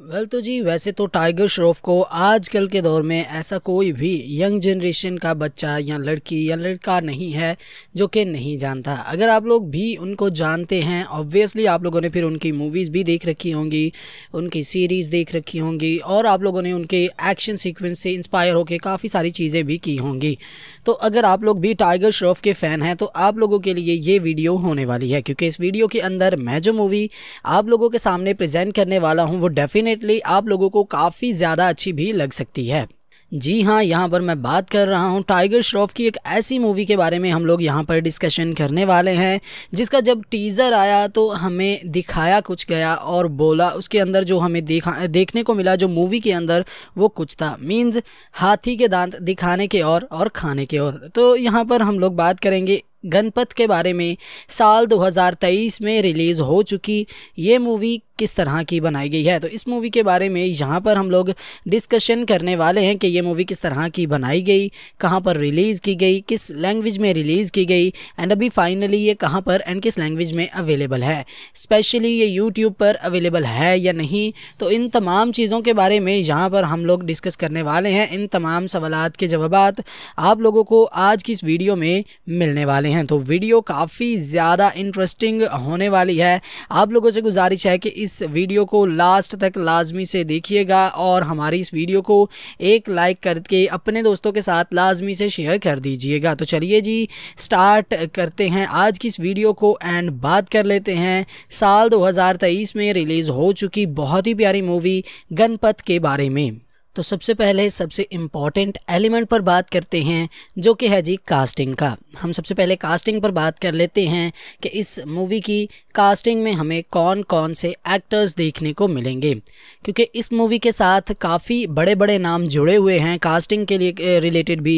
well well, तो जी वैसे तो टाइगर श्रॉफ को आजकल के दौर में ऐसा कोई भी यंग जनरेशन का बच्चा या लड़की या लड़का नहीं है जो कि नहीं जानता अगर आप लोग भी उनको जानते हैं ऑब्वियसली आप लोगों ने फिर उनकी मूवीज़ भी देख रखी होंगी उनकी सीरीज़ देख रखी होंगी और आप लोगों ने उनके एक्शन सीक्वेंस से इंस्पायर होकर काफ़ी सारी चीज़ें भी की होंगी तो अगर आप लोग भी टाइगर श्रॉफ के फ़ैन हैं तो आप लोगों के लिए ये वीडियो होने वाली है क्योंकि इस वीडियो के अंदर मैं जो मूवी आप लोगों के सामने प्रजेंट करने वाला हूँ वो डेफिन डेफिनेटली आप लोगों को काफ़ी ज़्यादा अच्छी भी लग सकती है जी हाँ यहाँ पर मैं बात कर रहा हूँ टाइगर श्रॉफ की एक ऐसी मूवी के बारे में हम लोग यहाँ पर डिस्कशन करने वाले हैं जिसका जब टीज़र आया तो हमें दिखाया कुछ गया और बोला उसके अंदर जो हमें देखा देखने को मिला जो मूवी के अंदर वो कुछ था मीन्स हाथी के दांत दिखाने के और और खाने के और तो यहाँ पर हम लोग बात करेंगे गणपत के बारे में साल 2023 में रिलीज़ हो चुकी ये मूवी किस तरह की बनाई गई है तो इस मूवी के बारे में यहाँ पर हम लोग डिस्कशन करने वाले हैं कि ये मूवी किस तरह की बनाई गई कहाँ पर रिलीज़ की गई किस लैंग्वेज में रिलीज़ की गई एंड अभी फाइनली ये कहाँ पर एंड किस लैंग्वेज में अवेलेबल है स्पेशली ये यूट्यूब पर अवेलेबल है या नहीं तो इन तमाम चीज़ों के बारे में यहाँ पर हम लोग डिस्कस करने वाले हैं इन तमाम सवाल के जवाब आप लोगों को आज की इस वीडियो में मिलने वाले हैं तो वीडियो काफ़ी ज़्यादा इंटरेस्टिंग होने वाली है आप लोगों से गुजारिश है कि इस वीडियो को लास्ट तक लाजमी से देखिएगा और हमारी इस वीडियो को एक लाइक करके अपने दोस्तों के साथ लाजमी से शेयर कर दीजिएगा तो चलिए जी स्टार्ट करते हैं आज की इस वीडियो को एंड बात कर लेते हैं साल 2023 में रिलीज़ हो चुकी बहुत ही प्यारी मूवी गणपत के बारे में तो सबसे पहले सबसे इम्पॉर्टेंट एलिमेंट पर बात करते हैं जो कि है जी कास्टिंग का हम सबसे पहले कास्टिंग पर बात कर लेते हैं कि इस मूवी की कास्टिंग में हमें कौन कौन से एक्टर्स देखने को मिलेंगे क्योंकि इस मूवी के साथ काफ़ी बड़े बड़े नाम जुड़े हुए हैं कास्टिंग के लिए रिलेटेड भी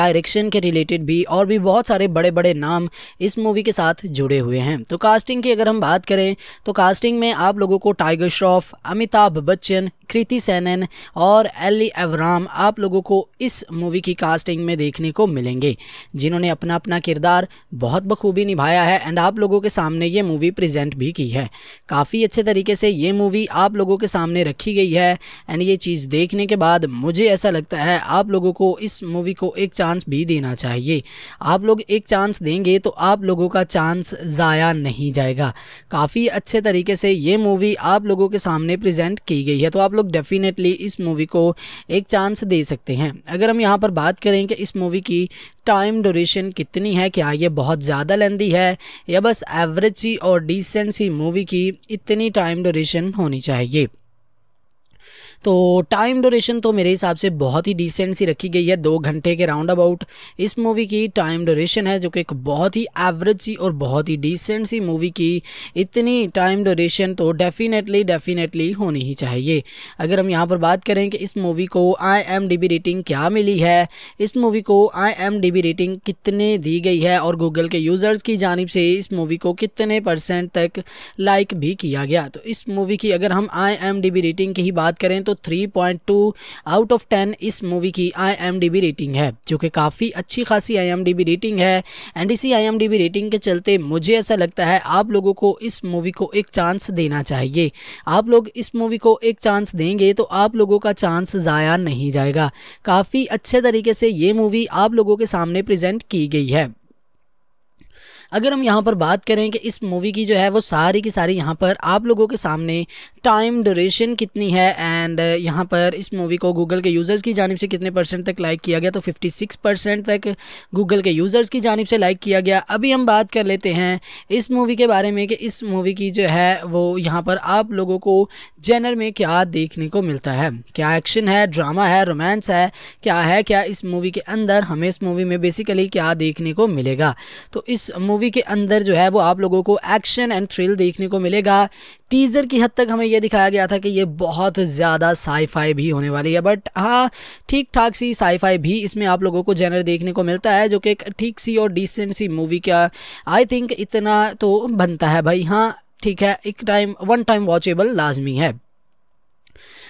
डायरेक्शन के रिलेटेड भी और भी बहुत सारे बड़े बड़े नाम इस मूवी के साथ जुड़े हुए हैं तो कास्टिंग की अगर हम बात करें तो कास्टिंग में आप लोगों को टाइगर श्रॉफ अमिताभ बच्चन कृति सैनन और एली एवराम आप लोगों को इस मूवी की कास्टिंग में देखने को मिलेंगे जिन्होंने अपना अपना किरदार बहुत बखूबी निभाया है एंड आप लोगों के सामने ये मूवी प्रेजेंट भी की है काफ़ी अच्छे तरीके से ये मूवी आप लोगों के सामने रखी गई है एंड ये चीज़ देखने के बाद मुझे ऐसा लगता है आप लोगों को इस मूवी को एक चांस भी देना चाहिए आप लोग एक चांस देंगे तो आप लोगों का चांस ज़ाया नहीं जाएगा काफ़ी अच्छे तरीके से ये मूवी आप लोगों के सामने प्रेजेंट की गई है तो आप लोग डेफिनेटली इस मूवी को एक चांस दे सकते हैं अगर हम यहाँ पर बात करें कि इस मूवी की टाइम ड्यूरेशन कितनी है क्या ये बहुत ज़्यादा लेंदी है या बस एवरेज सी और डिसेंट सी मूवी की इतनी टाइम ड्यूरेशन होनी चाहिए तो टाइम डोरेशन तो मेरे हिसाब से बहुत ही डिसेंट सी रखी गई है दो घंटे के राउंड अबाउट इस मूवी की टाइम डोरेशन है जो कि एक बहुत ही एवरेज सी और बहुत ही डिसेंट सी मूवी की इतनी टाइम डोरेशन तो डेफिनेटली डेफिनेटली होनी ही चाहिए अगर हम यहाँ पर बात करें कि इस मूवी को आई एम रेटिंग क्या मिली है इस मूवी को आई एम रेटिंग कितने दी गई है और गूगल के यूज़र्स की जानब से इस मूवी को कितने परसेंट तक लाइक भी किया गया तो इस मूवी की अगर हम आई रेटिंग की ही बात करें तो तो 3.2 आउट ऑफ 10 इस मूवी की आईएमडीबी रेटिंग है जो कि काफ़ी अच्छी खासी आईएमडीबी रेटिंग है एंड इसी आईएमडीबी रेटिंग के चलते मुझे ऐसा लगता है आप लोगों को इस मूवी को एक चांस देना चाहिए आप लोग इस मूवी को एक चांस देंगे तो आप लोगों का चांस ज़ाया नहीं जाएगा काफ़ी अच्छे तरीके से ये मूवी आप लोगों के सामने प्रजेंट की गई है अगर हम यहाँ पर बात करें कि इस मूवी की जो है वो सारी की सारी यहाँ पर आप लोगों के सामने टाइम ड्यूरेशन कितनी है एंड uh, यहाँ पर इस मूवी को गूगल के यूज़र्स की जानब से कितने परसेंट तक लाइक किया गया तो 56 परसेंट तक गूगल के यूज़र्स की जानब से लाइक किया गया अभी हम बात कर लेते हैं इस मूवी के बारे में कि इस मूवी की जो है वो यहाँ पर आप लोगों को जेनर में क्या देखने को मिलता है क्या एक्शन है ड्रामा है रोमांस है क्या है क्या इस मूवी के अंदर हमें इस मूवी में बेसिकली क्या देखने को मिलेगा तो इस मूवी के अंदर जो है वो आप लोगों को एक्शन एंड थ्रिल देखने को मिलेगा टीज़र की हद तक हमें यह दिखाया गया था कि ये बहुत ज़्यादा साईफाई भी होने वाली है बट हाँ ठीक ठाक सी साईफाई भी इसमें आप लोगों को जेनर देखने को मिलता है जो कि एक ठीक सी और डिसेंट सी मूवी का आई थिंक इतना तो बनता है भाई हाँ ठीक है एक टाइम वन टाइम वॉचेबल लाजमी है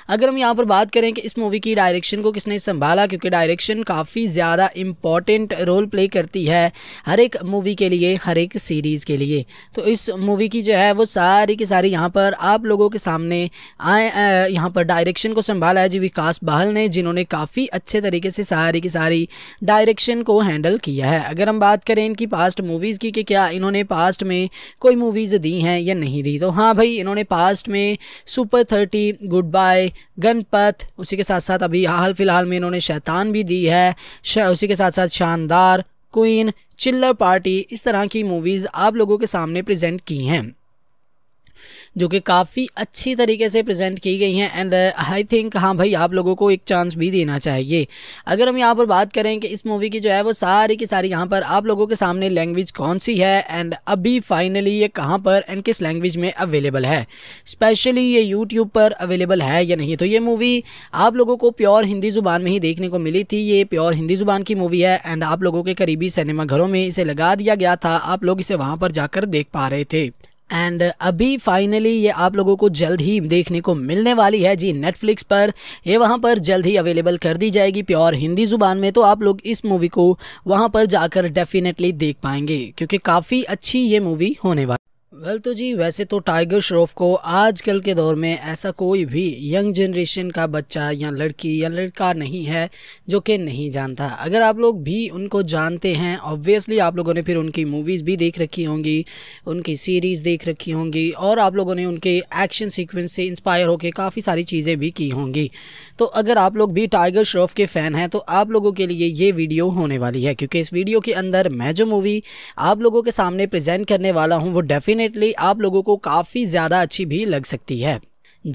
अगर हम यहाँ पर बात करें कि इस मूवी की डायरेक्शन को किसने संभाला क्योंकि डायरेक्शन काफ़ी ज़्यादा इम्पॉर्टेंट रोल प्ले करती है हर एक मूवी के लिए हर एक सीरीज़ के लिए तो इस मूवी की जो है वो सारी की सारी यहाँ पर आप लोगों के सामने आए यहाँ पर डायरेक्शन को संभाला है जी विकास बहल ने जिन्होंने काफ़ी अच्छे तरीके से सारी की सारी डायरेक्शन को हैंडल किया है अगर हम बात करें इनकी पास्ट मूवीज़ की कि क्या इन्होंने पास्ट में कोई मूवीज़ दी हैं या नहीं दी तो हाँ भाई इन्होंने पास्ट में super thirty good bye Ganpat उसी के साथ साथ अभी हाल फिलहाल में इन्होंने शैतान भी दी है उसी के साथ साथ शानदार क्वीन चिल्लर पार्टी इस तरह की मूवीज़ आप लोगों के सामने प्रेजेंट की हैं जो कि काफ़ी अच्छी तरीके से प्रेजेंट की गई हैं एंड आई थिंक हाँ भाई आप लोगों को एक चांस भी देना चाहिए अगर हम यहाँ पर बात करें कि इस मूवी की जो है वो सारी की सारी यहाँ पर आप लोगों के सामने लैंग्वेज कौन सी है एंड अभी फाइनली ये कहाँ पर एंड किस लैंग्वेज में अवेलेबल है स्पेशली ये यूट्यूब पर अवेलेबल है या नहीं तो ये मूवी आप लोगों को प्योर हिंदी ज़ुबान में ही देखने को मिली थी ये प्योर हिंदी ज़ुबान की मूवी है एंड आप लोगों के करीबी सिनेमाघरों में इसे लगा दिया गया था आप लोग इसे वहाँ पर जाकर देख पा रहे थे एंड uh, अभी फाइनली ये आप लोगों को जल्द ही देखने को मिलने वाली है जी नेटफ्लिक्स पर ये वहाँ पर जल्द ही अवेलेबल कर दी जाएगी प्योर हिंदी ज़ुबान में तो आप लोग इस मूवी को वहाँ पर जाकर डेफिनेटली देख पाएंगे क्योंकि काफ़ी अच्छी ये मूवी होने वाली वेल well, तो जी वैसे तो टाइगर श्रॉफ को आजकल के दौर में ऐसा कोई भी यंग जनरेशन का बच्चा या लड़की या लड़का नहीं है जो कि नहीं जानता अगर आप लोग भी उनको जानते हैं ऑब्वियसली आप लोगों ने फिर उनकी मूवीज़ भी देख रखी होंगी उनकी सीरीज़ देख रखी होंगी और आप लोगों ने उनके एक्शन सीक्वेंस से इंस्पायर होकर काफ़ी सारी चीज़ें भी की होंगी तो अगर आप लोग भी टाइगर श्रॉफ के फ़ैन हैं तो आप लोगों के लिए ये वीडियो होने वाली है क्योंकि इस वीडियो के अंदर मैं जो मूवी आप लोगों के सामने प्रजेंट करने वाला हूँ वो डेफिनेट डेफिनेटली आप लोगों को काफ़ी ज़्यादा अच्छी भी लग सकती है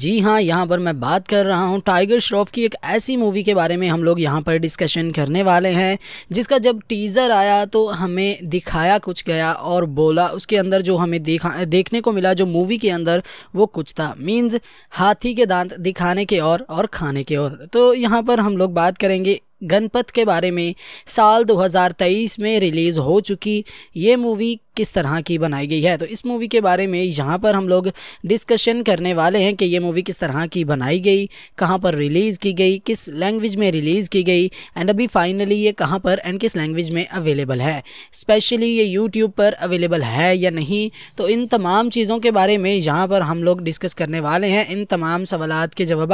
जी हाँ यहाँ पर मैं बात कर रहा हूँ टाइगर श्रॉफ की एक ऐसी मूवी के बारे में हम लोग यहाँ पर डिस्कशन करने वाले हैं जिसका जब टीज़र आया तो हमें दिखाया कुछ गया और बोला उसके अंदर जो हमें देखा देखने को मिला जो मूवी के अंदर वो कुछ था मीन्स हाथी के दांत दिखाने के और और खाने के और तो यहाँ पर हम लोग बात करेंगे गणपत के बारे में साल 2023 में रिलीज़ हो चुकी ये मूवी किस तरह की बनाई गई है तो इस मूवी के बारे में यहाँ पर हम लोग डिस्कशन करने वाले हैं कि ये मूवी किस तरह की बनाई गई कहाँ पर रिलीज़ की गई किस लैंग्वेज में रिलीज़ की गई एंड अभी फाइनली ये कहाँ पर एंड किस लैंग्वेज में अवेलेबल है स्पेशली ये यूट्यूब पर अवेलेबल है या नहीं तो इन तमाम चीज़ों के बारे में यहाँ पर हम लोग डिस्कस करने वाले हैं इन तमाम सवाल के जवाब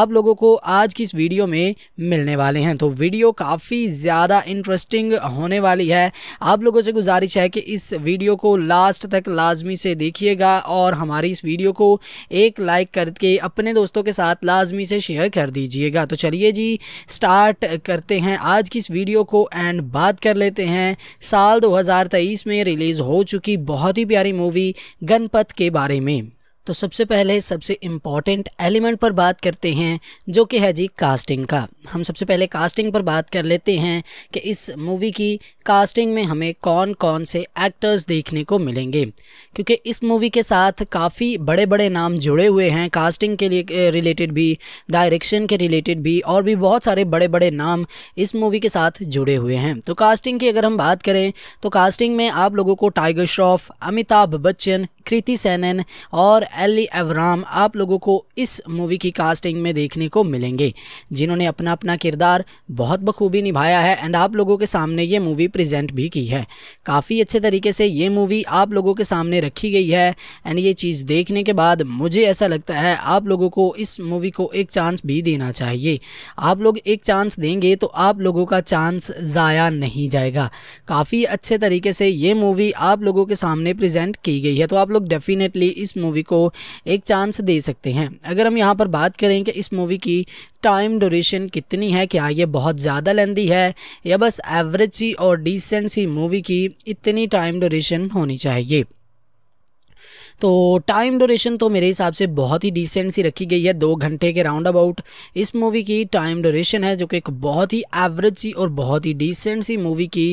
आप लोगों को आज की इस वीडियो में मिलने वाले हैं तो वीडियो काफ़ी ज़्यादा इंटरेस्टिंग होने वाली है आप लोगों से गुजारिश है कि इस इस वीडियो को लास्ट तक लाजमी से देखिएगा और हमारी इस वीडियो को एक लाइक करके अपने दोस्तों के साथ लाजमी से शेयर कर दीजिएगा तो चलिए जी स्टार्ट करते हैं आज की इस वीडियो को एंड बात कर लेते हैं साल 2023 में रिलीज़ हो चुकी बहुत ही प्यारी मूवी गणपत के बारे में तो सबसे पहले सबसे इम्पॉर्टेंट एलिमेंट पर बात करते हैं जो कि है जी कास्टिंग का हम सबसे पहले कास्टिंग पर बात कर लेते हैं कि इस मूवी की कास्टिंग में हमें कौन कौन से एक्टर्स देखने को मिलेंगे क्योंकि इस मूवी के साथ काफ़ी बड़े बड़े नाम जुड़े हुए हैं कास्टिंग के लिए रिलेटेड भी डायरेक्शन के रिलेटेड भी और भी बहुत सारे बड़े बड़े नाम इस मूवी के साथ जुड़े हुए हैं तो कास्टिंग की अगर हम बात करें तो कास्टिंग में आप लोगों को टाइगर श्रॉफ अमिताभ बच्चन कृति सैनन और एली एवराम आप लोगों को इस मूवी की कास्टिंग में देखने को मिलेंगे जिन्होंने अपना अपना किरदार बहुत बखूबी निभाया है एंड आप लोगों के सामने ये मूवी प्रेजेंट भी की है काफ़ी अच्छे तरीके से ये मूवी आप लोगों के सामने रखी गई है एंड ये चीज़ देखने के बाद मुझे ऐसा लगता है आप लोगों को इस मूवी को एक चांस भी देना चाहिए आप लोग एक चांस देंगे तो आप लोगों का चांस ज़ाया नहीं जाएगा काफ़ी अच्छे तरीके से ये मूवी आप लोगों के सामने प्रजेंट की गई है तो आप लोग डेफिनेटली इस मूवी को एक चांस दे सकते हैं अगर हम यहाँ पर बात करें कि इस मूवी की टाइम ड्यूरेशन कितनी है क्या ये बहुत ज़्यादा लेंदी है या बस एवरेज सी और डिसेंट सी मूवी की इतनी टाइम ड्यूरेशन होनी चाहिए तो टाइम ड्यूरेशन तो मेरे हिसाब से बहुत ही डिसेंट सी रखी गई है दो घंटे के राउंड अबाउट इस मूवी की टाइम ड्यूरेशन है जो कि एक बहुत ही एवरेज सी और बहुत ही डिसेंट सी मूवी की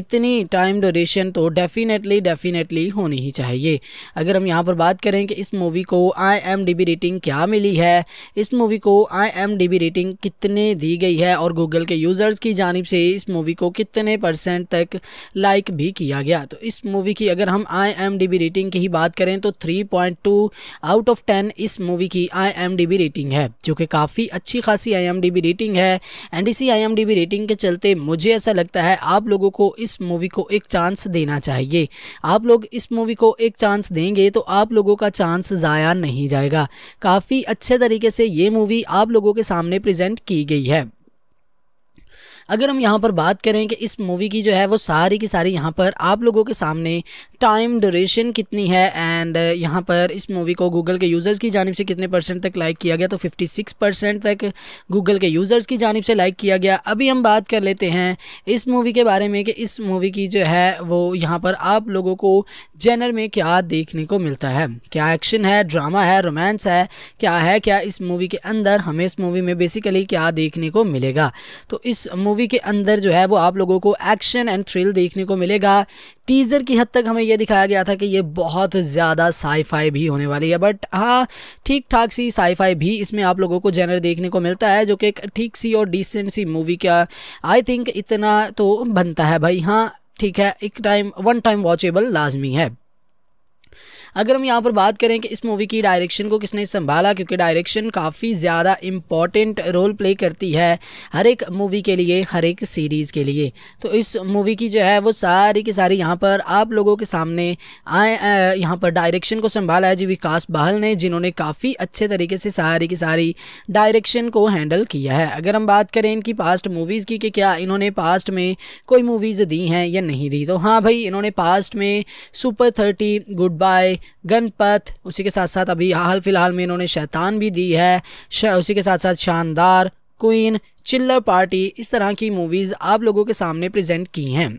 इतनी टाइम ड्यूरेशन तो डेफिनेटली डेफिनेटली होनी ही चाहिए अगर हम यहाँ पर बात करें कि इस मूवी को आई एम रेटिंग क्या मिली है इस मूवी को आई एम रेटिंग कितने दी गई है और गूगल के यूज़र्स की जानब से इस मूवी को कितने परसेंट तक लाइक भी किया गया तो इस मूवी की अगर हम आई एम रेटिंग की ही बात करें तो तो 3.2 आउट ऑफ 10 इस मूवी की आईएमडीबी रेटिंग है जो कि काफ़ी अच्छी खासी आईएमडीबी रेटिंग है एंड इसी आईएमडीबी रेटिंग के चलते मुझे ऐसा लगता है आप लोगों को इस मूवी को एक चांस देना चाहिए आप लोग इस मूवी को एक चांस देंगे तो आप लोगों का चांस ज़ाया नहीं जाएगा काफ़ी अच्छे तरीके से ये मूवी आप लोगों के सामने प्रेजेंट की गई है अगर हम यहाँ पर बात करें कि इस मूवी की जो है वो सारी की सारी यहाँ पर आप लोगों के सामने टाइम ड्यूरेशन कितनी है एंड यहाँ पर इस मूवी को गूगल के यूज़र्स की जानब से कितने परसेंट तक लाइक किया गया तो 56 परसेंट तक गूगल के यूज़र्स की जानब से लाइक किया गया अभी हम बात कर लेते हैं इस मूवी के बारे में कि इस मूवी की जो है वो यहाँ पर आप लोगों को जेनर में क्या देखने को मिलता है क्या एक्शन है ड्रामा है रोमांस है क्या है क्या इस मूवी के अंदर हमें इस मूवी में बेसिकली क्या देखने को मिलेगा तो इस मूवी मूवी के अंदर जो है वो आप लोगों को एक्शन एंड थ्रिल देखने को मिलेगा टीज़र की हद तक हमें यह दिखाया गया था कि ये बहुत ज़्यादा साईफाई भी होने वाली है बट हाँ ठीक ठाक सी साईफाई भी इसमें आप लोगों को जेनर देखने को मिलता है जो कि एक ठीक सी और डिसेंट सी मूवी का आई थिंक इतना तो बनता है भाई हाँ ठीक है एक टाइम वन टाइम वॉचेबल लाजमी है अगर हम यहाँ पर बात करें कि इस मूवी की डायरेक्शन को किसने संभाला क्योंकि डायरेक्शन काफ़ी ज़्यादा इम्पॉर्टेंट रोल प्ले करती है हर एक मूवी के लिए हर एक सीरीज़ के लिए तो इस मूवी की जो है वो सारी की सारी यहाँ पर आप लोगों के सामने आए यहाँ पर डायरेक्शन को संभाला है जी विकास बहल ने जिन्होंने काफ़ी अच्छे तरीके से सारी की सारी डायरेक्शन को हैंडल किया है अगर हम बात करें इनकी पास्ट मूवीज़ की कि क्या इन्होंने पास्ट में कोई मूवीज़ दी हैं या नहीं दी तो हाँ भाई इन्होंने पास्ट में super thirty good bye Ganpat उसी के साथ साथ अभी हाल फिलहाल में इन्होंने शैतान भी दी है उसी के साथ साथ शानदार क्वीन चिल्लर पार्टी इस तरह की मूवीज़ आप लोगों के सामने प्रेजेंट की हैं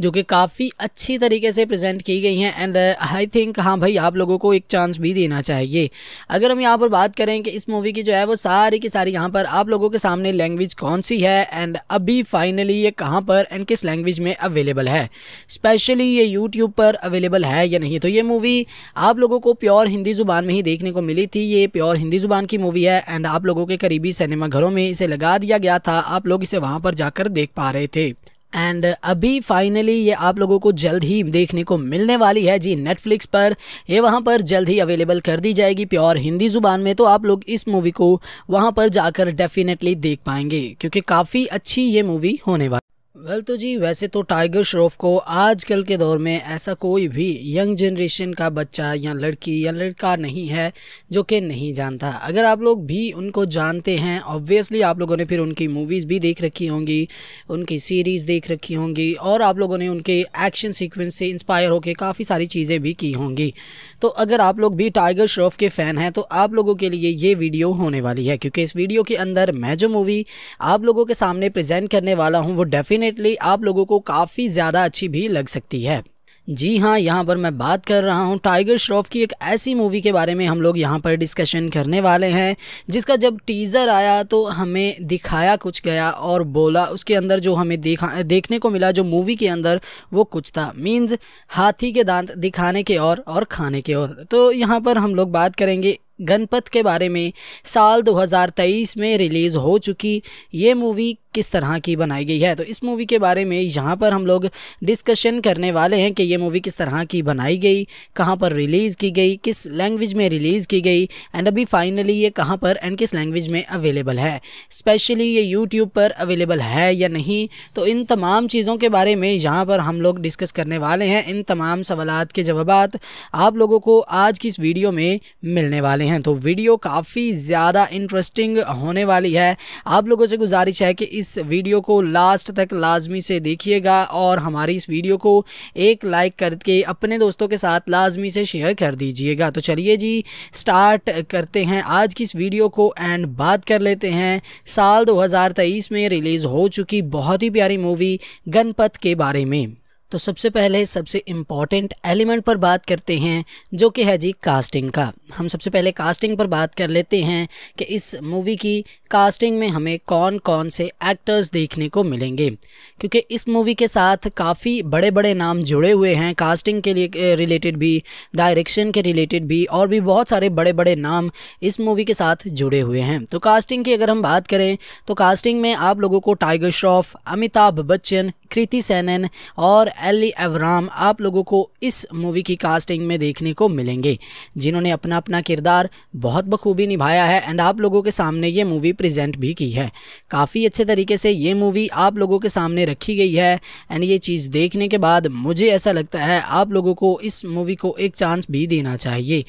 जो कि काफ़ी अच्छी तरीके से प्रेजेंट की गई हैं एंड आई थिंक हाँ भाई आप लोगों को एक चांस भी देना चाहिए अगर हम यहाँ पर बात करें कि इस मूवी की जो है वो सारी की सारी यहाँ पर आप लोगों के सामने लैंग्वेज कौन सी है एंड अभी फाइनली ये कहाँ पर एंड किस लैंग्वेज में अवेलेबल है स्पेशली ये यूट्यूब पर अवेलेबल है या नहीं तो ये मूवी आप लोगों को प्योर हिंदी ज़ुबान में ही देखने को मिली थी ये प्योर हिंदी ज़ुबान की मूवी है एंड आप लोगों के करीबी सिनेमाघरों में इसे लगा दिया गया था आप लोग इसे वहाँ पर जाकर देख पा रहे थे एंड uh, अभी फाइनली ये आप लोगों को जल्द ही देखने को मिलने वाली है जी नेटफ्लिक्स पर ये वहाँ पर जल्द ही अवेलेबल कर दी जाएगी प्योर हिंदी ज़ुबान में तो आप लोग इस मूवी को वहाँ पर जाकर डेफिनेटली देख पाएंगे क्योंकि काफ़ी अच्छी ये मूवी होने वाली वेल तो जी वैसे तो टाइगर श्रॉफ को आजकल के दौर में ऐसा कोई भी यंग जनरेशन का बच्चा या लड़की या लड़का नहीं है जो कि नहीं जानता अगर आप लोग भी उनको जानते हैं ऑब्वियसली आप लोगों ने फिर उनकी मूवीज़ भी देख रखी होंगी उनकी सीरीज़ देख रखी होंगी और आप लोगों ने उनके एक्शन सीक्वेंस से इंस्पायर होकर काफ़ी सारी चीज़ें भी की होंगी तो अगर आप लोग भी टाइगर श्रॉफ के फ़ैन हैं तो आप लोगों के लिए ये वीडियो होने वाली है क्योंकि इस वीडियो के अंदर मैं जो मूवी आप लोगों के सामने प्रजेंट करने वाला हूँ वो डेफिनेट डेफिनेटली आप लोगों को काफ़ी ज़्यादा अच्छी भी लग सकती है जी हाँ यहाँ पर मैं बात कर रहा हूँ टाइगर श्रॉफ की एक ऐसी मूवी के बारे में हम लोग यहाँ पर डिस्कशन करने वाले हैं जिसका जब टीज़र आया तो हमें दिखाया कुछ गया और बोला उसके अंदर जो हमें देखा देखने को मिला जो मूवी के अंदर वो कुछ था मीन्स हाथी के दांत दिखाने के और और खाने के और तो यहाँ पर हम लोग बात करेंगे गणपत के बारे में साल 2023 में रिलीज़ हो चुकी ये मूवी किस तरह की बनाई गई है तो इस मूवी के बारे में यहाँ पर हम लोग डिस्कशन करने वाले हैं कि ये मूवी किस तरह की बनाई गई कहाँ पर रिलीज़ की गई किस लैंग्वेज में रिलीज़ की गई एंड अभी फाइनली ये कहाँ पर एंड किस लैंग्वेज में अवेलेबल है स्पेशली ये यूट्यूब पर अवेलेबल है या नहीं तो इन तमाम चीज़ों के बारे में यहाँ पर हम लोग डिस्कस करने वाले हैं इन तमाम सवाल के जवाब आप लोगों को आज की इस वीडियो में मिलने वाले हैं तो वीडियो काफ़ी ज़्यादा इंटरेस्टिंग होने वाली है आप लोगों से गुजारिश है कि इस इस वीडियो को लास्ट तक लाजमी से देखिएगा और हमारी इस वीडियो को एक लाइक करके अपने दोस्तों के साथ लाजमी से शेयर कर दीजिएगा तो चलिए जी स्टार्ट करते हैं आज की इस वीडियो को एंड बात कर लेते हैं साल 2023 में रिलीज़ हो चुकी बहुत ही प्यारी मूवी गणपत के बारे में तो सबसे पहले सबसे इम्पॉर्टेंट एलिमेंट पर बात करते हैं जो कि है जी कास्टिंग का हम सबसे पहले कास्टिंग पर बात कर लेते हैं कि इस मूवी की कास्टिंग में हमें कौन कौन से एक्टर्स देखने को मिलेंगे क्योंकि इस मूवी के साथ काफ़ी बड़े बड़े नाम जुड़े हुए हैं कास्टिंग के लिए रिलेटेड भी डायरेक्शन के रिलेटेड भी और भी बहुत सारे बड़े बड़े नाम इस मूवी के साथ जुड़े हुए हैं तो कास्टिंग की अगर हम बात करें तो कास्टिंग में आप लोगों को टाइगर श्रॉफ अमिताभ बच्चन कृति सैनन और एली एवराम आप लोगों को इस मूवी की कास्टिंग में देखने को मिलेंगे जिन्होंने अपना अपना किरदार बहुत बखूबी निभाया है एंड आप लोगों के सामने ये मूवी प्रेजेंट भी की है काफ़ी अच्छे तरीके से ये मूवी आप लोगों के सामने रखी गई है एंड ये चीज़ देखने के बाद मुझे ऐसा लगता है आप लोगों को इस मूवी को एक चांस भी देना चाहिए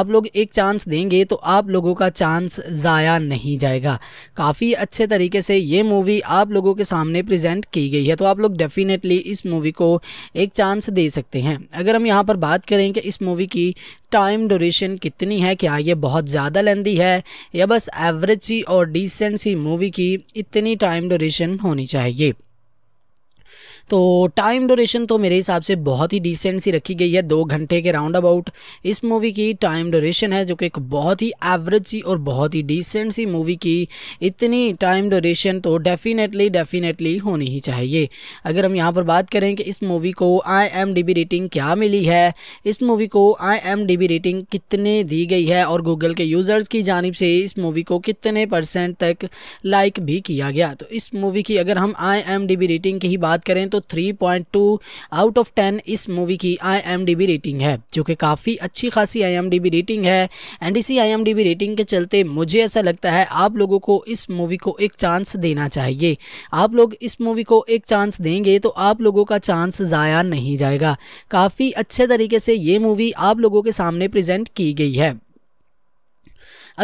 आप लोग एक चांस देंगे तो आप लोगों का चांस ज़ाया नहीं जाएगा काफ़ी अच्छे तरीके से ये मूवी आप लोगों के सामने प्रजेंट की गई है तो आप लोग डेफिनेटली इस मूवी को तो एक चांस दे सकते हैं अगर हम यहाँ पर बात करें कि इस मूवी की टाइम ड्यूरेशन कितनी है क्या ये बहुत ज़्यादा लेंदी है या बस एवरेज सी और डिसेंट सी मूवी की इतनी टाइम ड्यूरेशन होनी चाहिए तो टाइम ड्यूरेशन तो मेरे हिसाब से बहुत ही डिसेंट सी रखी गई है दो घंटे के राउंड अबाउट इस मूवी की टाइम ड्यूरेशन है जो कि एक बहुत ही एवरेज सी और बहुत ही डिसेंट सी मूवी की इतनी टाइम ड्यूरेशन तो डेफिनेटली डेफिनेटली होनी ही चाहिए अगर हम यहाँ पर बात करें कि इस मूवी को आई रेटिंग क्या मिली है इस मूवी को आई रेटिंग कितने दी गई है और गूगल के यूज़र्स की जानब से इस मूवी को कितने परसेंट तक लाइक भी किया गया तो इस मूवी की अगर हम आई रेटिंग की ही बात करें तो तो 3.2 आउट ऑफ 10 इस मूवी की आईएमडीबी रेटिंग है जो कि काफ़ी अच्छी खासी आईएमडीबी रेटिंग है एंड इसी आईएमडीबी रेटिंग के चलते मुझे ऐसा लगता है आप लोगों को इस मूवी को एक चांस देना चाहिए आप लोग इस मूवी को एक चांस देंगे तो आप लोगों का चांस ज़ाया नहीं जाएगा काफ़ी अच्छे तरीके से ये मूवी आप लोगों के सामने प्रजेंट की गई है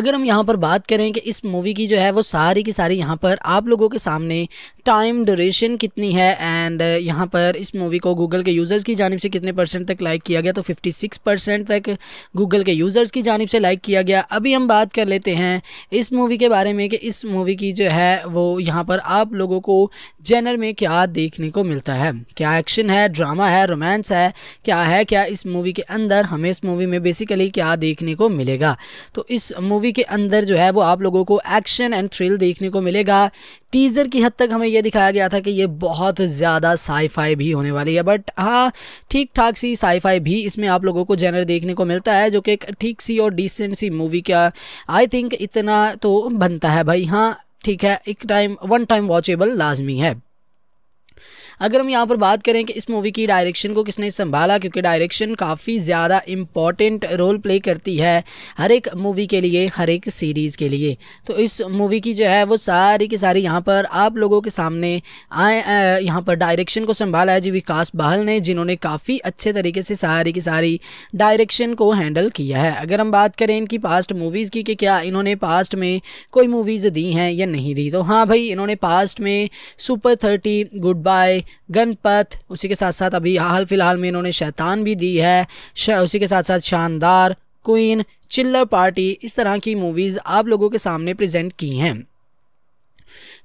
अगर हम यहाँ पर बात करें कि इस मूवी की जो है वो सारी की सारी यहाँ पर आप लोगों के सामने टाइम ड्यूरेशन कितनी है एंड uh, यहाँ पर इस मूवी को गूगल के यूज़र्स की जानब से कितने परसेंट तक लाइक किया गया तो 56 परसेंट तक गूगल के यूज़र्स की जानब से लाइक किया गया अभी हम बात कर लेते हैं इस मूवी के बारे में कि इस मूवी की जो है वो यहाँ पर आप लोगों को जेनर में क्या देखने को मिलता है क्या एक्शन है ड्रामा है रोमांस है क्या है क्या इस मूवी के अंदर हमें इस मूवी में बेसिकली क्या देखने को मिलेगा तो इस मूवी के अंदर जो है वो आप लोगों को एक्शन एंड थ्रिल देखने को मिलेगा टीज़र की हद तक हमें यह दिखाया गया था कि ये बहुत ज़्यादा साईफाई भी होने वाली है बट हाँ ठीक ठाक सी साईफाई भी इसमें आप लोगों को जेनर देखने को मिलता है जो कि एक ठीक सी और डिसेंट सी मूवी का आई थिंक इतना तो बनता है भाई हाँ ठीक है एक टाइम वन टाइम वॉचेबल लाजमी है अगर हम यहाँ पर बात करें कि इस मूवी की डायरेक्शन को किसने संभाला क्योंकि डायरेक्शन काफ़ी ज़्यादा इम्पॉर्टेंट रोल प्ले करती है हर एक मूवी के लिए हर एक सीरीज़ के लिए तो इस मूवी की जो है वो सारी की सारी यहाँ पर आप लोगों के सामने आए यहाँ पर डायरेक्शन को संभाला है जी विकास बहल ने जिन्होंने काफ़ी अच्छे तरीके से सारी की सारी डायरेक्शन को हैंडल किया है अगर हम बात करें इनकी पास्ट मूवीज़ की कि क्या इन्होंने पास्ट में कोई मूवीज़ दी हैं या नहीं दी तो हाँ भाई इन्होंने पास्ट में super thirty good bye Ganpat उसी के साथ साथ अभी हाल फिलहाल में इन्होंने शैतान भी दी है उसी के साथ साथ शानदार क्वीन चिल्लर पार्टी इस तरह की मूवीज़ आप लोगों के सामने प्रेजेंट की हैं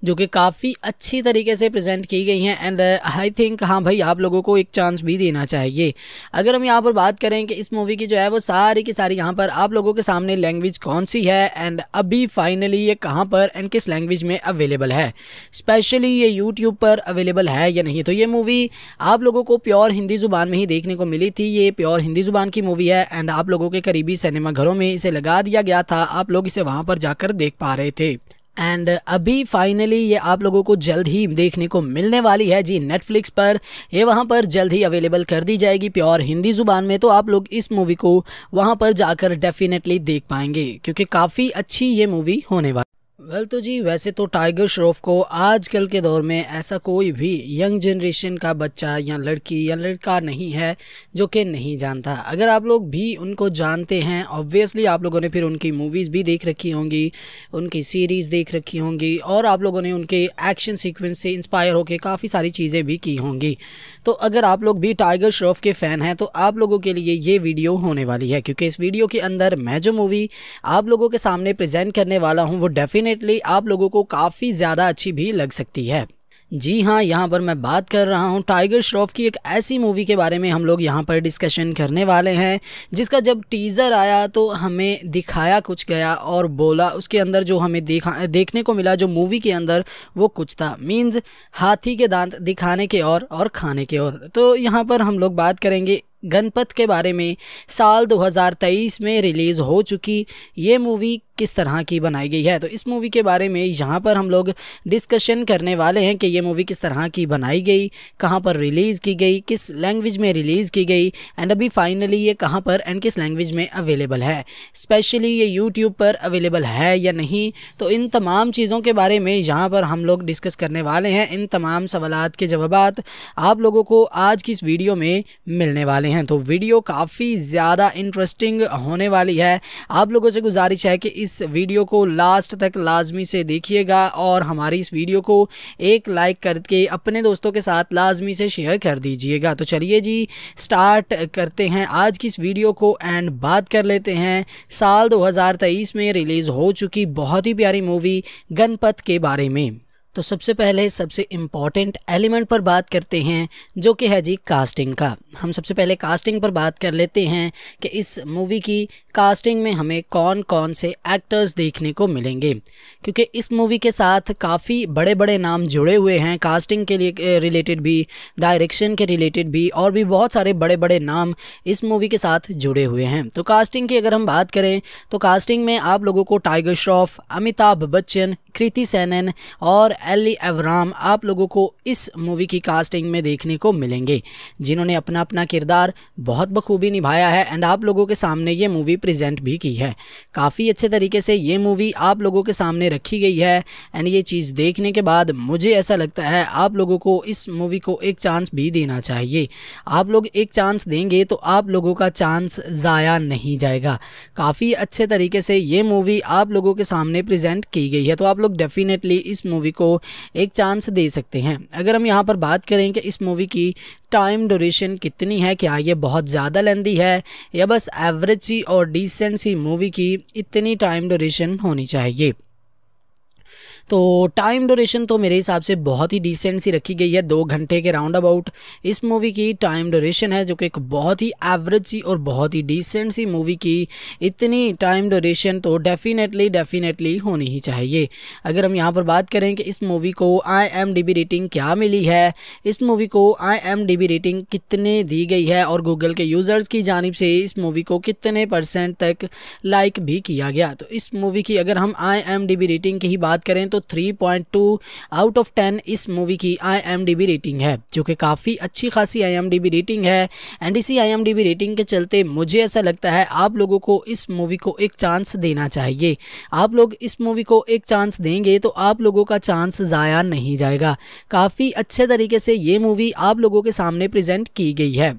जो कि काफ़ी अच्छी तरीके से प्रेजेंट की गई हैं एंड आई थिंक हाँ भाई आप लोगों को एक चांस भी देना चाहिए अगर हम यहाँ पर बात करें कि इस मूवी की जो है वो सारी की सारी यहाँ पर आप लोगों के सामने लैंग्वेज कौन सी है एंड अभी फाइनली ये कहाँ पर एंड किस लैंग्वेज में अवेलेबल है स्पेशली ये यूट्यूब पर अवेलेबल है या नहीं तो ये मूवी आप लोगों को प्योर हिंदी ज़ुबान में ही देखने को मिली थी ये प्योर हिंदी ज़ुबान की मूवी है एंड आप लोगों के करीबी सिनेमाघरों में इसे लगा दिया गया था आप लोग इसे वहाँ पर जाकर देख पा रहे थे एंड uh, अभी फाइनली ये आप लोगों को जल्द ही देखने को मिलने वाली है जी नेटफ्लिक्स पर ये वहाँ पर जल्द ही अवेलेबल कर दी जाएगी प्योर हिंदी ज़ुबान में तो आप लोग इस मूवी को वहाँ पर जाकर डेफिनेटली देख पाएंगे क्योंकि काफ़ी अच्छी ये मूवी होने वाली वेल well, तो जी वैसे तो टाइगर श्रॉफ को आजकल के दौर में ऐसा कोई भी यंग जनरेशन का बच्चा या लड़की या लड़का नहीं है जो कि नहीं जानता अगर आप लोग भी उनको जानते हैं ऑब्वियसली आप लोगों ने फिर उनकी मूवीज़ भी देख रखी होंगी उनकी सीरीज़ देख रखी होंगी और आप लोगों ने उनके एक्शन सीक्वेंस से इंस्पायर होकर काफ़ी सारी चीज़ें भी की होंगी तो अगर आप लोग भी टाइगर श्रॉफ के फ़ैन हैं तो आप लोगों के लिए ये वीडियो होने वाली है क्योंकि इस वीडियो के अंदर मैं जो मूवी आप लोगों के सामने प्रजेंट करने वाला हूँ वो डेफिनेट डेफिनेटली आप लोगों को काफ़ी ज़्यादा अच्छी भी लग सकती है जी हाँ यहाँ पर मैं बात कर रहा हूँ टाइगर श्रॉफ की एक ऐसी मूवी के बारे में हम लोग यहाँ पर डिस्कशन करने वाले हैं जिसका जब टीज़र आया तो हमें दिखाया कुछ गया और बोला उसके अंदर जो हमें देखा देखने को मिला जो मूवी के अंदर वो कुछ था मीन्स हाथी के दांत दिखाने के और और खाने के और तो यहाँ पर हम लोग बात करेंगे गणपत के बारे में साल 2023 में रिलीज़ हो चुकी ये मूवी किस तरह की बनाई गई है तो इस मूवी के बारे में यहाँ पर हम लोग डिस्कशन करने वाले हैं कि ये मूवी किस तरह की बनाई गई कहाँ पर रिलीज़ की गई किस लैंग्वेज में रिलीज़ की गई एंड अभी फाइनली ये कहाँ पर एंड किस लैंग्वेज में अवेलेबल है स्पेशली ये यूट्यूब पर अवेलेबल है या नहीं तो इन तमाम चीज़ों के बारे में यहाँ पर हम लोग डिस्कस करने वाले हैं इन तमाम सवाल के जवाब आप लोगों को आज की इस वीडियो में मिलने वाले हैं तो वीडियो काफ़ी ज़्यादा इंटरेस्टिंग होने वाली है आप लोगों से गुजारिश है कि इस इस वीडियो को लास्ट तक लाजमी से देखिएगा और हमारी इस वीडियो को एक लाइक करके अपने दोस्तों के साथ लाजमी से शेयर कर दीजिएगा तो चलिए जी स्टार्ट करते हैं आज की इस वीडियो को एंड बात कर लेते हैं साल 2023 में रिलीज़ हो चुकी बहुत ही प्यारी मूवी गणपत के बारे में तो सबसे पहले सबसे इम्पॉर्टेंट एलिमेंट पर बात करते हैं जो कि है जी कास्टिंग का हम सबसे पहले कास्टिंग पर बात कर लेते हैं कि इस मूवी की कास्टिंग में हमें कौन कौन से एक्टर्स देखने को मिलेंगे क्योंकि इस मूवी के साथ काफ़ी बड़े बड़े नाम जुड़े हुए हैं कास्टिंग के लिए रिलेटेड भी डायरेक्शन के रिलेटेड भी और भी बहुत सारे बड़े बड़े नाम इस मूवी के साथ जुड़े हुए हैं तो कास्टिंग की अगर हम बात करें तो कास्टिंग में आप लोगों को टाइगर श्रॉफ अमिताभ बच्चन कृति सैनन और एली एवराम आप लोगों को इस मूवी की कास्टिंग में देखने को मिलेंगे जिन्होंने अपना अपना किरदार बहुत बखूबी निभाया है एंड आप लोगों के सामने ये मूवी प्रेजेंट भी की है काफ़ी अच्छे तरीके से ये मूवी आप लोगों के सामने रखी गई है एंड ये चीज़ देखने के बाद मुझे ऐसा लगता है आप लोगों को इस मूवी को एक चांस भी देना चाहिए आप लोग एक चांस देंगे तो आप लोगों का चांस ज़ाया नहीं जाएगा काफ़ी अच्छे तरीके से ये मूवी आप लोगों के सामने प्रजेंट की गई है तो आप लोग डेफिनेटली इस मूवी को एक चांस दे सकते हैं अगर हम यहाँ पर बात करें कि इस मूवी की टाइम ड्यूरेशन कितनी है क्या ये बहुत ज़्यादा लेंदी है या बस एवरेज ही और डिसेंट सी मूवी की इतनी टाइम ड्यूरेशन होनी चाहिए तो टाइम ड्यूरेशन तो मेरे हिसाब से बहुत ही डिसेंट सी रखी गई है दो घंटे के राउंड अबाउट इस मूवी की टाइम ड्यूरेशन है जो कि एक बहुत ही एवरेज सी और बहुत ही डिसेंट सी मूवी की इतनी टाइम ड्यूरेशन तो डेफिनेटली डेफिनेटली होनी ही चाहिए अगर हम यहाँ पर बात करें कि इस मूवी को आई रेटिंग क्या मिली है इस मूवी को आई रेटिंग कितने दी गई है और गूगल के यूज़र्स की जानब से इस मूवी को कितने परसेंट तक लाइक भी किया गया तो इस मूवी की अगर हम आई रेटिंग की ही बात करें तो 3.2 आउट ऑफ 10 इस मूवी की आईएमडीबी रेटिंग है जो कि काफ़ी अच्छी खासी आईएमडीबी रेटिंग है एंड इसी आईएमडीबी रेटिंग के चलते मुझे ऐसा लगता है आप लोगों को इस मूवी को एक चांस देना चाहिए आप लोग इस मूवी को एक चांस देंगे तो आप लोगों का चांस ज़ाया नहीं जाएगा काफ़ी अच्छे तरीके से ये मूवी आप लोगों के सामने प्रेजेंट की गई है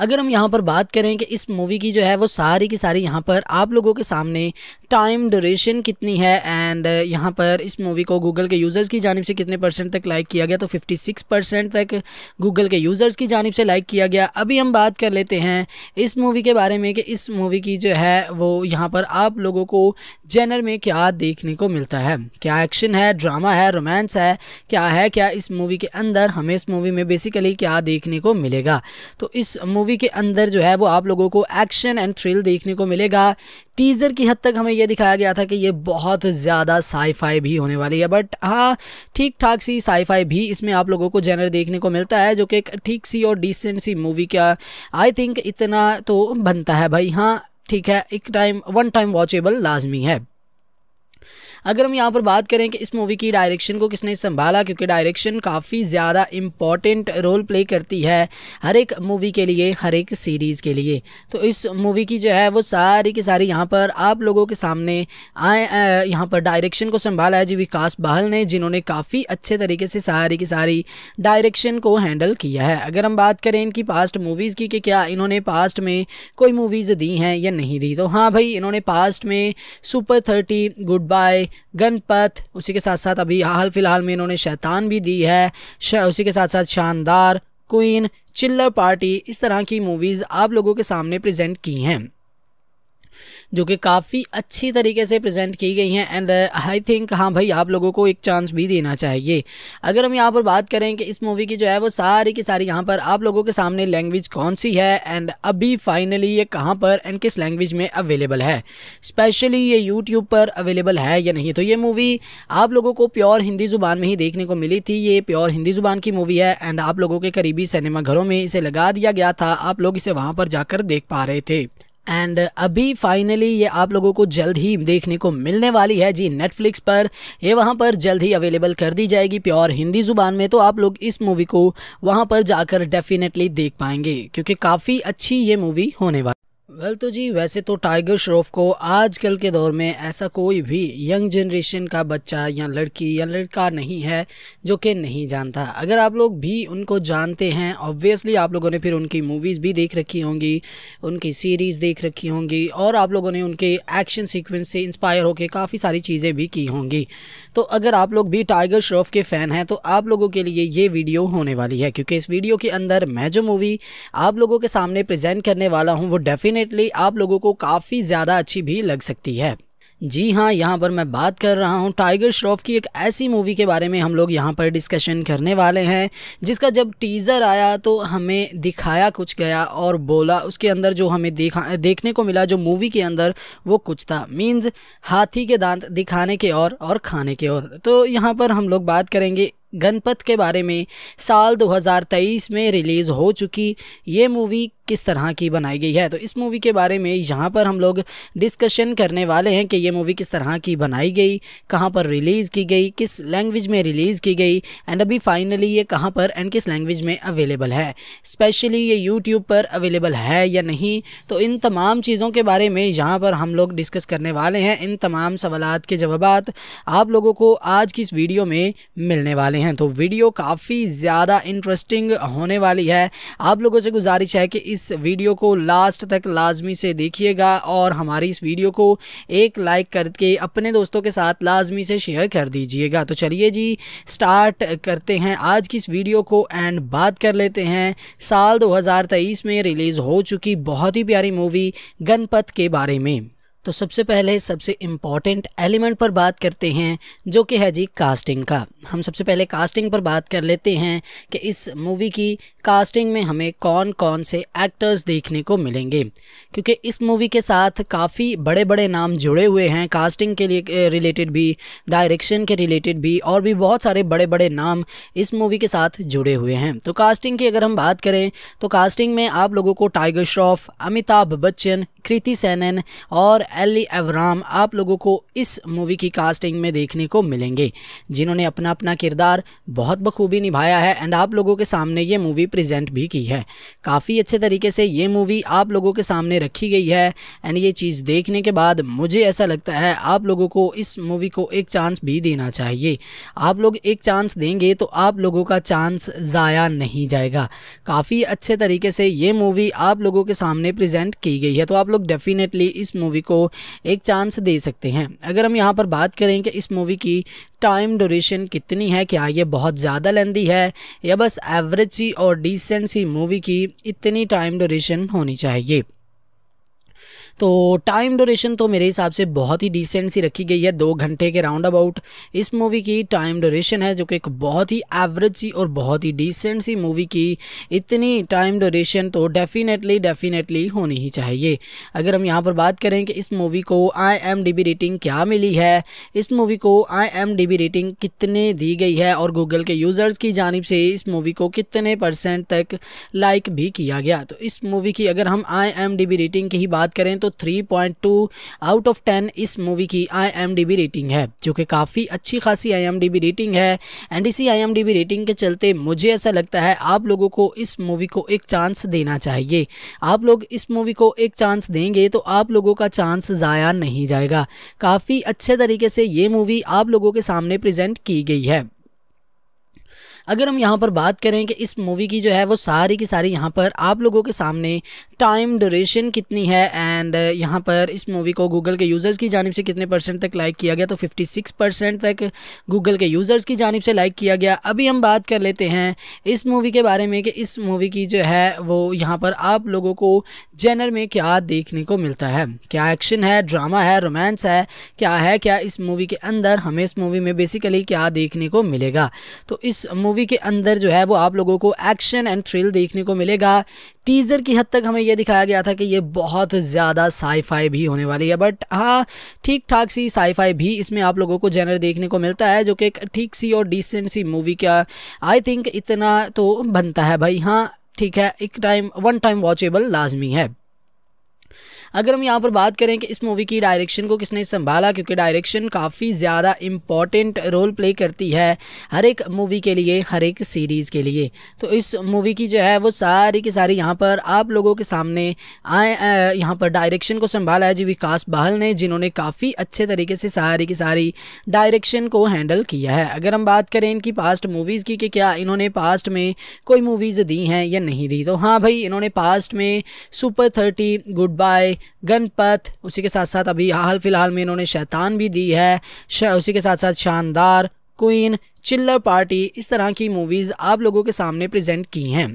अगर हम यहाँ पर बात करें कि इस मूवी की जो है वो सारी की सारी यहाँ पर आप लोगों के सामने टाइम ड्यूरेशन कितनी है एंड यहाँ पर इस मूवी को गूगल के यूज़र्स की जानब से कितने परसेंट तक लाइक किया गया तो 56 परसेंट तक गूगल के यूज़र्स की जानब से लाइक किया गया अभी हम बात कर लेते हैं इस मूवी के बारे में कि इस मूवी की जो है वो यहाँ पर आप लोगों को जेनर में क्या देखने को मिलता है क्या एक्शन है ड्रामा है रोमांस है क्या है क्या इस मूवी के अंदर हमें इस मूवी में बेसिकली क्या देखने को मिलेगा तो इस मूवी मूवी के अंदर जो है वो आप लोगों को एक्शन एंड थ्रिल देखने को मिलेगा टीज़र की हद तक हमें यह दिखाया गया था कि ये बहुत ज़्यादा साईफाई भी होने वाली है बट हाँ ठीक ठाक सी साईफाई भी इसमें आप लोगों को जेनर देखने को मिलता है जो कि एक ठीक सी और डिसेंट सी मूवी का आई थिंक इतना तो बनता है भाई हाँ ठीक है एक टाइम वन टाइम वॉचेबल लाजमी है अगर हम यहाँ पर बात करें कि इस मूवी की डायरेक्शन को किसने संभाला क्योंकि डायरेक्शन काफ़ी ज़्यादा इम्पॉर्टेंट रोल प्ले करती है हर एक मूवी के लिए हर एक सीरीज़ के लिए तो इस मूवी की जो है वो सारी की सारी यहाँ पर आप लोगों के सामने आए यहाँ पर डायरेक्शन को संभाला है जी विकास बहल ने जिन्होंने काफ़ी अच्छे तरीके से सारी की सारी डायरेक्शन को हैंडल किया है अगर हम बात करें इनकी पास्ट मूवीज़ की कि क्या इन्होंने पास्ट में कोई मूवीज़ दी हैं या नहीं दी तो हाँ भाई इन्होंने पास्ट में super thirty good bye Ganpat उसी के साथ साथ अभी हाल फिलहाल में इन्होंने शैतान भी दी है उसी के साथ साथ शानदार क्वीन चिल्लर पार्टी इस तरह की मूवीज़ आप लोगों के सामने प्रेजेंट की हैं जो कि काफ़ी अच्छी तरीके से प्रेजेंट की गई हैं एंड आई थिंक हाँ भाई आप लोगों को एक चांस भी देना चाहिए अगर हम यहाँ पर बात करें कि इस मूवी की जो है वो सारी की सारी यहाँ पर आप लोगों के सामने लैंग्वेज कौन सी है एंड अभी फाइनली ये कहाँ पर एंड किस लैंग्वेज में अवेलेबल है स्पेशली ये यूट्यूब पर अवेलेबल है या नहीं तो ये मूवी आप लोगों को प्योर हिंदी ज़ुबान में ही देखने को मिली थी ये प्योर हिंदी ज़ुबान की मूवी है एंड आप लोगों के करीबी सिनेमाघरों में इसे लगा दिया गया था आप लोग इसे वहाँ पर जाकर देख पा रहे थे एंड uh, अभी फाइनली ये आप लोगों को जल्द ही देखने को मिलने वाली है जी नेटफ्लिक्स पर ये वहाँ पर जल्द ही अवेलेबल कर दी जाएगी प्योर हिंदी ज़ुबान में तो आप लोग इस मूवी को वहाँ पर जाकर डेफिनेटली देख पाएंगे क्योंकि काफ़ी अच्छी ये मूवी होने वाली वेल well, तो जी वैसे तो टाइगर श्रॉफ को आजकल के दौर में ऐसा कोई भी यंग जनरेशन का बच्चा या लड़की या लड़का नहीं है जो कि नहीं जानता अगर आप लोग भी उनको जानते हैं ऑब्वियसली आप लोगों ने फिर उनकी मूवीज़ भी देख रखी होंगी उनकी सीरीज़ देख रखी होंगी और आप लोगों ने उनके एक्शन सीक्वेंस से इंस्पायर होकर काफ़ी सारी चीज़ें भी की होंगी तो अगर आप लोग भी टाइगर श्रॉफ के फ़ैन हैं तो आप लोगों के लिए ये वीडियो होने वाली है क्योंकि इस वीडियो के अंदर मैं जो मूवी आप लोगों के सामने प्रजेंट करने वाला हूँ वो डेफिनेट डेफिनेटली आप लोगों को काफ़ी ज़्यादा अच्छी भी लग सकती है जी हाँ यहाँ पर मैं बात कर रहा हूँ टाइगर श्रॉफ की एक ऐसी मूवी के बारे में हम लोग यहाँ पर डिस्कशन करने वाले हैं जिसका जब टीज़र आया तो हमें दिखाया कुछ गया और बोला उसके अंदर जो हमें देखा देखने को मिला जो मूवी के अंदर वो कुछ था मीन्स हाथी के दांत दिखाने के और और खाने के और तो यहाँ पर हम लोग बात करेंगे गणपत के बारे में साल 2023 में रिलीज़ हो चुकी ये मूवी किस तरह की बनाई गई है तो इस मूवी के बारे में यहाँ पर हम लोग डिस्कशन करने वाले हैं कि ये मूवी किस तरह की बनाई गई कहाँ पर रिलीज़ की गई किस लैंग्वेज में रिलीज़ की गई एंड अभी फाइनली ये कहाँ पर एंड किस लैंग्वेज में अवेलेबल है स्पेशली ये यूट्यूब पर अवेलेबल है या नहीं तो इन तमाम चीज़ों के बारे में यहाँ पर हम लोग डिस्कस करने वाले हैं इन तमाम सवाल के जवाब आप लोगों को आज की इस वीडियो में मिलने वाले वाली हैं तो वीडियो काफ़ी ज़्यादा इंटरेस्टिंग होने वाली है आप लोगों से गुजारिश है कि इस वीडियो को लास्ट तक लाजमी से देखिएगा और हमारी इस वीडियो को एक लाइक करके अपने दोस्तों के साथ लाजमी से शेयर कर दीजिएगा तो चलिए जी स्टार्ट करते हैं आज की इस वीडियो को एंड बात कर लेते हैं साल दो में रिलीज़ हो चुकी बहुत ही प्यारी मूवी गणपत के बारे में तो सबसे पहले सबसे इम्पॉर्टेंट एलिमेंट पर बात करते हैं जो कि है जी कास्टिंग का हम सबसे पहले कास्टिंग पर बात कर लेते हैं कि इस मूवी की कास्टिंग में हमें कौन कौन से एक्टर्स देखने को मिलेंगे क्योंकि इस मूवी के साथ काफ़ी बड़े बड़े नाम जुड़े हुए हैं कास्टिंग के लिए रिलेटेड भी डायरेक्शन के रिलेटेड भी और भी बहुत सारे बड़े बड़े नाम इस मूवी के साथ जुड़े हुए हैं तो कास्टिंग की अगर हम बात करें तो कास्टिंग में आप लोगों को टाइगर श्रॉफ अमिताभ बच्चन कृति सैनन और एली एवराम आप लोगों को इस मूवी की कास्टिंग में देखने को मिलेंगे जिन्होंने अपना अपना किरदार बहुत बखूबी निभाया है एंड आप लोगों के सामने ये मूवी प्रेजेंट भी की है काफ़ी अच्छे तरीके से ये मूवी आप लोगों के सामने रखी गई है एंड ये चीज़ देखने के बाद मुझे ऐसा लगता है आप लोगों को इस मूवी को एक चांस भी देना चाहिए आप लोग एक चांस देंगे तो आप लोगों का चांस ज़ाया नहीं जाएगा काफ़ी अच्छे तरीके से ये मूवी आप लोगों के सामने प्रेजेंट की गई है तो आप लोग डेफिनेटली इस मूवी को एक चांस दे सकते हैं अगर हम यहाँ पर बात करें कि इस मूवी की टाइम ड्यूरेशन कितनी है क्या ये बहुत ज़्यादा लेंदी है या बस एवरेज सी और डिसेंट सी मूवी की इतनी टाइम ड्यूरेशन होनी चाहिए तो टाइम ड्यूरेशन तो मेरे हिसाब से बहुत ही डिसेंट सी रखी गई है दो घंटे के राउंड अबाउट इस मूवी की टाइम ड्यूरेशन है जो कि एक बहुत ही एवरेज सी और बहुत ही डिसेंट सी मूवी की इतनी टाइम ड्यूरेशन तो डेफिनेटली डेफिनेटली होनी ही चाहिए अगर हम यहाँ पर बात करें कि इस मूवी को आई रेटिंग क्या मिली है इस मूवी को आई रेटिंग कितने दी गई है और गूगल के यूज़र्स की जानब से इस मूवी को कितने परसेंट तक लाइक भी किया गया तो इस मूवी की अगर हम आई रेटिंग की ही बात करें तो पॉइंट 3.2 आउट ऑफ 10 इस मूवी की आईएमडीबी रेटिंग है जो कि काफ़ी अच्छी खासी आईएमडीबी रेटिंग है एंड इसी आईएमडीबी रेटिंग के चलते मुझे ऐसा लगता है आप लोगों को इस मूवी को एक चांस देना चाहिए आप लोग इस मूवी को एक चांस देंगे तो आप लोगों का चांस ज़ाया नहीं जाएगा काफ़ी अच्छे तरीके से ये मूवी आप लोगों के सामने प्रेजेंट की गई है अगर हम यहाँ पर बात करें कि इस मूवी की जो है वो सारी की सारी यहाँ पर आप लोगों के सामने टाइम ड्यूरेशन कितनी है एंड यहाँ पर इस मूवी को गूगल के यूज़र्स की जानब से कितने परसेंट तक लाइक किया गया तो 56 परसेंट तक गूगल के यूज़र्स की जानब से लाइक किया गया अभी हम बात कर लेते हैं इस मूवी के बारे में कि इस मूवी की जो है वो यहाँ पर आप लोगों को जेनर में क्या देखने को मिलता है क्या एक्शन है ड्रामा है रोमांस है क्या है क्या इस मूवी के अंदर हमें इस मूवी में बेसिकली क्या देखने को मिलेगा तो इस मूवी मूवी के अंदर जो है वो आप लोगों को एक्शन एंड थ्रिल देखने को मिलेगा टीज़र की हद तक हमें यह दिखाया गया था कि ये बहुत ज़्यादा साईफाई भी होने वाली है बट हाँ ठीक ठाक सी साईफाई भी इसमें आप लोगों को जेनर देखने को मिलता है जो कि एक ठीक सी और डिसेंट सी मूवी का आई थिंक इतना तो बनता है भाई हाँ ठीक है एक टाइम वन टाइम वॉचेबल लाजमी है अगर हम यहाँ पर बात करें कि इस मूवी की डायरेक्शन को किसने संभाला क्योंकि डायरेक्शन काफ़ी ज़्यादा इम्पॉर्टेंट रोल प्ले करती है हर एक मूवी के लिए हर एक सीरीज़ के लिए तो इस मूवी की जो है वो सारी की सारी यहाँ पर आप लोगों के सामने आए यहाँ पर डायरेक्शन को संभाला है जी विकास बहल ने जिन्होंने काफ़ी अच्छे तरीके से सारी की सारी डायरेक्शन को हैंडल किया है अगर हम बात करें इनकी पास्ट मूवीज़ की कि क्या इन्होंने पास्ट में कोई मूवीज़ दी हैं या नहीं दी तो हाँ भाई इन्होंने पास्ट में super thirty good bye Ganpat उसी के साथ साथ अभी हाल फिलहाल में इन्होंने शैतान भी दी है उसी के साथ साथ शानदार क्वीन चिल्लर पार्टी इस तरह की मूवीज़ आप लोगों के सामने प्रेजेंट की हैं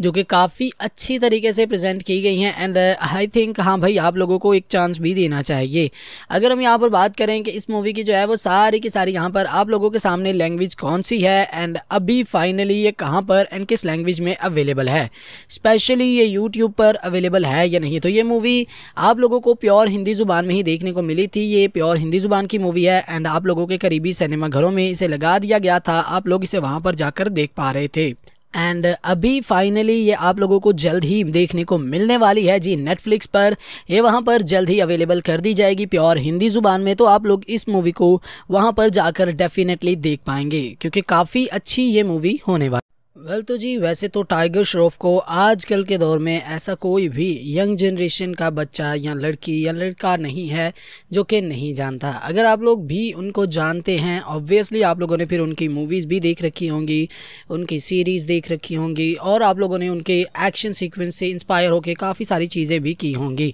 जो कि काफ़ी अच्छी तरीके से प्रेजेंट की गई हैं एंड आई थिंक हाँ भाई आप लोगों को एक चांस भी देना चाहिए अगर हम यहाँ पर बात करें कि इस मूवी की जो है वो सारी की सारी यहाँ पर आप लोगों के सामने लैंग्वेज कौन सी है एंड अभी फाइनली ये कहाँ पर एंड किस लैंग्वेज में अवेलेबल है स्पेशली ये यूट्यूब पर अवेलेबल है या नहीं तो ये मूवी आप लोगों को प्योर हिंदी ज़ुबान में ही देखने को मिली थी ये प्योर हिंदी ज़ुबान की मूवी है एंड आप लोगों के करीबी सिनेमाघरों में इसे लगा दिया गया था आप लोग इसे वहाँ पर जाकर देख पा रहे थे एंड uh, अभी फाइनली ये आप लोगों को जल्द ही देखने को मिलने वाली है जी नेटफ्लिक्स पर ये वहाँ पर जल्द ही अवेलेबल कर दी जाएगी प्योर हिंदी ज़ुबान में तो आप लोग इस मूवी को वहाँ पर जाकर डेफिनेटली देख पाएंगे क्योंकि काफ़ी अच्छी ये मूवी होने वाली वेल well, तो जी वैसे तो टाइगर श्रॉफ को आजकल के दौर में ऐसा कोई भी यंग जनरेशन का बच्चा या लड़की या लड़का नहीं है जो कि नहीं जानता अगर आप लोग भी उनको जानते हैं ऑब्वियसली आप लोगों ने फिर उनकी मूवीज़ भी देख रखी होंगी उनकी सीरीज़ देख रखी होंगी और आप लोगों ने उनके एक्शन सीक्वेंस से इंस्पायर होकर काफ़ी सारी चीज़ें भी की होंगी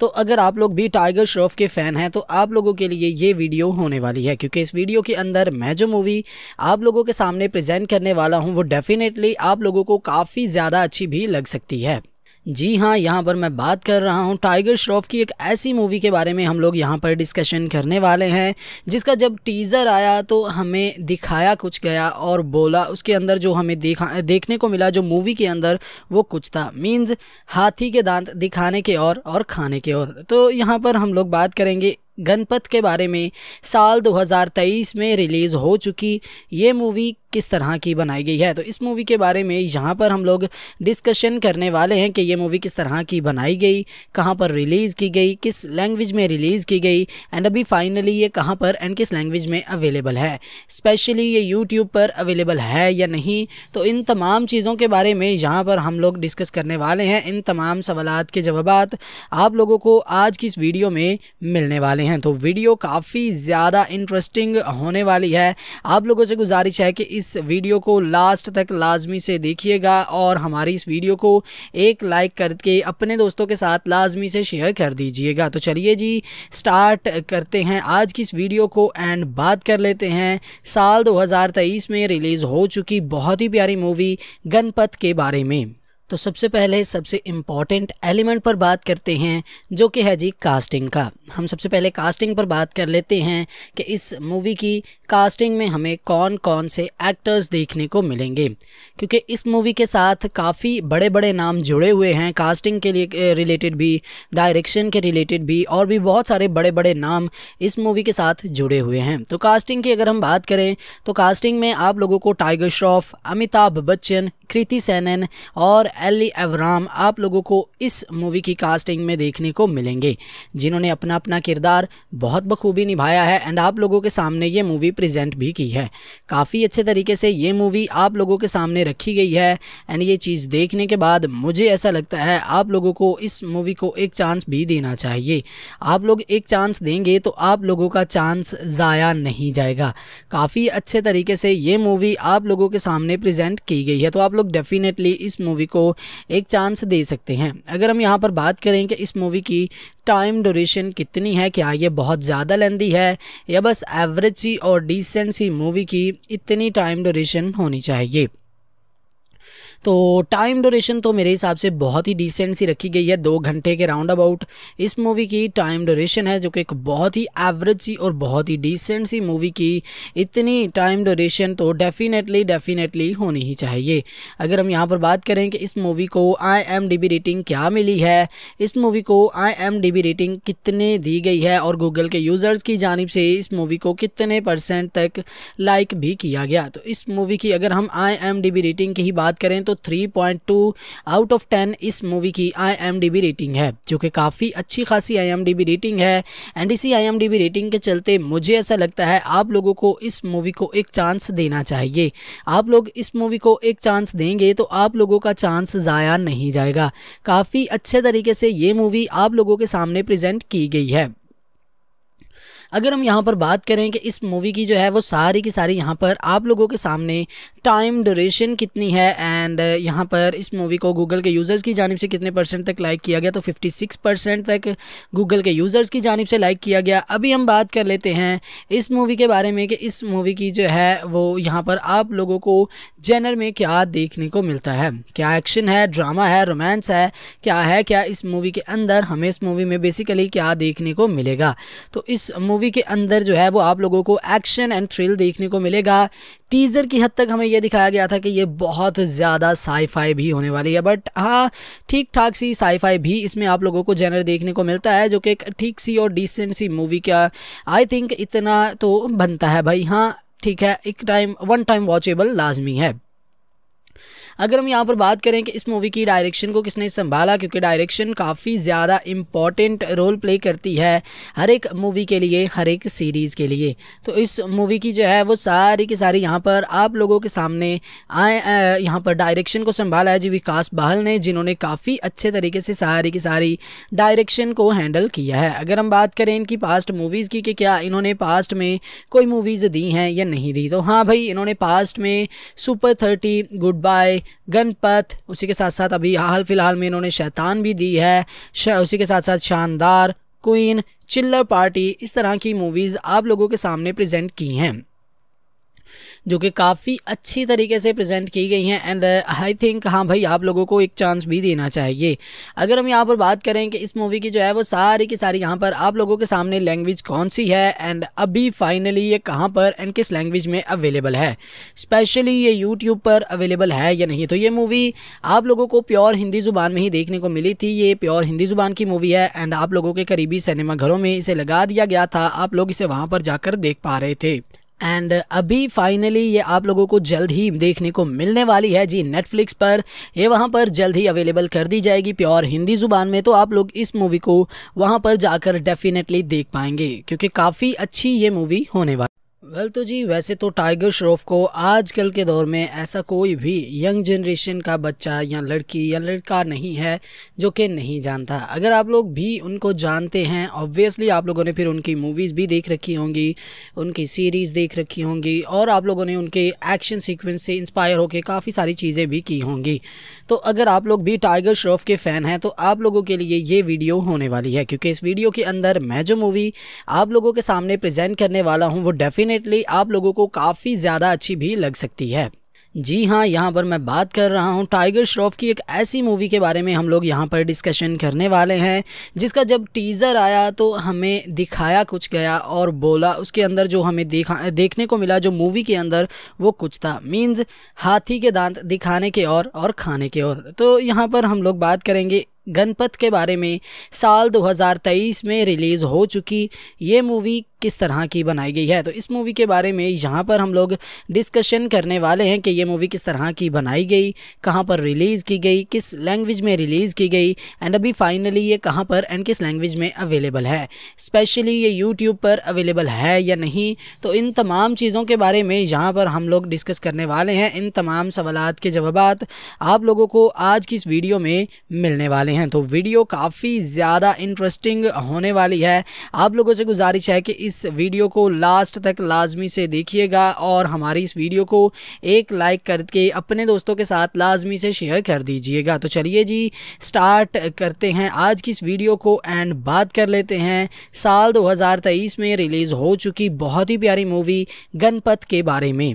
तो अगर आप लोग भी टाइगर श्रॉफ के फ़ैन हैं तो आप लोगों के लिए ये वीडियो होने वाली है क्योंकि इस वीडियो के अंदर मैं जो मूवी आप लोगों के सामने प्रजेंट करने वाला हूँ वो डेफिनेट डेफिनेटली आप लोगों को काफ़ी ज़्यादा अच्छी भी लग सकती है जी हाँ यहाँ पर मैं बात कर रहा हूँ टाइगर श्रॉफ की एक ऐसी मूवी के बारे में हम लोग यहाँ पर डिस्कशन करने वाले हैं जिसका जब टीज़र आया तो हमें दिखाया कुछ गया और बोला उसके अंदर जो हमें देखा देखने को मिला जो मूवी के अंदर वो कुछ था मीन्स हाथी के दांत दिखाने के और और खाने के और तो यहाँ पर हम लोग बात करेंगे गणपत के बारे में साल 2023 में रिलीज़ हो चुकी ये मूवी किस तरह की बनाई गई है तो इस मूवी के बारे में यहाँ पर हम लोग डिस्कशन करने वाले हैं कि ये मूवी किस तरह की बनाई गई कहाँ पर रिलीज़ की गई किस लैंग्वेज में रिलीज़ की गई एंड अभी फाइनली ये कहाँ पर एंड किस लैंग्वेज में अवेलेबल है स्पेशली ये यूट्यूब पर अवेलेबल है या नहीं तो इन तमाम चीज़ों के बारे में यहाँ पर हम लोग डिस्कस करने वाले हैं इन तमाम सवाल के जवाब आप लोगों को आज की इस वीडियो में मिलने वाले हैं तो वीडियो काफ़ी ज़्यादा इंटरेस्टिंग होने वाली है आप लोगों से गुजारिश है कि इस इस वीडियो को लास्ट तक लाजमी से देखिएगा और हमारी इस वीडियो को एक लाइक करके अपने दोस्तों के साथ लाजमी से शेयर कर दीजिएगा तो चलिए जी स्टार्ट करते हैं आज की इस वीडियो को एंड बात कर लेते हैं साल 2023 में रिलीज़ हो चुकी बहुत ही प्यारी मूवी गणपत के बारे में तो सबसे पहले सबसे इम्पॉर्टेंट एलिमेंट पर बात करते हैं जो कि है जी कास्टिंग का हम सबसे पहले कास्टिंग पर बात कर लेते हैं कि इस मूवी की कास्टिंग में हमें कौन कौन से एक्टर्स देखने को मिलेंगे क्योंकि इस मूवी के साथ काफ़ी बड़े बड़े नाम जुड़े हुए हैं कास्टिंग के लिए रिलेटेड भी डायरेक्शन के रिलेटेड भी और भी बहुत सारे बड़े बड़े नाम इस मूवी के साथ जुड़े हुए हैं तो कास्टिंग की अगर हम बात करें तो कास्टिंग में आप लोगों को टाइगर श्रॉफ अमिताभ बच्चन कृति सैनन और एली एवराम आप लोगों को इस मूवी की कास्टिंग में देखने को मिलेंगे जिन्होंने अपना अपना किरदार बहुत बखूबी निभाया है एंड आप लोगों के सामने ये मूवी प्रेजेंट भी की है काफ़ी अच्छे तरीके से ये मूवी आप लोगों के सामने रखी गई है एंड ये चीज़ देखने के बाद मुझे ऐसा लगता है आप लोगों को इस मूवी को एक चांस भी देना चाहिए आप लोग एक चांस देंगे तो आप लोगों का चांस ज़ाया नहीं जाएगा काफ़ी अच्छे तरीके से ये मूवी आप लोगों के सामने प्रजेंट की गई है तो आप लोग डेफिनेटली इस मूवी को एक चांस दे सकते हैं अगर हम यहाँ पर बात करें कि इस मूवी की टाइम ड्यूरेशन कितनी है क्या ये बहुत ज़्यादा लेंदी है या बस एवरेज सी और डिसेंट सी मूवी की इतनी टाइम ड्यूरेशन होनी चाहिए तो टाइम ड्यूरेशन तो मेरे हिसाब से बहुत ही डिसेंट सी रखी गई है दो घंटे के राउंड अबाउट इस मूवी की टाइम ड्यूरेशन है जो कि एक बहुत ही एवरेज सी और बहुत ही डिसेंट सी मूवी की इतनी टाइम ड्यूरेशन तो डेफिनेटली डेफिनेटली होनी ही चाहिए अगर हम यहाँ पर बात करें कि इस मूवी को आई एम रेटिंग क्या मिली है इस मूवी को आई एम रेटिंग कितने दी गई है और गूगल के यूज़र्स की जानब से इस मूवी को कितने परसेंट तक लाइक भी किया गया तो इस मूवी की अगर हम आई रेटिंग की ही बात करें तो 3.2 आउट ऑफ 10 इस मूवी की आईएमडीबी रेटिंग है जो कि काफ़ी अच्छी खासी आईएमडीबी रेटिंग है एंड इसी आईएमडीबी रेटिंग के चलते मुझे ऐसा लगता है आप लोगों को इस मूवी को एक चांस देना चाहिए आप लोग इस मूवी को एक चांस देंगे तो आप लोगों का चांस ज़ाया नहीं जाएगा काफ़ी अच्छे तरीके से ये मूवी आप लोगों के सामने प्रेजेंट की गई है अगर हम यहाँ पर बात करें कि इस मूवी की जो है वो सारी की सारी यहाँ पर आप लोगों के सामने टाइम ड्यूरेशन कितनी है एंड यहाँ पर इस मूवी को गूगल के यूज़र्स की जानब से कितने परसेंट तक लाइक किया गया तो 56 परसेंट तक गूगल के यूज़र्स की जानब से लाइक किया गया अभी हम बात कर लेते हैं इस मूवी के बारे में कि इस मूवी की जो है वो यहाँ पर आप लोगों को जेनर में क्या देखने को मिलता है क्या एक्शन है ड्रामा है रोमांस है क्या है क्या इस मूवी के अंदर हमें इस मूवी में बेसिकली क्या देखने को मिलेगा तो इस मूवी मूवी के अंदर जो है वो आप लोगों को एक्शन एंड थ्रिल देखने को मिलेगा टीज़र की हद तक हमें यह दिखाया गया था कि ये बहुत ज़्यादा साईफाई भी होने वाली है बट हाँ ठीक ठाक सी साईफाई भी इसमें आप लोगों को जेनर देखने को मिलता है जो कि एक ठीक सी और डिसेंट सी मूवी का आई थिंक इतना तो बनता है भाई हाँ ठीक है एक टाइम वन टाइम वॉचेबल लाजमी है अगर हम यहाँ पर बात करें कि इस मूवी की डायरेक्शन को किसने संभाला क्योंकि डायरेक्शन काफ़ी ज़्यादा इम्पॉर्टेंट रोल प्ले करती है हर एक मूवी के लिए हर एक सीरीज़ के लिए तो इस मूवी की जो है वो सारी की सारी यहाँ पर आप लोगों के सामने आए यहाँ पर डायरेक्शन को संभाला है जी विकास बहल ने जिन्होंने काफ़ी अच्छे तरीके से सारी की सारी डायरेक्शन को हैंडल किया है अगर हम बात करें इनकी पास्ट मूवीज़ की कि क्या इन्होंने पास्ट में कोई मूवीज़ दी हैं या नहीं दी तो हाँ भाई इन्होंने पास्ट में super thirty good bye Ganpat उसी के साथ साथ अभी हाल फिलहाल में इन्होंने शैतान भी दी है उसी के साथ साथ शानदार क्वीन चिल्लर पार्टी इस तरह की मूवीज़ आप लोगों के सामने प्रेजेंट की हैं जो कि काफ़ी अच्छी तरीके से प्रेजेंट की गई हैं एंड आई थिंक हाँ भाई आप लोगों को एक चांस भी देना चाहिए अगर हम यहाँ पर बात करें कि इस मूवी की जो है वो सारी की सारी यहाँ पर आप लोगों के सामने लैंग्वेज कौन सी है एंड अभी फाइनली ये कहाँ पर एंड किस लैंग्वेज में अवेलेबल है स्पेशली ये यूट्यूब पर अवेलेबल है या नहीं तो ये मूवी आप लोगों को प्योर हिंदी ज़ुबान में ही देखने को मिली थी ये प्योर हिंदी ज़ुबान की मूवी है एंड आप लोगों के करीबी सिनेमाघरों में इसे लगा दिया गया था आप लोग इसे वहाँ पर जाकर देख पा रहे थे एंड uh, अभी फाइनली ये आप लोगों को जल्द ही देखने को मिलने वाली है जी नेटफ्लिक्स पर ये वहाँ पर जल्द ही अवेलेबल कर दी जाएगी प्योर हिंदी ज़ुबान में तो आप लोग इस मूवी को वहाँ पर जाकर डेफिनेटली देख पाएंगे क्योंकि काफ़ी अच्छी ये मूवी होने वाली वेल well, तो जी वैसे तो टाइगर श्रॉफ को आजकल के दौर में ऐसा कोई भी यंग जनरेशन का बच्चा या लड़की या लड़का नहीं है जो कि नहीं जानता अगर आप लोग भी उनको जानते हैं ऑब्वियसली आप लोगों ने फिर उनकी मूवीज़ भी देख रखी होंगी उनकी सीरीज़ देख रखी होंगी और आप लोगों ने उनके एक्शन सीक्वेंस से इंस्पायर होकर काफ़ी सारी चीज़ें भी की होंगी तो अगर आप लोग भी टाइगर श्रॉफ के फ़ैन हैं तो आप लोगों के लिए ये वीडियो होने वाली है क्योंकि इस वीडियो के अंदर मैं जो मूवी आप लोगों के सामने प्रजेंट करने वाला हूँ वो डेफिनेट डेफिनेटली आप लोगों को काफ़ी ज़्यादा अच्छी भी लग सकती है जी हाँ यहाँ पर मैं बात कर रहा हूँ टाइगर श्रॉफ की एक ऐसी मूवी के बारे में हम लोग यहाँ पर डिस्कशन करने वाले हैं जिसका जब टीज़र आया तो हमें दिखाया कुछ गया और बोला उसके अंदर जो हमें देखा देखने को मिला जो मूवी के अंदर वो कुछ था मीन्स हाथी के दांत दिखाने के और और खाने के और तो यहाँ पर हम लोग बात करेंगे गणपत के बारे में साल 2023 में रिलीज़ हो चुकी ये मूवी किस तरह की बनाई गई है तो इस मूवी के बारे में यहाँ पर हम लोग डिस्कशन करने वाले हैं कि ये मूवी किस तरह की बनाई गई कहाँ पर रिलीज़ की गई किस लैंग्वेज में रिलीज़ की गई एंड अभी फाइनली ये कहाँ पर एंड किस लैंग्वेज में अवेलेबल है स्पेशली ये यूट्यूब पर अवेलेबल है या नहीं तो इन तमाम चीज़ों के बारे में यहाँ पर हम लोग डिस्कस करने वाले हैं इन तमाम सवाल के जवाब आप लोगों को आज की इस वीडियो में मिलने वाले हैं हैं तो वीडियो काफ़ी ज़्यादा इंटरेस्टिंग होने वाली है आप लोगों से गुजारिश है कि इस वीडियो को लास्ट तक लाजमी से देखिएगा और हमारी इस वीडियो को एक लाइक करके अपने दोस्तों के साथ लाजमी से शेयर कर दीजिएगा तो चलिए जी स्टार्ट करते हैं आज की इस वीडियो को एंड बात कर लेते हैं साल दो में रिलीज़ हो चुकी बहुत ही प्यारी मूवी गणपत के बारे में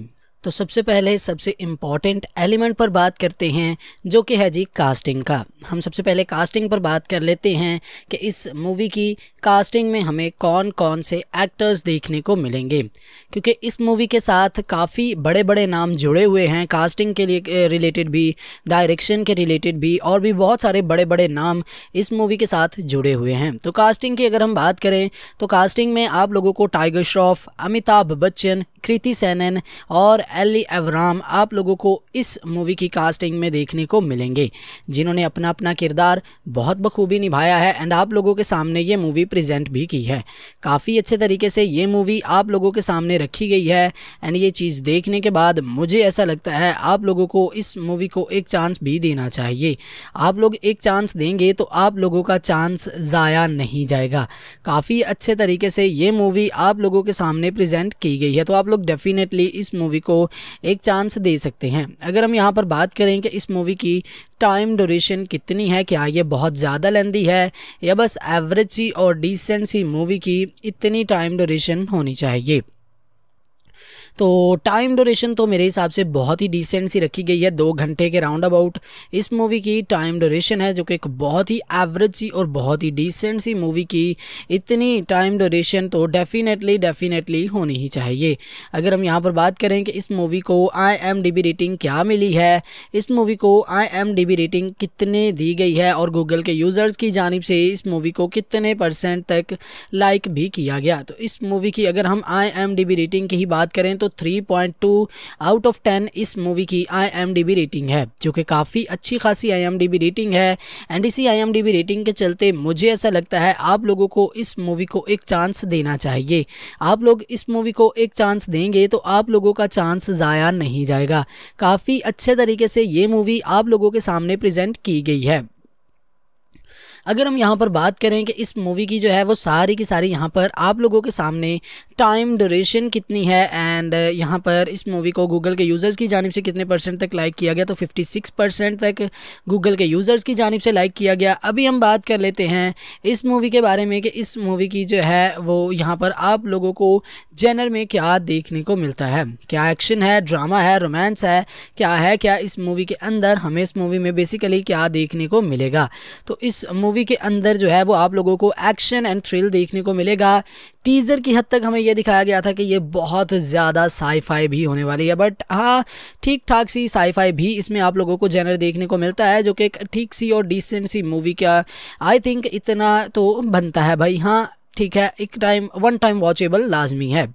तो सबसे पहले सबसे इम्पॉर्टेंट एलिमेंट पर बात करते हैं जो कि है जी कास्टिंग का हम सबसे पहले कास्टिंग पर बात कर लेते हैं कि इस मूवी की कास्टिंग में हमें कौन कौन से एक्टर्स देखने को मिलेंगे क्योंकि इस मूवी के साथ काफ़ी बड़े बड़े नाम जुड़े हुए हैं कास्टिंग के लिए रिलेटेड भी डायरेक्शन के रिलेटेड भी और भी बहुत सारे बड़े बड़े नाम इस मूवी के साथ जुड़े हुए हैं तो कास्टिंग की अगर हम बात करें तो कास्टिंग में आप लोगों को टाइगर श्रॉफ अमिताभ बच्चन कृति सैनन और एली एवराम आप लोगों को इस मूवी की कास्टिंग में देखने को मिलेंगे जिन्होंने अपना अपना किरदार बहुत बखूबी निभाया है एंड आप लोगों के सामने ये मूवी प्रेजेंट भी की है काफ़ी अच्छे तरीके से ये मूवी आप लोगों के सामने रखी गई है एंड ये चीज़ देखने के बाद मुझे ऐसा लगता है आप लोगों को इस मूवी को एक चांस भी देना चाहिए आप लोग एक चांस देंगे तो आप लोगों का चांस ज़ाया नहीं जाएगा काफ़ी अच्छे तरीके से ये मूवी आप लोगों के सामने प्रेजेंट की गई है तो आप लोग डेफिनेटली इस मूवी को एक चांस दे सकते हैं अगर हम यहाँ पर बात करें कि इस मूवी की टाइम ड्यूरेशन कितनी है क्या ये बहुत ज़्यादा लेंदी है या बस एवरेज सी और डिसेंट सी मूवी की इतनी टाइम ड्यूरेशन होनी चाहिए तो टाइम डोरेशन तो मेरे हिसाब से बहुत ही डिसेंट सी रखी गई है दो घंटे के राउंड अबाउट इस मूवी की टाइम डोरेशन है जो कि एक बहुत ही एवरेज सी और बहुत ही डिसेंट सी मूवी की इतनी टाइम डोरेशन तो डेफिनेटली डेफिनेटली होनी ही चाहिए अगर हम यहाँ पर बात करें कि इस मूवी को आई रेटिंग क्या मिली है इस मूवी को आई रेटिंग कितने दी गई है और गूगल के यूज़र्स की जानब से इस मूवी को कितने परसेंट तक लाइक भी किया गया तो इस मूवी की अगर हम आई रेटिंग की ही बात करें तो 3.2 आउट ऑफ 10 इस मूवी की आईएमडीबी रेटिंग है जो कि काफ़ी अच्छी खासी आईएमडीबी रेटिंग है एंड इसी आईएमडीबी रेटिंग के चलते मुझे ऐसा लगता है आप लोगों को इस मूवी को एक चांस देना चाहिए आप लोग इस मूवी को एक चांस देंगे तो आप लोगों का चांस ज़ाया नहीं जाएगा काफ़ी अच्छे तरीके से ये मूवी आप लोगों के सामने प्रेजेंट की गई है अगर हम यहाँ पर बात करें कि इस मूवी की जो है वो सारी की सारी यहाँ पर आप लोगों के सामने टाइम ड्यूरेशन कितनी है एंड यहाँ पर इस मूवी को गूगल के यूज़र्स की जानब से कितने परसेंट तक लाइक किया गया तो 56 परसेंट तक गूगल के यूज़र्स की जानब से लाइक किया गया अभी हम बात कर लेते हैं इस मूवी के बारे में कि इस मूवी की जो है वो यहाँ पर आप लोगों को जेनर में क्या देखने को मिलता है क्या एक्शन है ड्रामा है रोमांस है क्या है क्या इस मूवी के अंदर हमें इस मूवी में बेसिकली क्या देखने को मिलेगा तो इस मूवी मूवी के अंदर जो है वो आप लोगों को एक्शन एंड थ्रिल देखने को मिलेगा टीज़र की हद तक हमें यह दिखाया गया था कि ये बहुत ज़्यादा साईफाई भी होने वाली है बट हाँ ठीक ठाक सी साईफाई भी इसमें आप लोगों को जेनर देखने को मिलता है जो कि एक ठीक सी और डिसेंट सी मूवी का आई थिंक इतना तो बनता है भाई हाँ ठीक है एक टाइम वन टाइम वॉचेबल लाजमी है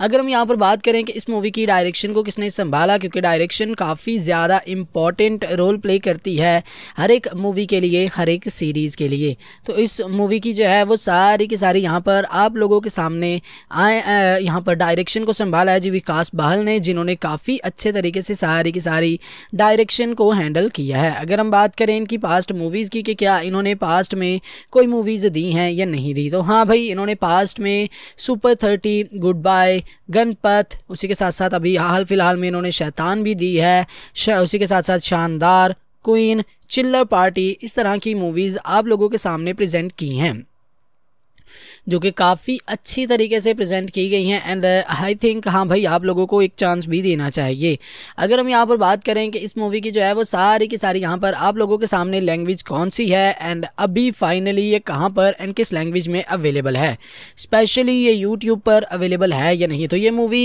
अगर हम यहाँ पर बात करें कि इस मूवी की डायरेक्शन को किसने संभाला क्योंकि डायरेक्शन काफ़ी ज़्यादा इम्पॉर्टेंट रोल प्ले करती है हर एक मूवी के लिए हर एक सीरीज़ के लिए तो इस मूवी की जो है वो सारी की सारी यहाँ पर आप लोगों के सामने आए यहाँ पर डायरेक्शन को संभाला है जी विकास बहल ने जिन्होंने काफ़ी अच्छे तरीके से सारी की सारी डायरेक्शन को हैंडल किया है अगर हम बात करें इनकी पास्ट मूवीज़ की कि क्या इन्होंने पास्ट में कोई मूवीज़ दी हैं या नहीं दी तो हाँ भाई इन्होंने पास्ट में super thirty good bye Ganpat उसी के साथ साथ अभी हाल फिलहाल में इन्होंने शैतान भी दी है उसी के साथ साथ शानदार क्वीन चिल्लर पार्टी इस तरह की मूवीज़ आप लोगों के सामने प्रेजेंट की हैं जो कि काफ़ी अच्छी तरीके से प्रेजेंट की गई हैं एंड आई थिंक हाँ भाई आप लोगों को एक चांस भी देना चाहिए अगर हम यहाँ पर बात करें कि इस मूवी की जो है वो सारी की सारी यहाँ पर आप लोगों के सामने लैंग्वेज कौन सी है एंड अभी फाइनली ये कहाँ पर एंड किस लैंग्वेज में अवेलेबल है स्पेशली ये यूट्यूब पर अवेलेबल है या नहीं तो ये मूवी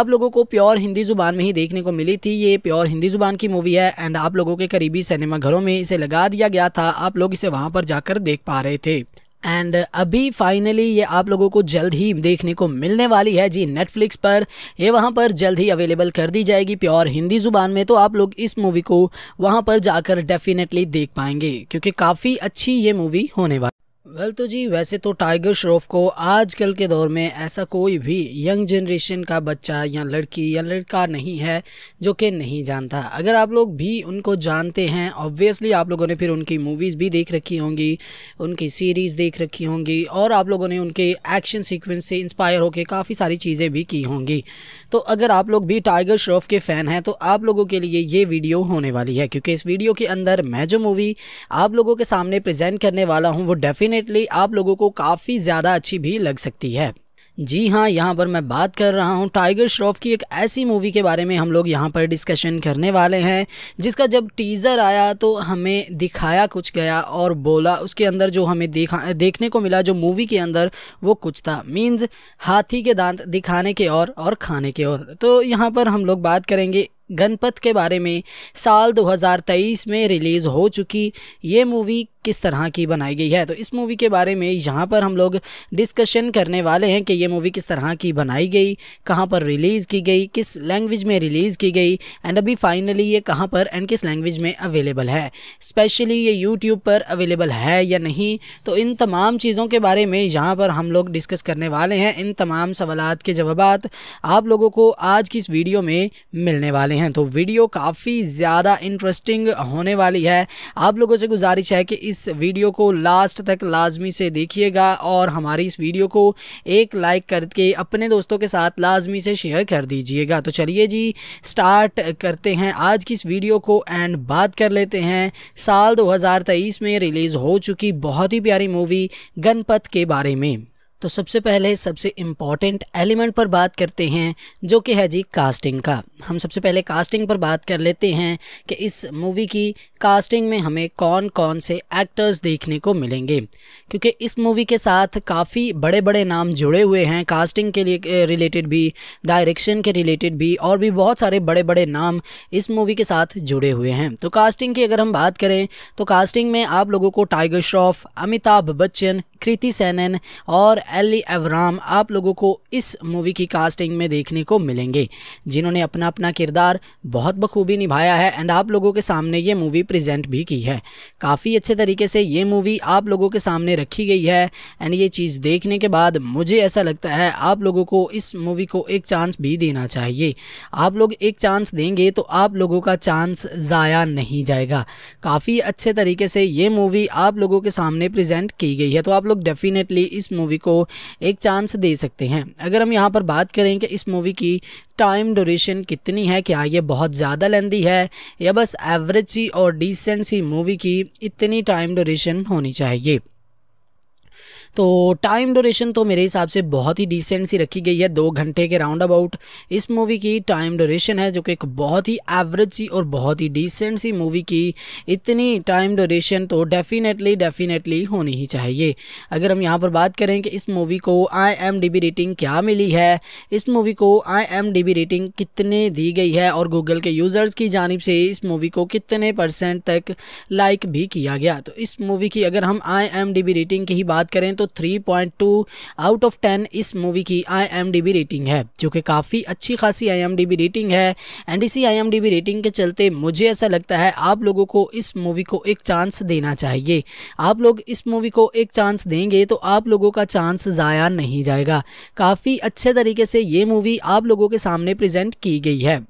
आप लोगों को प्योर हिंदी ज़ुबान में ही देखने को मिली थी ये प्योर हिंदी ज़ुबान की मूवी है एंड आप लोगों के करीबी सिनेमाघरों में इसे लगा दिया गया था आप लोग इसे वहाँ पर जाकर देख पा रहे थे एंड uh, अभी फाइनली ये आप लोगों को जल्द ही देखने को मिलने वाली है जी नेटफ्लिक्स पर ये वहाँ पर जल्द ही अवेलेबल कर दी जाएगी प्योर हिंदी ज़ुबान में तो आप लोग इस मूवी को वहाँ पर जाकर डेफिनेटली देख पाएंगे क्योंकि काफ़ी अच्छी ये मूवी होने वाली वेल well, तो जी वैसे तो टाइगर श्रॉफ को आजकल के दौर में ऐसा कोई भी यंग जनरेशन का बच्चा या लड़की या लड़का नहीं है जो कि नहीं जानता अगर आप लोग भी उनको जानते हैं ऑब्वियसली आप लोगों ने फिर उनकी मूवीज़ भी देख रखी होंगी उनकी सीरीज़ देख रखी होंगी और आप लोगों ने उनके एक्शन सिक्वेंस से इंस्पायर होकर काफ़ी सारी चीज़ें भी की होंगी तो अगर आप लोग भी टाइगर श्रॉफ के फ़ैन हैं तो आप लोगों के लिए ये वीडियो होने वाली है क्योंकि इस वीडियो के अंदर मैं जो मूवी आप लोगों के सामने प्रजेंट करने वाला हूँ वो डेफिन डेफिनेटली आप लोगों को काफ़ी ज़्यादा अच्छी भी लग सकती है जी हाँ यहाँ पर मैं बात कर रहा हूँ टाइगर श्रॉफ की एक ऐसी मूवी के बारे में हम लोग यहाँ पर डिस्कशन करने वाले हैं जिसका जब टीज़र आया तो हमें दिखाया कुछ गया और बोला उसके अंदर जो हमें देखा देखने को मिला जो मूवी के अंदर वो कुछ था मीन्स हाथी के दांत दिखाने के और और खाने के और तो यहाँ पर हम लोग बात करेंगे गणपत के बारे में साल 2023 में रिलीज़ हो चुकी ये मूवी किस तरह की बनाई गई है तो इस मूवी के बारे में यहाँ पर हम लोग डिस्कशन करने वाले हैं कि ये मूवी किस तरह की बनाई गई कहाँ पर रिलीज़ की गई किस लैंग्वेज में रिलीज़ की गई एंड अभी फाइनली ये कहाँ पर एंड किस लैंग्वेज में अवेलेबल है स्पेशली ये यूट्यूब पर अवेलेबल है या नहीं तो इन तमाम चीज़ों के बारे में यहाँ पर हम लोग डिस्कस करने वाले हैं इन तमाम सवाल के जवाब आप लोगों को आज की इस वीडियो में मिलने वाले हैं तो वीडियो काफ़ी ज़्यादा इंटरेस्टिंग होने वाली है आप लोगों से गुजारिश है कि इस वीडियो को लास्ट तक लाजमी से देखिएगा और हमारी इस वीडियो को एक लाइक करके अपने दोस्तों के साथ लाजमी से शेयर कर दीजिएगा तो चलिए जी स्टार्ट करते हैं आज की इस वीडियो को एंड बात कर लेते हैं साल 2023 में रिलीज़ हो चुकी बहुत ही प्यारी मूवी गणपत के बारे में तो सबसे पहले सबसे इम्पॉर्टेंट एलिमेंट पर बात करते हैं जो कि है जी कास्टिंग का हम सबसे पहले कास्टिंग पर बात कर लेते हैं कि इस मूवी की कास्टिंग में हमें कौन कौन से एक्टर्स देखने को मिलेंगे क्योंकि इस मूवी के साथ काफ़ी बड़े बड़े नाम जुड़े हुए हैं कास्टिंग के लिए रिलेटेड भी डायरेक्शन के रिलेटेड भी और भी बहुत सारे बड़े बड़े नाम इस मूवी के साथ जुड़े हुए हैं तो कास्टिंग की अगर हम बात करें तो कास्टिंग में आप लोगों को टाइगर श्रॉफ अमिताभ बच्चन कृति सैनन और एली एवराम आप लोगों को इस मूवी की कास्टिंग में देखने को मिलेंगे जिन्होंने अपना अपना किरदार बहुत बखूबी निभाया है एंड आप लोगों के सामने ये मूवी प्रेजेंट भी की है काफ़ी अच्छे तरीके से ये मूवी आप लोगों के सामने रखी गई है एंड ये चीज़ देखने के बाद मुझे ऐसा लगता है आप लोगों को इस मूवी को एक चांस भी देना चाहिए आप लोग एक चांस देंगे तो आप लोगों का चांस ज़ाया नहीं जाएगा काफ़ी अच्छे तरीके से ये मूवी आप लोगों के सामने प्रजेंट की गई है तो आप लोग डेफिनेटली इस मूवी को एक चांस दे सकते हैं अगर हम यहाँ पर बात करें कि इस मूवी की टाइम ड्यूरेशन कितनी है क्या ये बहुत ज़्यादा लेंदी है या बस एवरेज सी और डिसेंट सी मूवी की इतनी टाइम ड्यूरेशन होनी चाहिए तो टाइम डोरेशन तो मेरे हिसाब से बहुत ही डिसेंट सी रखी गई है दो घंटे के राउंड अबाउट इस मूवी की टाइम डोरेशन है जो कि एक बहुत ही एवरेज सी और बहुत ही डिसेंट सी मूवी की इतनी टाइम डोरेशन तो डेफिनेटली डेफिनेटली होनी ही चाहिए अगर हम यहाँ पर बात करें कि इस मूवी को आई रेटिंग क्या मिली है इस मूवी को आई रेटिंग कितने दी गई है और गूगल के यूज़र्स की जानब से इस मूवी को कितने परसेंट तक लाइक भी किया गया तो इस मूवी की अगर हम आई रेटिंग की ही बात करें तो 3.2 आउट ऑफ 10 इस मूवी की आईएमडीबी रेटिंग है जो कि काफ़ी अच्छी खासी आईएमडीबी रेटिंग है एंड इसी आईएमडीबी रेटिंग के चलते मुझे ऐसा लगता है आप लोगों को इस मूवी को एक चांस देना चाहिए आप लोग इस मूवी को एक चांस देंगे तो आप लोगों का चांस ज़ाया नहीं जाएगा काफ़ी अच्छे तरीके से ये मूवी आप लोगों के सामने प्रेजेंट की गई है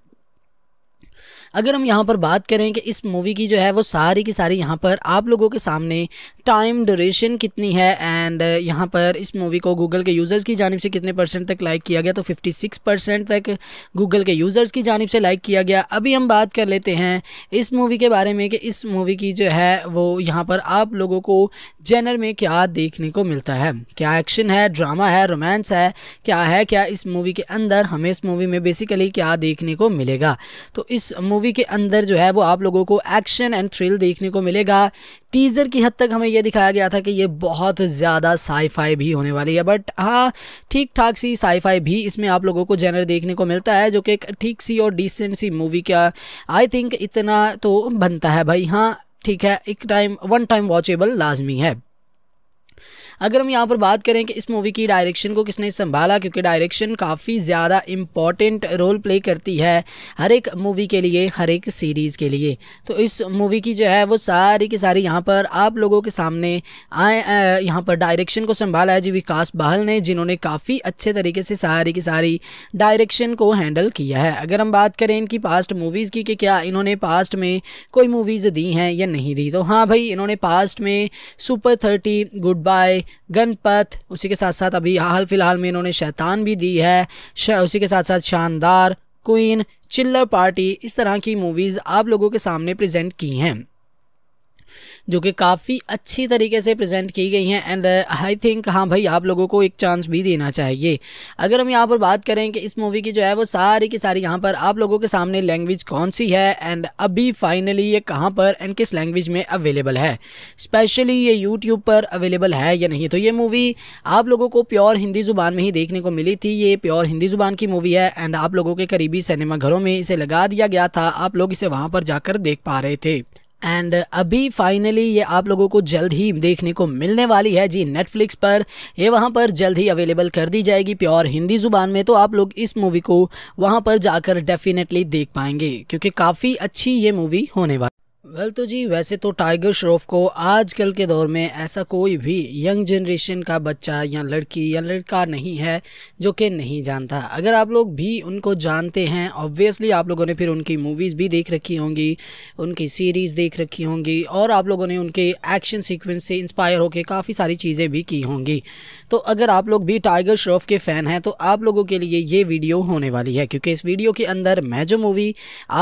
अगर हम यहाँ पर बात करें कि इस मूवी की जो है वो सारी की सारी यहाँ पर आप लोगों के सामने टाइम ड्यूरेशन कितनी है एंड uh, यहाँ पर इस मूवी को गूगल के यूज़र्स की जानब से कितने परसेंट तक लाइक किया गया तो 56 परसेंट तक गूगल के यूज़र्स की जानब से लाइक किया गया अभी हम बात कर लेते हैं इस मूवी के बारे में कि इस मूवी की जो है वो यहाँ पर आप लोगों को जेनर में क्या देखने को मिलता है क्या एक्शन है ड्रामा है रोमांस है क्या है क्या इस मूवी के अंदर हमें इस मूवी में बेसिकली क्या देखने को मिलेगा तो इस मूवी मूवी के अंदर जो है वो आप लोगों को एक्शन एंड थ्रिल देखने को मिलेगा टीज़र की हद तक हमें यह दिखाया गया था कि ये बहुत ज़्यादा साईफाई भी होने वाली है बट हाँ ठीक ठाक सी साईफाई भी इसमें आप लोगों को जेनर देखने को मिलता है जो कि एक ठीक सी और डिसेंट सी मूवी का आई थिंक इतना तो बनता है भाई हाँ ठीक है एक टाइम वन टाइम वॉचेबल लाजमी है अगर हम यहाँ पर बात करें कि इस मूवी की डायरेक्शन को किसने संभाला क्योंकि डायरेक्शन काफ़ी ज़्यादा इम्पॉर्टेंट रोल प्ले करती है हर एक मूवी के लिए हर एक सीरीज़ के लिए तो इस मूवी की जो है वो सारी की सारी यहाँ पर आप लोगों के सामने आए यहाँ पर डायरेक्शन को संभाला है जी विकास बहल ने जिन्होंने काफ़ी अच्छे तरीके से सारी की सारी डायरेक्शन को हैंडल किया है अगर हम बात करें इनकी पास्ट मूवीज़ की कि क्या इन्होंने पास्ट में कोई मूवीज़ दी हैं या नहीं दी तो हाँ भाई इन्होंने पास्ट में super thirty good bye Ganpat उसी के साथ साथ अभी हाल फिलहाल में इन्होंने शैतान भी दी है उसी के साथ साथ शानदार क्वीन चिल्लर पार्टी इस तरह की मूवीज़ आप लोगों के सामने प्रेजेंट की हैं जो कि काफ़ी अच्छी तरीके से प्रेजेंट की गई हैं एंड आई थिंक हाँ भाई आप लोगों को एक चांस भी देना चाहिए अगर हम यहाँ पर बात करें कि इस मूवी की जो है वो सारी की सारी यहाँ पर आप लोगों के सामने लैंग्वेज कौन सी है एंड अभी फाइनली ये कहाँ पर एंड किस लैंग्वेज में अवेलेबल है स्पेशली ये यूट्यूब पर अवेलेबल है या नहीं तो ये मूवी आप लोगों को प्योर हिंदी ज़ुबान में ही देखने को मिली थी ये प्योर हिंदी ज़ुबान की मूवी है एंड आप लोगों के करीबी सिनेमाघरों में इसे लगा दिया गया था आप लोग इसे वहाँ पर जाकर देख पा रहे थे एंड uh, अभी फाइनली ये आप लोगों को जल्द ही देखने को मिलने वाली है जी नेटफ्लिक्स पर ये वहाँ पर जल्द ही अवेलेबल कर दी जाएगी प्योर हिंदी ज़ुबान में तो आप लोग इस मूवी को वहाँ पर जाकर डेफिनेटली देख पाएंगे क्योंकि काफ़ी अच्छी ये मूवी होने वाली वेल well, तो जी वैसे तो टाइगर श्रॉफ को आजकल के दौर में ऐसा कोई भी यंग जनरेशन का बच्चा या लड़की या लड़का नहीं है जो कि नहीं जानता अगर आप लोग भी उनको जानते हैं ऑब्वियसली आप लोगों ने फिर उनकी मूवीज़ भी देख रखी होंगी उनकी सीरीज़ देख रखी होंगी और आप लोगों ने उनके एक्शन सीक्वेंस से इंस्पायर होकर काफ़ी सारी चीज़ें भी की होंगी तो अगर आप लोग भी टाइगर श्रॉफ के फ़ैन हैं तो आप लोगों के लिए ये वीडियो होने वाली है क्योंकि इस वीडियो के अंदर मैं जो मूवी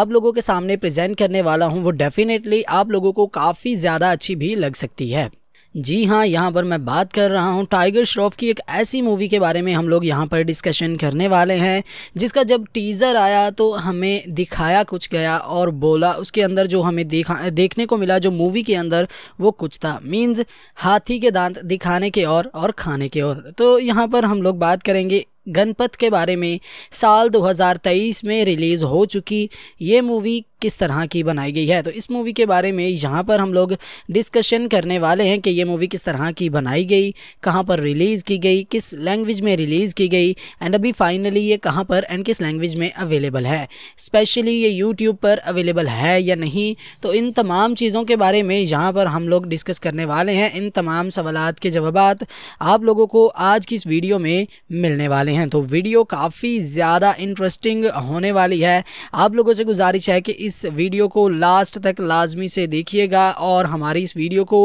आप लोगों के सामने प्रजेंट करने वाला हूँ वो डेफिनेट डेफिनेटली आप लोगों को काफ़ी ज़्यादा अच्छी भी लग सकती है जी हाँ यहाँ पर मैं बात कर रहा हूँ टाइगर श्रॉफ की एक ऐसी मूवी के बारे में हम लोग यहाँ पर डिस्कशन करने वाले हैं जिसका जब टीज़र आया तो हमें दिखाया कुछ गया और बोला उसके अंदर जो हमें देखा देखने को मिला जो मूवी के अंदर वो कुछ था मीन्स हाथी के दांत दिखाने के और और खाने के और तो यहाँ पर हम लोग बात करेंगे गणपत के बारे में साल 2023 में रिलीज़ हो चुकी ये मूवी किस तरह की बनाई गई है तो इस मूवी के बारे में यहाँ पर हम लोग डिस्कशन करने वाले हैं कि ये मूवी किस तरह की बनाई गई कहाँ पर रिलीज़ की गई किस लैंग्वेज में रिलीज़ की गई एंड अभी फाइनली ये कहाँ पर एंड किस लैंग्वेज में अवेलेबल है स्पेशली ये यूट्यूब पर अवेलेबल है या नहीं तो इन तमाम चीज़ों के बारे में यहाँ पर हम लोग डिस्कस करने वाले हैं इन तमाम सवालत के जवाब आप लोगों को आज की इस वीडियो में मिलने वाले हैं हैं तो वीडियो काफ़ी ज़्यादा इंटरेस्टिंग होने वाली है आप लोगों से गुजारिश है कि इस वीडियो को लास्ट तक लाजमी से देखिएगा और हमारी इस वीडियो को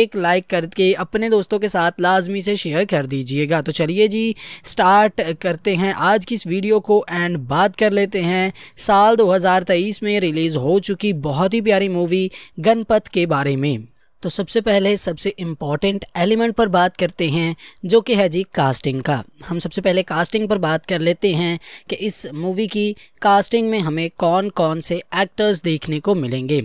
एक लाइक करके अपने दोस्तों के साथ लाजमी से शेयर कर दीजिएगा तो चलिए जी स्टार्ट करते हैं आज की इस वीडियो को एंड बात कर लेते हैं साल दो में रिलीज़ हो चुकी बहुत ही प्यारी मूवी गणपत के बारे में तो सबसे पहले सबसे इम्पॉर्टेंट एलिमेंट पर बात करते हैं जो कि है जी कास्टिंग का हम सबसे पहले कास्टिंग पर बात कर लेते हैं कि इस मूवी की कास्टिंग में हमें कौन कौन से एक्टर्स देखने को मिलेंगे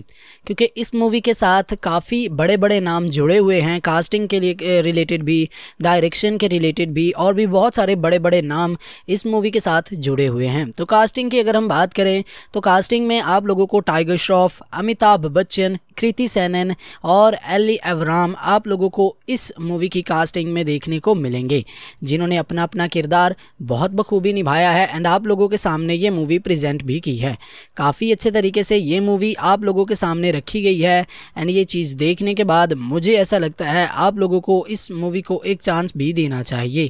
क्योंकि इस मूवी के साथ काफ़ी बड़े बड़े नाम जुड़े हुए हैं कास्टिंग के लिए रिलेटेड भी डायरेक्शन के रिलेटेड भी और भी बहुत सारे बड़े बड़े नाम इस मूवी के साथ जुड़े हुए हैं तो कास्टिंग की अगर हम बात करें तो कास्टिंग में आप लोगों को टाइगर श्रॉफ अमिताभ बच्चन कृति सैनन और एली एवराम आप लोगों को इस मूवी की कास्टिंग में देखने को मिलेंगे जिन्होंने अपना अपना किरदार बहुत बखूबी निभाया है एंड आप लोगों के सामने ये मूवी प्रेजेंट भी की है काफ़ी अच्छे तरीके से ये मूवी आप लोगों के सामने रखी गई है एंड ये चीज़ देखने के बाद मुझे ऐसा लगता है आप लोगों को इस मूवी को एक चांस भी देना चाहिए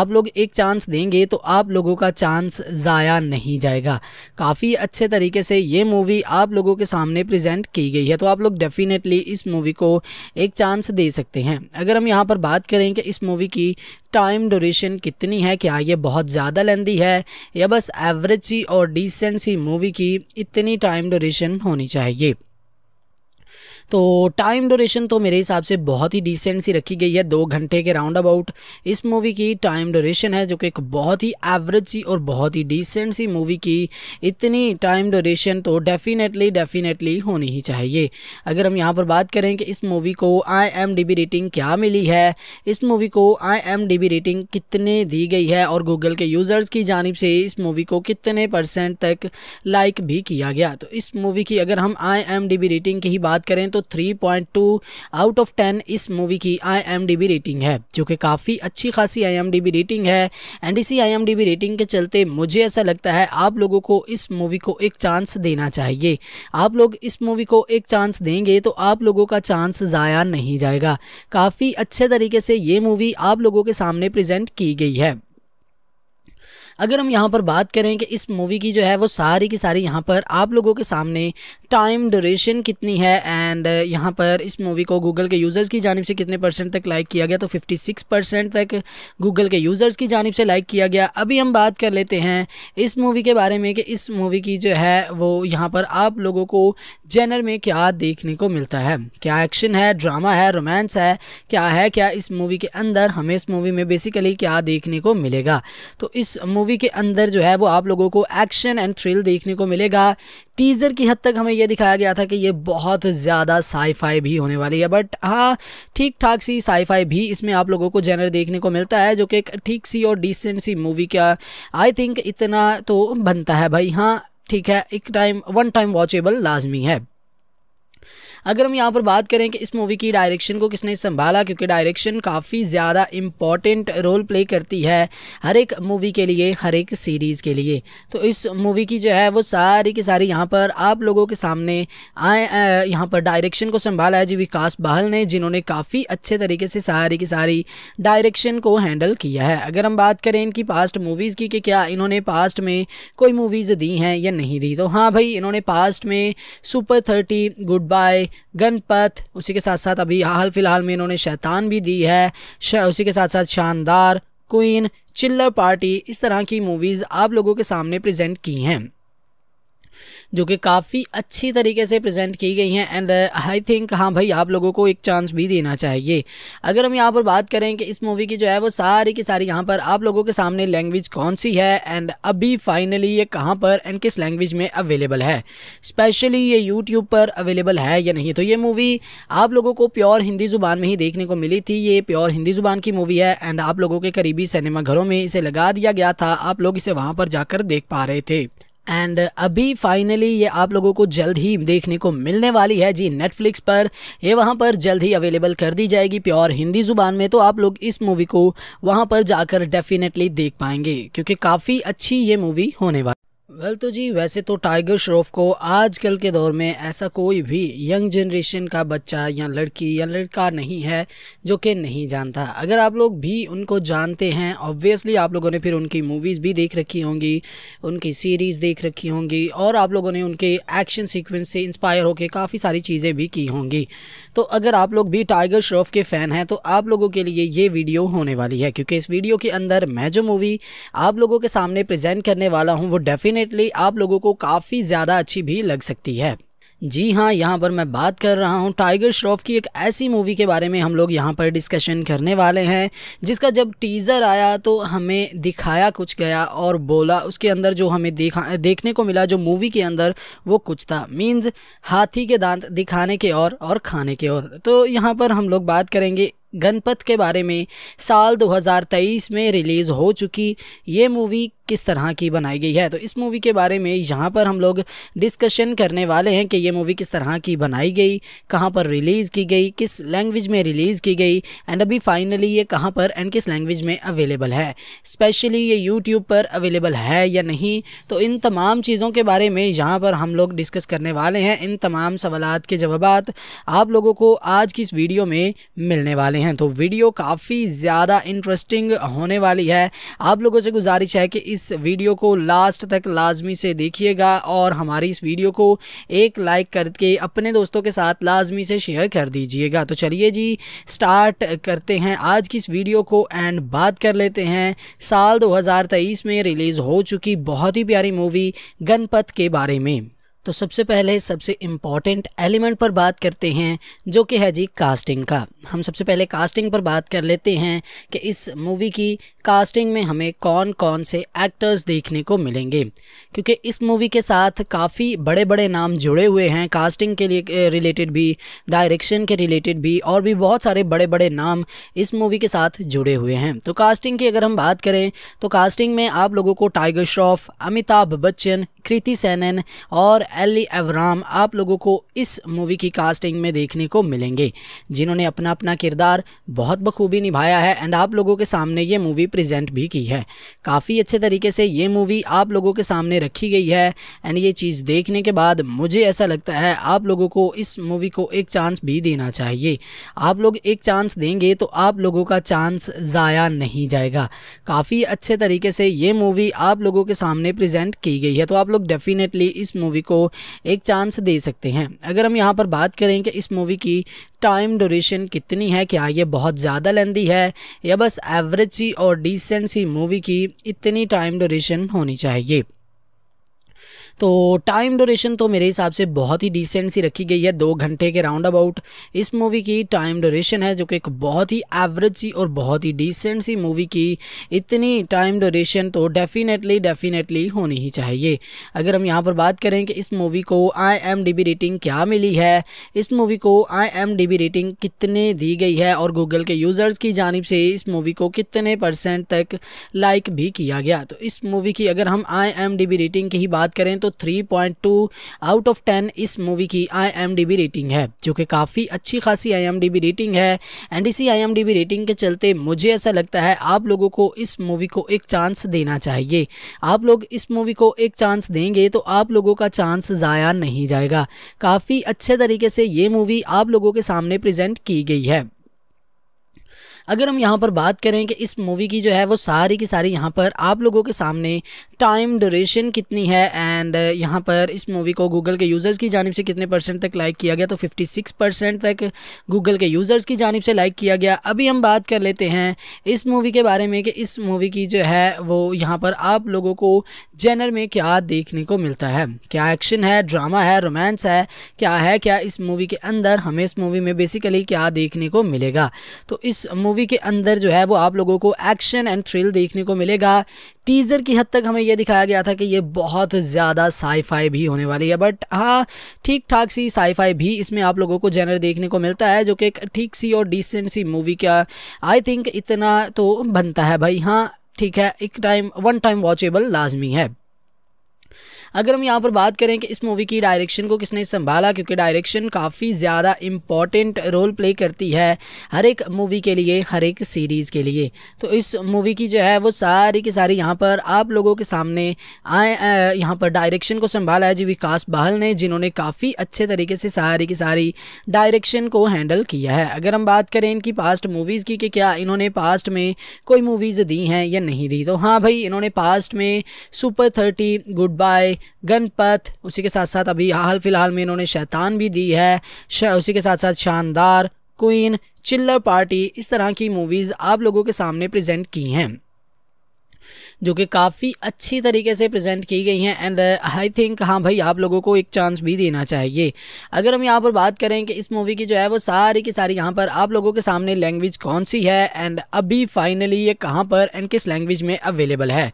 आप लोग एक चांस देंगे तो आप लोगों का चांस ज़ाया नहीं जाएगा काफ़ी अच्छे तरीके से ये मूवी आप लोगों के सामने प्रजेंट की गई है तो आप लोग डेफिनेटली इस मूवी को एक चांस दे सकते हैं अगर हम यहाँ पर बात करें कि इस मूवी की टाइम ड्यूरेशन कितनी है क्या ये बहुत ज़्यादा लेंदी है या बस एवरेज सी और डिसेंट सी मूवी की इतनी टाइम ड्यूरेशन होनी चाहिए तो टाइम डोरेशन तो मेरे हिसाब से बहुत ही डिसेंट सी रखी गई है दो घंटे के राउंड अबाउट इस मूवी की टाइम डोरेशन है जो कि एक बहुत ही एवरेज सी और बहुत ही डिसेंट सी मूवी की इतनी टाइम डोरेशन तो डेफिनेटली डेफिनेटली होनी ही चाहिए अगर हम यहाँ पर बात करें कि इस मूवी को आई रेटिंग क्या मिली है इस मूवी को आई रेटिंग कितने दी गई है और गूगल के यूज़र्स की जानब से इस मूवी को कितने परसेंट तक लाइक भी किया गया तो इस मूवी की अगर हम आई रेटिंग की ही बात करें तो तो 3.2 आउट ऑफ 10 इस मूवी की आईएमडीबी रेटिंग है जो कि काफ़ी अच्छी खासी आईएमडीबी रेटिंग है एंड इसी आईएमडीबी रेटिंग के चलते मुझे ऐसा लगता है आप लोगों को इस मूवी को एक चांस देना चाहिए आप लोग इस मूवी को एक चांस देंगे तो आप लोगों का चांस ज़ाया नहीं जाएगा काफ़ी अच्छे तरीके से ये मूवी आप लोगों के सामने प्रेजेंट की गई है अगर हम यहाँ पर बात करें कि इस मूवी की जो है वो सारी की सारी यहाँ पर आप लोगों के सामने टाइम ड्यूरेशन कितनी है एंड uh, यहाँ पर इस मूवी को गूगल के यूज़र्स की जानब से कितने परसेंट तक लाइक किया गया तो 56 परसेंट तक गूगल के यूज़र्स की जानब से लाइक किया गया अभी हम बात कर लेते हैं इस मूवी के बारे में कि इस मूवी की जो है वो यहाँ पर आप लोगों को जेनर में क्या देखने को मिलता है क्या एक्शन है ड्रामा है रोमांस है क्या है क्या इस मूवी के अंदर हमें इस मूवी में बेसिकली क्या देखने को मिलेगा तो इस मूवी मूवी के अंदर जो है वो आप लोगों को एक्शन एंड थ्रिल देखने को मिलेगा टीज़र की हद तक हमें यह दिखाया गया था कि ये बहुत ज़्यादा साईफाई भी होने वाली है बट हाँ ठीक ठाक सी साईफाई भी इसमें आप लोगों को जेनर देखने को मिलता है जो कि एक ठीक सी और डिसेंट सी मूवी का आई थिंक इतना तो बनता है भाई हाँ ठीक है एक टाइम वन टाइम वॉचेबल लाजमी है अगर हम यहाँ पर बात करें कि इस मूवी की डायरेक्शन को किसने संभाला क्योंकि डायरेक्शन काफ़ी ज़्यादा इम्पॉर्टेंट रोल प्ले करती है हर एक मूवी के लिए हर एक सीरीज़ के लिए तो इस मूवी की जो है वो सारी की सारी यहाँ पर आप लोगों के सामने आए यहाँ पर डायरेक्शन को संभाला है जी विकास बहल ने जिन्होंने काफ़ी अच्छे तरीके से सारी की सारी डायरेक्शन को हैंडल किया है अगर हम बात करें इनकी पास्ट मूवीज़ की कि क्या इन्होंने पास्ट में कोई मूवीज़ दी हैं या नहीं दी तो हाँ भाई इन्होंने पास्ट में super thirty good bye Ganpat उसी के साथ साथ अभी हाल फिलहाल में इन्होंने शैतान भी दी है उसी के साथ साथ शानदार क्वीन चिल्लर पार्टी इस तरह की मूवीज़ आप लोगों के सामने प्रेजेंट की हैं जो कि काफ़ी अच्छी तरीके से प्रेजेंट की गई हैं एंड आई थिंक हाँ भाई आप लोगों को एक चांस भी देना चाहिए अगर हम यहाँ पर बात करें कि इस मूवी की जो है वो सारी की सारी यहाँ पर आप लोगों के सामने लैंग्वेज कौन सी है एंड अभी फाइनली ये कहाँ पर एंड किस लैंग्वेज में अवेलेबल है स्पेशली ये यूट्यूब पर अवेलेबल है या नहीं तो ये मूवी आप लोगों को प्योर हिंदी ज़ुबान में ही देखने को मिली थी ये प्योर हिंदी ज़ुबान की मूवी है एंड आप लोगों के करीबी सिनेमाघरों में इसे लगा दिया गया था आप लोग इसे वहाँ पर जाकर देख पा रहे थे एंड uh, अभी फाइनली ये आप लोगों को जल्द ही देखने को मिलने वाली है जी नेटफ्लिक्स पर ये वहाँ पर जल्द ही अवेलेबल कर दी जाएगी प्योर हिंदी ज़ुबान में तो आप लोग इस मूवी को वहाँ पर जाकर डेफिनेटली देख पाएंगे क्योंकि काफ़ी अच्छी ये मूवी होने वाली वेल well, तो जी वैसे तो टाइगर श्रॉफ को आजकल के दौर में ऐसा कोई भी यंग जनरेशन का बच्चा या लड़की या लड़का नहीं है जो कि नहीं जानता अगर आप लोग भी उनको जानते हैं ऑब्वियसली आप लोगों ने फिर उनकी मूवीज़ भी देख रखी होंगी उनकी सीरीज़ देख रखी होंगी और आप लोगों ने उनके एक्शन सीक्वेंस से इंस्पायर होकर काफ़ी सारी चीज़ें भी की होंगी तो अगर आप लोग भी टाइगर श्रॉफ के फ़ैन हैं तो आप लोगों के लिए ये वीडियो होने वाली है क्योंकि इस वीडियो के अंदर मैं जो मूवी आप लोगों के सामने प्रजेंट करने वाला हूँ वो डेफिनेट डेफिनेटली आप लोगों को काफ़ी ज़्यादा अच्छी भी लग सकती है जी हाँ यहाँ पर मैं बात कर रहा हूँ टाइगर श्रॉफ की एक ऐसी मूवी के बारे में हम लोग यहाँ पर डिस्कशन करने वाले हैं जिसका जब टीज़र आया तो हमें दिखाया कुछ गया और बोला उसके अंदर जो हमें देखा देखने को मिला जो मूवी के अंदर वो कुछ था मीन्स हाथी के दांत दिखाने के और और खाने के और तो यहाँ पर हम लोग बात करेंगे गणपत के बारे में साल 2023 में रिलीज़ हो चुकी ये मूवी किस तरह की बनाई गई है तो इस मूवी के बारे में यहाँ पर हम लोग डिस्कशन करने वाले हैं कि ये मूवी किस तरह की बनाई गई कहाँ पर रिलीज़ की गई किस लैंग्वेज में रिलीज़ की गई एंड अभी फाइनली ये कहाँ पर एंड किस लैंग्वेज में अवेलेबल है स्पेशली ये यूट्यूब पर अवेलेबल है या नहीं तो इन तमाम चीज़ों के बारे में यहाँ पर हम लोग डिस्कस करने वाले हैं इन तमाम सवाल के जवाब आप लोगों को आज की इस वीडियो में मिलने वाले हैं तो वीडियो काफ़ी ज़्यादा इंटरेस्टिंग होने वाली है आप लोगों से गुजारिश है कि इस वीडियो को लास्ट तक लाजमी से देखिएगा और हमारी इस वीडियो को एक लाइक करके अपने दोस्तों के साथ लाजमी से शेयर कर दीजिएगा तो चलिए जी स्टार्ट करते हैं आज की इस वीडियो को एंड बात कर लेते हैं साल 2023 में रिलीज़ हो चुकी बहुत ही प्यारी मूवी गणपत के बारे में तो सबसे पहले सबसे इम्पॉर्टेंट एलिमेंट पर बात करते हैं जो कि है जी कास्टिंग का हम सबसे पहले कास्टिंग पर बात कर लेते हैं कि इस मूवी की कास्टिंग में हमें कौन कौन से एक्टर्स देखने को मिलेंगे क्योंकि इस मूवी के साथ काफ़ी बड़े बड़े नाम जुड़े हुए हैं कास्टिंग के लिए रिलेटेड भी डायरेक्शन के रिलेटेड भी और भी बहुत सारे बड़े बड़े नाम इस मूवी के साथ जुड़े हुए हैं तो कास्टिंग की अगर हम बात करें तो कास्टिंग में आप लोगों को टाइगर श्रॉफ अमिताभ बच्चन कृति सैनन और एली एवराम आप लोगों को इस मूवी की कास्टिंग में देखने को मिलेंगे जिन्होंने अपना अपना किरदार बहुत बखूबी निभाया है एंड आप लोगों के सामने ये मूवी प्रेजेंट भी की है काफ़ी अच्छे तरीके से ये मूवी आप लोगों के सामने रखी गई है एंड ये चीज़ देखने के बाद मुझे ऐसा लगता है आप लोगों को इस मूवी को एक चांस भी देना चाहिए आप लोग एक चांस देंगे तो आप लोगों का चांस ज़ाया नहीं जाएगा काफ़ी अच्छे तरीके से ये मूवी आप लोगों के सामने प्रेजेंट की गई है तो आप लोग डेफिनेटली इस मूवी को एक चांस दे सकते हैं अगर हम यहाँ पर बात करें कि इस मूवी की टाइम ड्यूरेशन कितनी है क्या ये बहुत ज़्यादा लेंदी है या बस एवरेज सी और डिसेंट सी मूवी की इतनी टाइम ड्यूरेशन होनी चाहिए तो टाइम डोरेशन तो मेरे हिसाब से बहुत ही डिसेंट सी रखी गई है दो घंटे के राउंड अबाउट इस मूवी की टाइम डोरेशन है जो कि एक बहुत ही एवरेज सी और बहुत ही डिसेंट सी मूवी की इतनी टाइम डोरेशन तो डेफिनेटली डेफिनेटली होनी ही चाहिए अगर हम यहाँ पर बात करें कि इस मूवी को आई एम रेटिंग क्या मिली है इस मूवी को आई एम रेटिंग कितने दी गई है और गूगल के यूज़र्स की जानब से इस मूवी को कितने परसेंट तक लाइक भी किया गया तो इस मूवी की अगर हम आई रेटिंग की ही बात करें तो तो 3.2 आउट ऑफ 10 इस मूवी की आईएमडीबी रेटिंग है जो कि काफ़ी अच्छी खासी आईएमडीबी रेटिंग है एंड इसी आईएमडीबी रेटिंग के चलते मुझे ऐसा लगता है आप लोगों को इस मूवी को एक चांस देना चाहिए आप लोग इस मूवी को एक चांस देंगे तो आप लोगों का चांस ज़ाया नहीं जाएगा काफ़ी अच्छे तरीके से ये मूवी आप लोगों के सामने प्रेजेंट की गई है अगर हम यहाँ पर बात करें कि इस मूवी की जो है वो सारी की सारी यहाँ पर आप लोगों के सामने टाइम ड्यूरेशन कितनी है एंड uh, यहाँ पर इस मूवी को गूगल के यूज़र्स की जानब से कितने परसेंट तक लाइक किया गया तो 56 परसेंट तक गूगल के यूज़र्स की जानब से लाइक किया गया अभी हम बात कर लेते हैं इस मूवी के बारे में कि इस मूवी की जो है वो यहाँ पर आप लोगों को जेनर में क्या देखने को मिलता है क्या एक्शन है ड्रामा है रोमांस है क्या है क्या इस मूवी के अंदर हमें इस मूवी में बेसिकली क्या देखने को मिलेगा तो इस मूवी मूवी के अंदर जो है वो आप लोगों को एक्शन एंड थ्रिल देखने को मिलेगा टीज़र की हद तक हमें यह दिखाया गया था कि ये बहुत ज़्यादा साईफाई भी होने वाली है बट हाँ ठीक ठाक सी साईफाई भी इसमें आप लोगों को जनर देखने को मिलता है जो कि एक ठीक सी और डिसेंट सी मूवी का आई थिंक इतना तो बनता है भाई हाँ ठीक है एक टाइम वन टाइम वॉचेबल लाजमी है अगर हम यहाँ पर बात करें कि इस मूवी की डायरेक्शन को किसने संभाला क्योंकि डायरेक्शन काफ़ी ज़्यादा इम्पॉर्टेंट रोल प्ले करती है हर एक मूवी के लिए हर एक सीरीज़ के लिए तो इस मूवी की जो है वो सारी की सारी यहाँ पर आप लोगों के सामने आए यहाँ पर डायरेक्शन को संभाला है जी विकास बहल ने जिन्होंने काफ़ी अच्छे तरीके से सारी की सारी डायरेक्शन को हैंडल किया है अगर हम बात करें इनकी पास्ट मूवीज़ की कि क्या इन्होंने पास्ट में कोई मूवीज़ दी हैं या नहीं दी तो हाँ भाई इन्होंने पास्ट में super thirty good bye Ganpat उसी के साथ साथ अभी हाल फिलहाल में इन्होंने शैतान भी दी है उसी के साथ साथ शानदार क्वीन चिल्लर पार्टी इस तरह की मूवीज़ आप लोगों के सामने प्रेजेंट की हैं जो कि काफ़ी अच्छी तरीके से प्रेजेंट की गई हैं एंड आई थिंक हाँ भाई आप लोगों को एक चांस भी देना चाहिए अगर हम यहाँ पर बात करें कि इस मूवी की जो है वो सारी की सारी यहाँ पर आप लोगों के सामने लैंग्वेज कौन सी है एंड अभी फाइनली ये कहाँ पर एंड किस लैंग्वेज में अवेलेबल है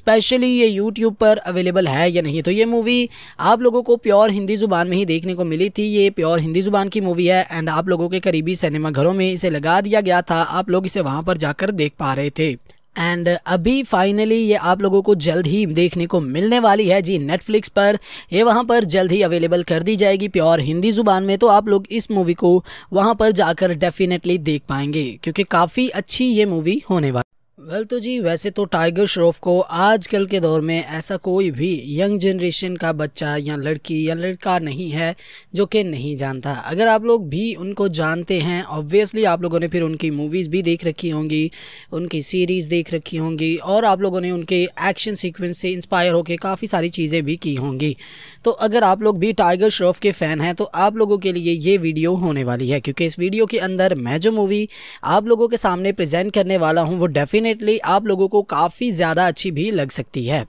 स्पेशली ये यूट्यूब पर अवेलेबल है या नहीं तो ये मूवी आप लोगों को प्योर हिंदी ज़ुबान में ही देखने को मिली थी ये प्योर हिंदी ज़ुबान की मूवी है एंड आप लोगों के करीबी सिनेमाघरों में इसे लगा दिया गया था आप लोग इसे वहाँ पर जाकर देख पा रहे थे एंड uh, अभी फाइनली ये आप लोगों को जल्द ही देखने को मिलने वाली है जी नेटफ्लिक्स पर ये वहाँ पर जल्द ही अवेलेबल कर दी जाएगी प्योर हिंदी ज़ुबान में तो आप लोग इस मूवी को वहाँ पर जाकर डेफिनेटली देख पाएंगे क्योंकि काफ़ी अच्छी ये मूवी होने वाली वेल तो जी वैसे तो टाइगर श्रॉफ को आजकल के दौर में ऐसा कोई भी यंग जनरेशन का बच्चा या लड़की या लड़का नहीं है जो कि नहीं जानता अगर आप लोग भी उनको जानते हैं ऑब्वियसली आप लोगों ने फिर उनकी मूवीज़ भी देख रखी होंगी उनकी सीरीज़ देख रखी होंगी और आप लोगों ने उनके एक्शन सीक्वेंस से इंस्पायर होकर काफ़ी सारी चीज़ें भी की होंगी तो अगर आप लोग भी टाइगर श्रॉफ के फ़ैन हैं तो आप लोगों के लिए ये वीडियो होने वाली है क्योंकि इस वीडियो के अंदर मैं जो मूवी आप लोगों के सामने प्रजेंट करने वाला हूँ वो डेफिनेट डेफिनेटली आप लोगों को काफ़ी ज़्यादा अच्छी भी लग सकती है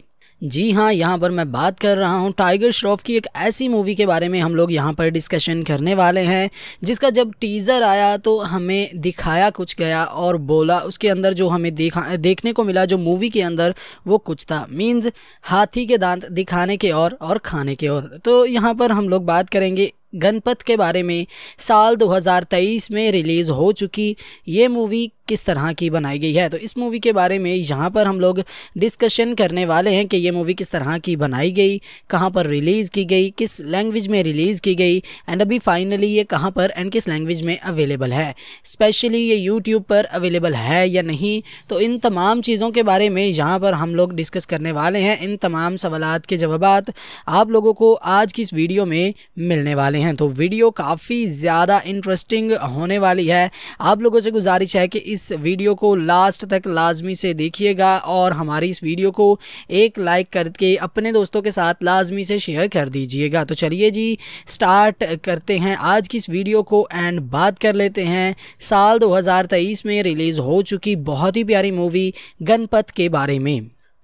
जी हाँ यहाँ पर मैं बात कर रहा हूँ टाइगर श्रॉफ की एक ऐसी मूवी के बारे में हम लोग यहाँ पर डिस्कशन करने वाले हैं जिसका जब टीज़र आया तो हमें दिखाया कुछ गया और बोला उसके अंदर जो हमें देखा देखने को मिला जो मूवी के अंदर वो कुछ था मीन्स हाथी के दांत दिखाने के और और खाने के और तो यहाँ पर हम लोग बात करेंगे गणपत के बारे में साल 2023 में रिलीज़ हो चुकी ये मूवी किस तरह की बनाई गई है तो इस मूवी के बारे में यहाँ पर हम लोग डिस्कशन करने वाले हैं कि ये मूवी किस तरह की बनाई गई कहाँ पर रिलीज़ की गई किस लैंग्वेज में रिलीज़ की गई एंड अभी फाइनली ये कहाँ पर एंड किस लैंग्वेज में अवेलेबल है स्पेशली ये यूट्यूब पर अवेलेबल है या नहीं तो इन तमाम चीज़ों के बारे में यहाँ पर हम लोग डिस्कस करने वाले हैं इन तमाम सवालत के जवाब आप लोगों को आज की इस वीडियो में मिलने वाले वाले हैं तो वीडियो काफ़ी ज़्यादा इंटरेस्टिंग होने वाली है आप लोगों से गुजारिश है कि इस वीडियो को लास्ट तक लाजमी से देखिएगा और हमारी इस वीडियो को एक लाइक करके अपने दोस्तों के साथ लाजमी से शेयर कर दीजिएगा तो चलिए जी स्टार्ट करते हैं आज की इस वीडियो को एंड बात कर लेते हैं साल दो में रिलीज़ हो चुकी बहुत ही प्यारी मूवी गणपत के बारे में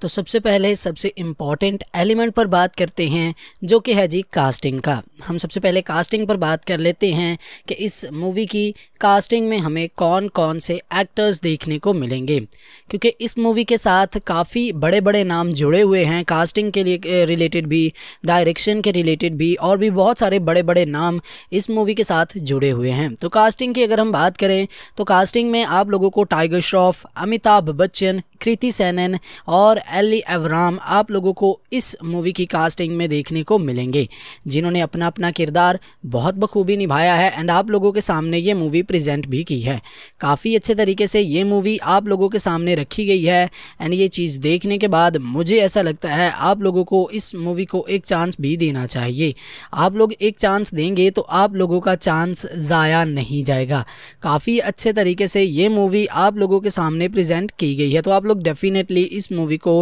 तो सबसे पहले सबसे इम्पॉर्टेंट एलिमेंट पर बात करते हैं जो कि है जी कास्टिंग का हम सबसे पहले कास्टिंग पर बात कर लेते हैं कि इस मूवी की कास्टिंग में हमें कौन कौन से एक्टर्स देखने को मिलेंगे क्योंकि इस मूवी के साथ काफ़ी बड़े बड़े नाम जुड़े हुए हैं कास्टिंग के लिए रिलेटेड भी डायरेक्शन के रिलेटेड भी और भी बहुत सारे बड़े बड़े नाम इस मूवी के साथ जुड़े हुए हैं तो कास्टिंग की अगर हम बात करें तो कास्टिंग में आप लोगों को टाइगर श्रॉफ अमिताभ बच्चन कृति सैनन और एली एवराम आप लोगों को इस मूवी की कास्टिंग में देखने को मिलेंगे जिन्होंने अपना अपना किरदार बहुत बखूबी निभाया है एंड आप लोगों के सामने ये मूवी प्रेजेंट भी की है काफ़ी अच्छे तरीके से ये मूवी आप लोगों के सामने रखी गई है एंड ये चीज़ देखने के बाद मुझे ऐसा लगता है आप लोगों को इस मूवी को एक चांस भी देना चाहिए आप लोग एक चांस देंगे तो आप लोगों का चांस ज़ाया नहीं जाएगा काफ़ी अच्छे तरीके से ये मूवी आप लोगों के सामने प्रेजेंट की गई है तो आप लोग लोग डेफिनेटली इस मूवी को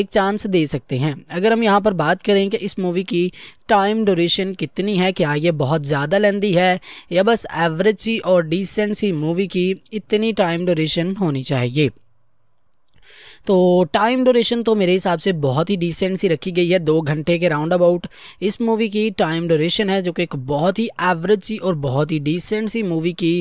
एक चांस दे सकते हैं अगर हम यहाँ पर बात करें कि इस मूवी की टाइम ड्यूरेशन कितनी है क्या ये बहुत ज़्यादा लेंदी है या बस एवरेज सी और डिसेंट सी मूवी की इतनी टाइम ड्यूरेशन होनी चाहिए तो टाइम ड्यूरेशन तो मेरे हिसाब से बहुत ही डिसेंट सी रखी गई है दो घंटे के राउंड अबाउट इस मूवी की टाइम ड्यूरेशन है जो कि एक बहुत ही एवरेज सी और बहुत ही डिसेंट सी मूवी की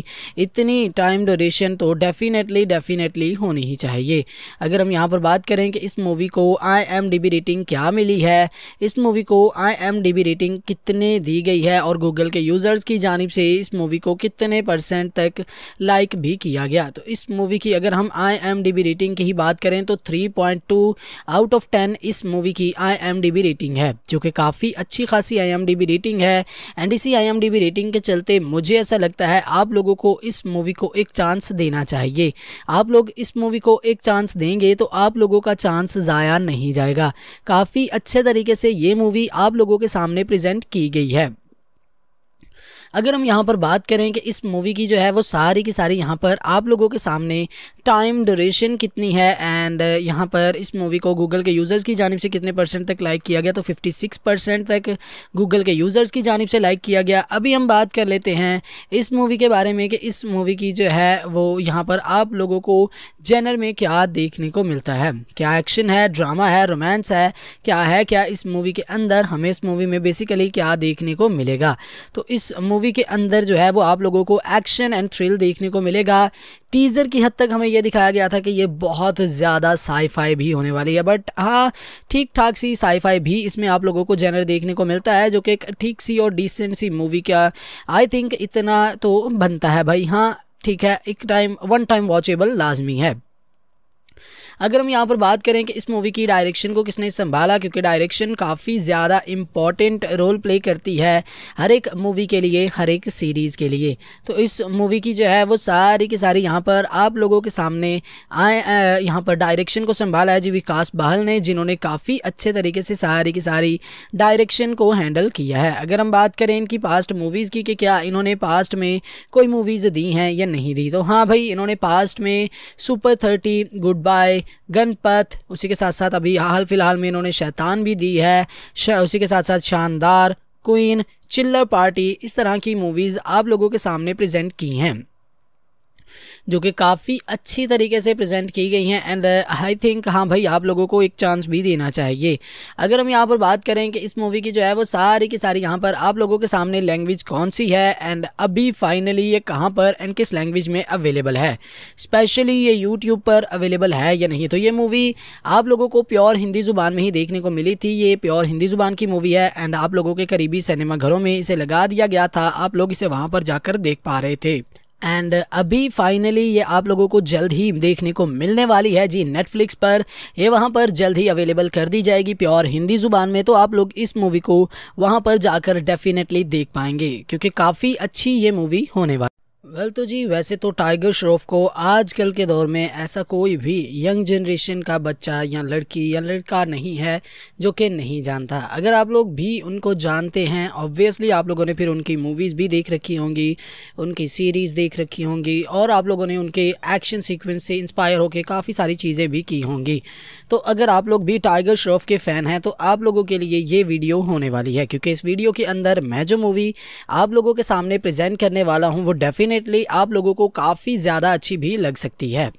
इतनी टाइम ड्यूरेशन तो डेफिनेटली डेफिनेटली होनी ही चाहिए अगर हम यहाँ पर बात करें कि इस मूवी को आई एम रेटिंग क्या मिली है इस मूवी को आई एम रेटिंग कितने दी गई है और गूगल के यूज़र्स की जानब से इस मूवी को कितने परसेंट तक लाइक भी किया गया तो इस मूवी की अगर हम आई एम रेटिंग की ही बात करें तो तो 3.2 आउट ऑफ 10 इस मूवी की आईएमडीबी रेटिंग है जो कि काफ़ी अच्छी खासी आईएमडीबी रेटिंग है एंड इसी आईएमडीबी रेटिंग के चलते मुझे ऐसा लगता है आप लोगों को इस मूवी को एक चांस देना चाहिए आप लोग इस मूवी को एक चांस देंगे तो आप लोगों का चांस ज़ाया नहीं जाएगा काफ़ी अच्छे तरीके से ये मूवी आप लोगों के सामने प्रेजेंट की गई है अगर हम यहाँ पर बात करें कि इस मूवी की जो है वो सारी की सारी यहाँ पर आप लोगों के सामने टाइम ड्यूरेशन कितनी है एंड यहाँ पर इस मूवी को गूगल के यूज़र्स की जानब से कितने परसेंट तक लाइक किया गया तो 56 परसेंट तक गूगल के यूज़र्स की जानब से लाइक किया गया अभी हम बात कर लेते हैं इस मूवी के बारे में कि इस मूवी की जो है वो यहाँ पर आप लोगों को जेनर में क्या देखने को मिलता है क्या एक्शन है ड्रामा है रोमांस है क्या है क्या इस मूवी के अंदर हमें इस मूवी में बेसिकली क्या देखने को मिलेगा तो इस मूवी मूवी के अंदर जो है वो आप लोगों को एक्शन एंड थ्रिल देखने को मिलेगा टीज़र की हद तक हमें यह दिखाया गया था कि ये बहुत ज़्यादा साईफाई भी होने वाली है बट हाँ ठीक ठाक सी साईफाई भी इसमें आप लोगों को जेनर देखने को मिलता है जो कि एक ठीक सी और डिसेंट सी मूवी का आई थिंक इतना तो बनता है भाई हाँ ठीक है एक टाइम वन टाइम वॉचेबल लाजमी है अगर हम यहाँ पर बात करें कि इस मूवी की डायरेक्शन को किसने संभाला क्योंकि डायरेक्शन काफ़ी ज़्यादा इम्पॉर्टेंट रोल प्ले करती है हर एक मूवी के लिए हर एक सीरीज़ के लिए तो इस मूवी की जो है वो सारी की सारी यहाँ पर आप लोगों के सामने आए यहाँ पर डायरेक्शन को संभाला है जी विकास बहल ने जिन्होंने काफ़ी अच्छे तरीके से सारी की सारी डायरेक्शन को हैंडल किया है अगर हम बात करें इनकी पास्ट मूवीज़ की कि क्या इन्होंने पास्ट में कोई मूवीज़ दी हैं या नहीं दी तो हाँ भाई इन्होंने पास्ट में super thirty good bye Ganpat उसी के साथ साथ अभी हाल फिलहाल में इन्होंने शैतान भी दी है उसी के साथ साथ शानदार क्वीन चिल्लर पार्टी इस तरह की मूवीज़ आप लोगों के सामने प्रेजेंट की हैं जो कि काफ़ी अच्छी तरीके से प्रेजेंट की गई हैं एंड आई थिंक हाँ भाई आप लोगों को एक चांस भी देना चाहिए अगर हम यहाँ पर बात करें कि इस मूवी की जो है वो सारी की सारी यहाँ पर आप लोगों के सामने लैंग्वेज कौन सी है एंड अभी फाइनली ये कहाँ पर एंड किस लैंग्वेज में अवेलेबल है स्पेशली ये यूट्यूब पर अवेलेबल है या नहीं तो ये मूवी आप लोगों को प्योर हिंदी ज़ुबान में ही देखने को मिली थी ये प्योर हिंदी ज़ुबान की मूवी है एंड आप लोगों के करीबी सिनेमाघरों में इसे लगा दिया गया था आप लोग इसे वहाँ पर जाकर देख पा रहे थे एंड uh, अभी फाइनली ये आप लोगों को जल्द ही देखने को मिलने वाली है जी नेटफ्लिक्स पर ये वहाँ पर जल्द ही अवेलेबल कर दी जाएगी प्योर हिंदी ज़ुबान में तो आप लोग इस मूवी को वहाँ पर जाकर डेफिनेटली देख पाएंगे क्योंकि काफ़ी अच्छी ये मूवी होने वाली वेल तो जी वैसे तो टाइगर श्रॉफ को आजकल के दौर में ऐसा कोई भी यंग जनरेशन का बच्चा या लड़की या लड़का नहीं है जो कि नहीं जानता अगर आप लोग भी उनको जानते हैं ऑब्वियसली आप लोगों ने फिर उनकी मूवीज़ भी देख रखी होंगी उनकी सीरीज़ देख रखी होंगी और आप लोगों ने उनके एक्शन सीक्वेंस से इंस्पायर होकर काफ़ी सारी चीज़ें भी की होंगी तो अगर आप लोग भी टाइगर श्रॉफ के फ़ैन हैं तो आप लोगों के लिए ये वीडियो होने वाली है क्योंकि इस वीडियो के अंदर मैं जो मूवी आप लोगों के सामने प्रजेंट करने वाला हूँ वो डेफिनेट डेफिनेटली आप लोगों को काफ़ी ज़्यादा अच्छी भी लग सकती है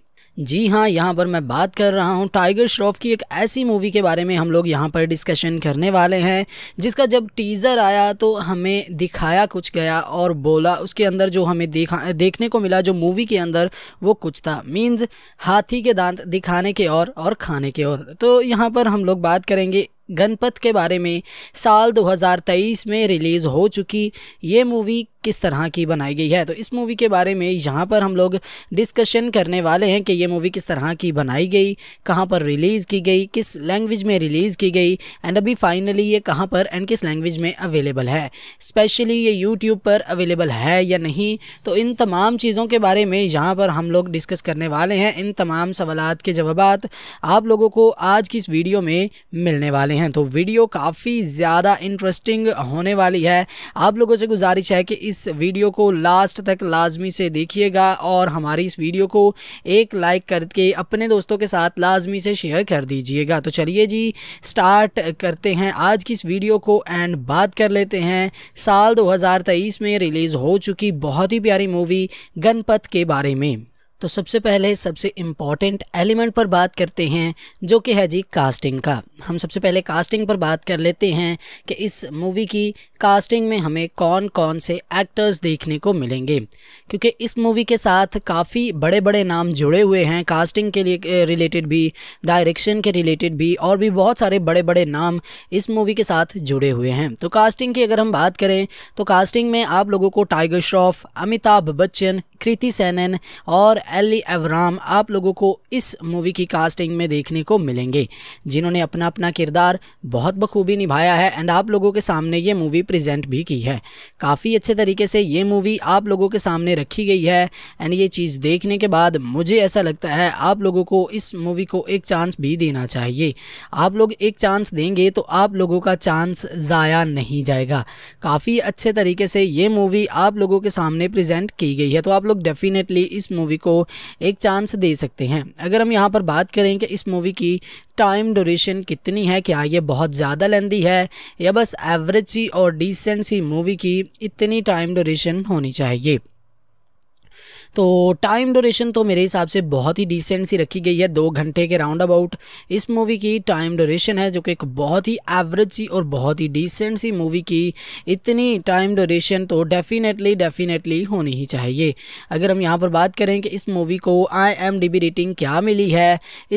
जी हाँ यहाँ पर मैं बात कर रहा हूँ टाइगर श्रॉफ की एक ऐसी मूवी के बारे में हम लोग यहाँ पर डिस्कशन करने वाले हैं जिसका जब टीज़र आया तो हमें दिखाया कुछ गया और बोला उसके अंदर जो हमें देखा देखने को मिला जो मूवी के अंदर वो कुछ था मीन्स हाथी के दांत दिखाने के और और खाने के और तो यहाँ पर हम लोग बात करेंगे गणपत के बारे में साल 2023 में रिलीज़ हो चुकी ये मूवी किस तरह की बनाई गई है तो इस मूवी के बारे में यहाँ पर हम लोग डिस्कशन करने वाले हैं कि ये मूवी किस तरह की बनाई गई कहाँ पर रिलीज़ की गई किस लैंग्वेज में रिलीज़ की गई एंड अभी फाइनली ये कहाँ पर एंड किस लैंग्वेज में अवेलेबल है स्पेशली ये यूट्यूब पर अवेलेबल है या नहीं तो इन तमाम चीज़ों के बारे में यहाँ पर हम लोग डिस्कस करने वाले हैं इन तमाम सवाल के जवाब आप लोगों को आज की इस वीडियो में मिलने वाले हैं तो वीडियो काफ़ी ज़्यादा इंटरेस्टिंग होने वाली है आप लोगों से गुजारिश है कि इस इस वीडियो को लास्ट तक लाजमी से देखिएगा और हमारी इस वीडियो को एक लाइक करके अपने दोस्तों के साथ लाजमी से शेयर कर दीजिएगा तो चलिए जी स्टार्ट करते हैं आज की इस वीडियो को एंड बात कर लेते हैं साल 2023 में रिलीज़ हो चुकी बहुत ही प्यारी मूवी गणपत के बारे में तो सबसे पहले सबसे इम्पॉर्टेंट एलिमेंट पर बात करते हैं जो कि है जी कास्टिंग का हम सबसे पहले कास्टिंग पर बात कर लेते हैं कि इस मूवी की कास्टिंग में हमें कौन कौन से एक्टर्स देखने को मिलेंगे क्योंकि इस मूवी के साथ काफ़ी बड़े बड़े नाम जुड़े हुए हैं कास्टिंग के लिए रिलेटेड भी डायरेक्शन के रिलेटेड भी और भी बहुत सारे बड़े बड़े नाम इस मूवी के साथ जुड़े हुए हैं तो कास्टिंग की अगर हम बात करें तो कास्टिंग में आप लोगों को टाइगर श्रॉफ अमिताभ बच्चन कृति सैनन और एली एवराम आप लोगों को इस मूवी की कास्टिंग में देखने को मिलेंगे जिन्होंने अपना अपना किरदार बहुत बखूबी निभाया है एंड आप लोगों के सामने ये मूवी प्रेजेंट भी की है काफ़ी अच्छे तरीके से ये मूवी आप लोगों के सामने रखी गई है एंड ये चीज़ देखने के बाद मुझे ऐसा लगता है आप लोगों को इस मूवी को एक चांस भी देना चाहिए आप लोग एक चांस देंगे तो आप लोगों का चांस ज़ाया नहीं जाएगा काफ़ी अच्छे तरीके से ये मूवी आप लोगों के सामने प्रेजेंट की गई है तो आप लोग डेफिनेटली इस मूवी को तो एक चांस दे सकते हैं अगर हम यहाँ पर बात करें कि इस मूवी की टाइम ड्यूरेशन कितनी है क्या ये बहुत ज़्यादा लेंदी है या बस एवरेज सी और डिसेंट सी मूवी की इतनी टाइम ड्यूरेशन होनी चाहिए तो टाइम ड्यूरेशन तो मेरे हिसाब से बहुत ही डिसेंट सी रखी गई है दो घंटे के राउंड अबाउट इस मूवी की टाइम ड्यूरेशन है जो कि एक बहुत ही एवरेज सी और बहुत ही डिसेंट सी मूवी की इतनी टाइम ड्यूरेशन तो डेफिनेटली डेफिनेटली होनी ही चाहिए अगर हम यहाँ पर बात करें कि इस मूवी को आई रेटिंग क्या मिली है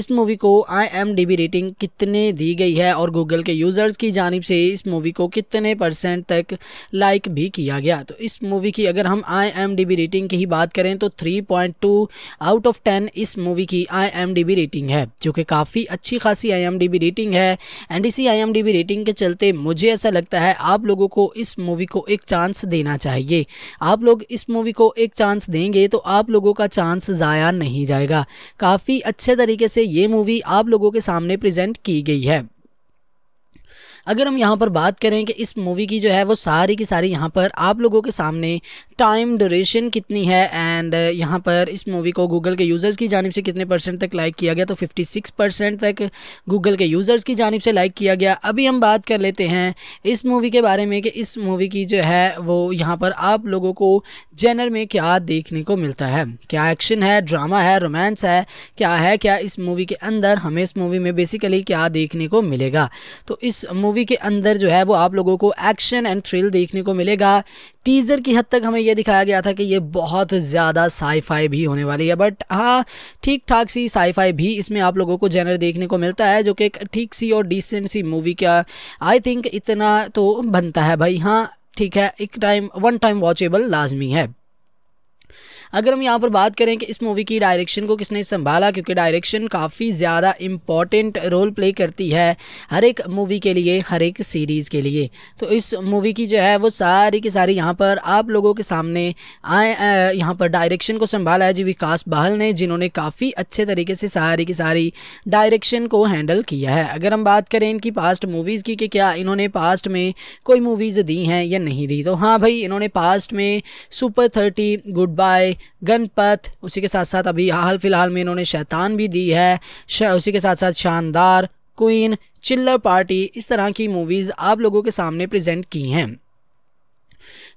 इस मूवी को आई रेटिंग कितने दी गई है और गूगल के यूज़र्स की जानब से इस मूवी को कितने परसेंट तक लाइक भी किया गया तो इस मूवी की अगर हम आई रेटिंग की ही बात करें तो तो 3.2 आउट ऑफ 10 इस मूवी की आईएमडीबी रेटिंग है जो कि काफ़ी अच्छी खासी आईएमडीबी रेटिंग है एंड इसी आईएमडीबी रेटिंग के चलते मुझे ऐसा लगता है आप लोगों को इस मूवी को एक चांस देना चाहिए आप लोग इस मूवी को एक चांस देंगे तो आप लोगों का चांस ज़ाया नहीं जाएगा काफ़ी अच्छे तरीके से ये मूवी आप लोगों के सामने प्रेजेंट की गई है अगर हम यहाँ पर बात करें कि इस मूवी की जो है वो सारी की सारी यहाँ पर आप लोगों के सामने टाइम ड्यूरेशन कितनी है एंड यहाँ पर इस मूवी को गूगल के यूज़र्स की जानब से कितने परसेंट तक लाइक किया गया तो 56 परसेंट तक गूगल के यूज़र्स की जानब से लाइक किया गया अभी हम बात कर लेते हैं इस मूवी के बारे में कि इस मूवी की जो है वो यहाँ पर आप लोगों को जेनर में क्या देखने को मिलता है क्या एक्शन है ड्रामा है रोमांस है क्या है क्या इस मूवी के अंदर हमें इस मूवी में बेसिकली क्या देखने को मिलेगा तो इस मूवी मूवी के अंदर जो है वो आप लोगों को एक्शन एंड थ्रिल देखने को मिलेगा टीज़र की हद तक हमें यह दिखाया गया था कि ये बहुत ज़्यादा साईफाई भी होने वाली है बट हाँ ठीक ठाक सी साईफाई भी इसमें आप लोगों को जेनर देखने को मिलता है जो कि एक ठीक सी और डिसेंट सी मूवी का आई थिंक इतना तो बनता है भाई हाँ ठीक है एक टाइम वन टाइम वॉचेबल लाजमी है अगर हम यहाँ पर बात करें कि इस मूवी की डायरेक्शन को किसने संभाला क्योंकि डायरेक्शन काफ़ी ज़्यादा इम्पॉर्टेंट रोल प्ले करती है हर एक मूवी के लिए हर एक सीरीज़ के लिए तो इस मूवी की जो है वो सारी की सारी यहाँ पर आप लोगों के सामने आए यहाँ पर डायरेक्शन को संभाला है जी विकास बहल ने जिन्होंने काफ़ी अच्छे तरीके से सारी की सारी डायरेक्शन को हैंडल किया है अगर हम बात करें इनकी पास्ट मूवीज़ की कि क्या इन्होंने पास्ट में कोई मूवीज़ दी हैं या नहीं दी तो हाँ भाई इन्होंने पास्ट में super thirty good bye Ganpat उसी के साथ साथ अभी हाल फिलहाल में इन्होंने शैतान भी दी है उसी के साथ साथ शानदार क्वीन चिल्लर पार्टी इस तरह की मूवीज़ आप लोगों के सामने प्रेजेंट की हैं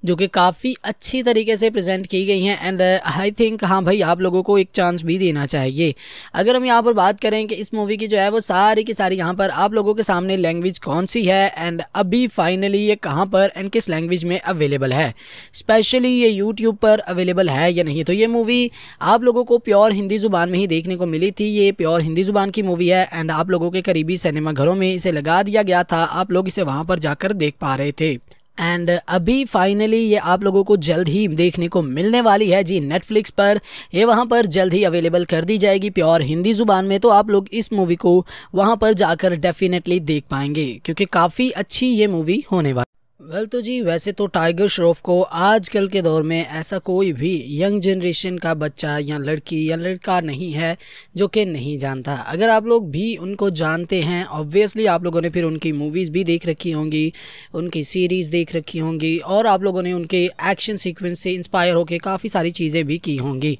जो कि काफ़ी अच्छी तरीके से प्रेजेंट की गई हैं एंड आई थिंक हाँ भाई आप लोगों को एक चांस भी देना चाहिए अगर हम यहाँ पर बात करें कि इस मूवी की जो है वो सारी की सारी यहाँ पर आप लोगों के सामने लैंग्वेज कौन सी है एंड अभी फाइनली ये कहाँ पर एंड किस लैंग्वेज में अवेलेबल है स्पेशली ये यूट्यूब पर अवेलेबल है या नहीं तो ये मूवी आप लोगों को प्योर हिंदी ज़ुबान में ही देखने को मिली थी ये प्योर हिंदी ज़ुबान की मूवी है एंड आप लोगों के करीबी सिनेमाघरों में इसे लगा दिया गया था आप लोग इसे वहाँ पर जाकर देख पा रहे थे एंड uh, अभी फाइनली ये आप लोगों को जल्द ही देखने को मिलने वाली है जी नेटफ्लिक्स पर ये वहाँ पर जल्द ही अवेलेबल कर दी जाएगी प्योर हिंदी ज़ुबान में तो आप लोग इस मूवी को वहाँ पर जाकर डेफिनेटली देख पाएंगे क्योंकि काफ़ी अच्छी ये मूवी होने वाली वेल well, तो जी वैसे तो टाइगर श्रॉफ को आजकल के दौर में ऐसा कोई भी यंग जनरेशन का बच्चा या लड़की या लड़का नहीं है जो कि नहीं जानता अगर आप लोग भी उनको जानते हैं ऑब्वियसली आप लोगों ने फिर उनकी मूवीज़ भी देख रखी होंगी उनकी सीरीज़ देख रखी होंगी और आप लोगों ने उनके एक्शन सीक्वेंस से इंस्पायर होकर काफ़ी सारी चीज़ें भी की होंगी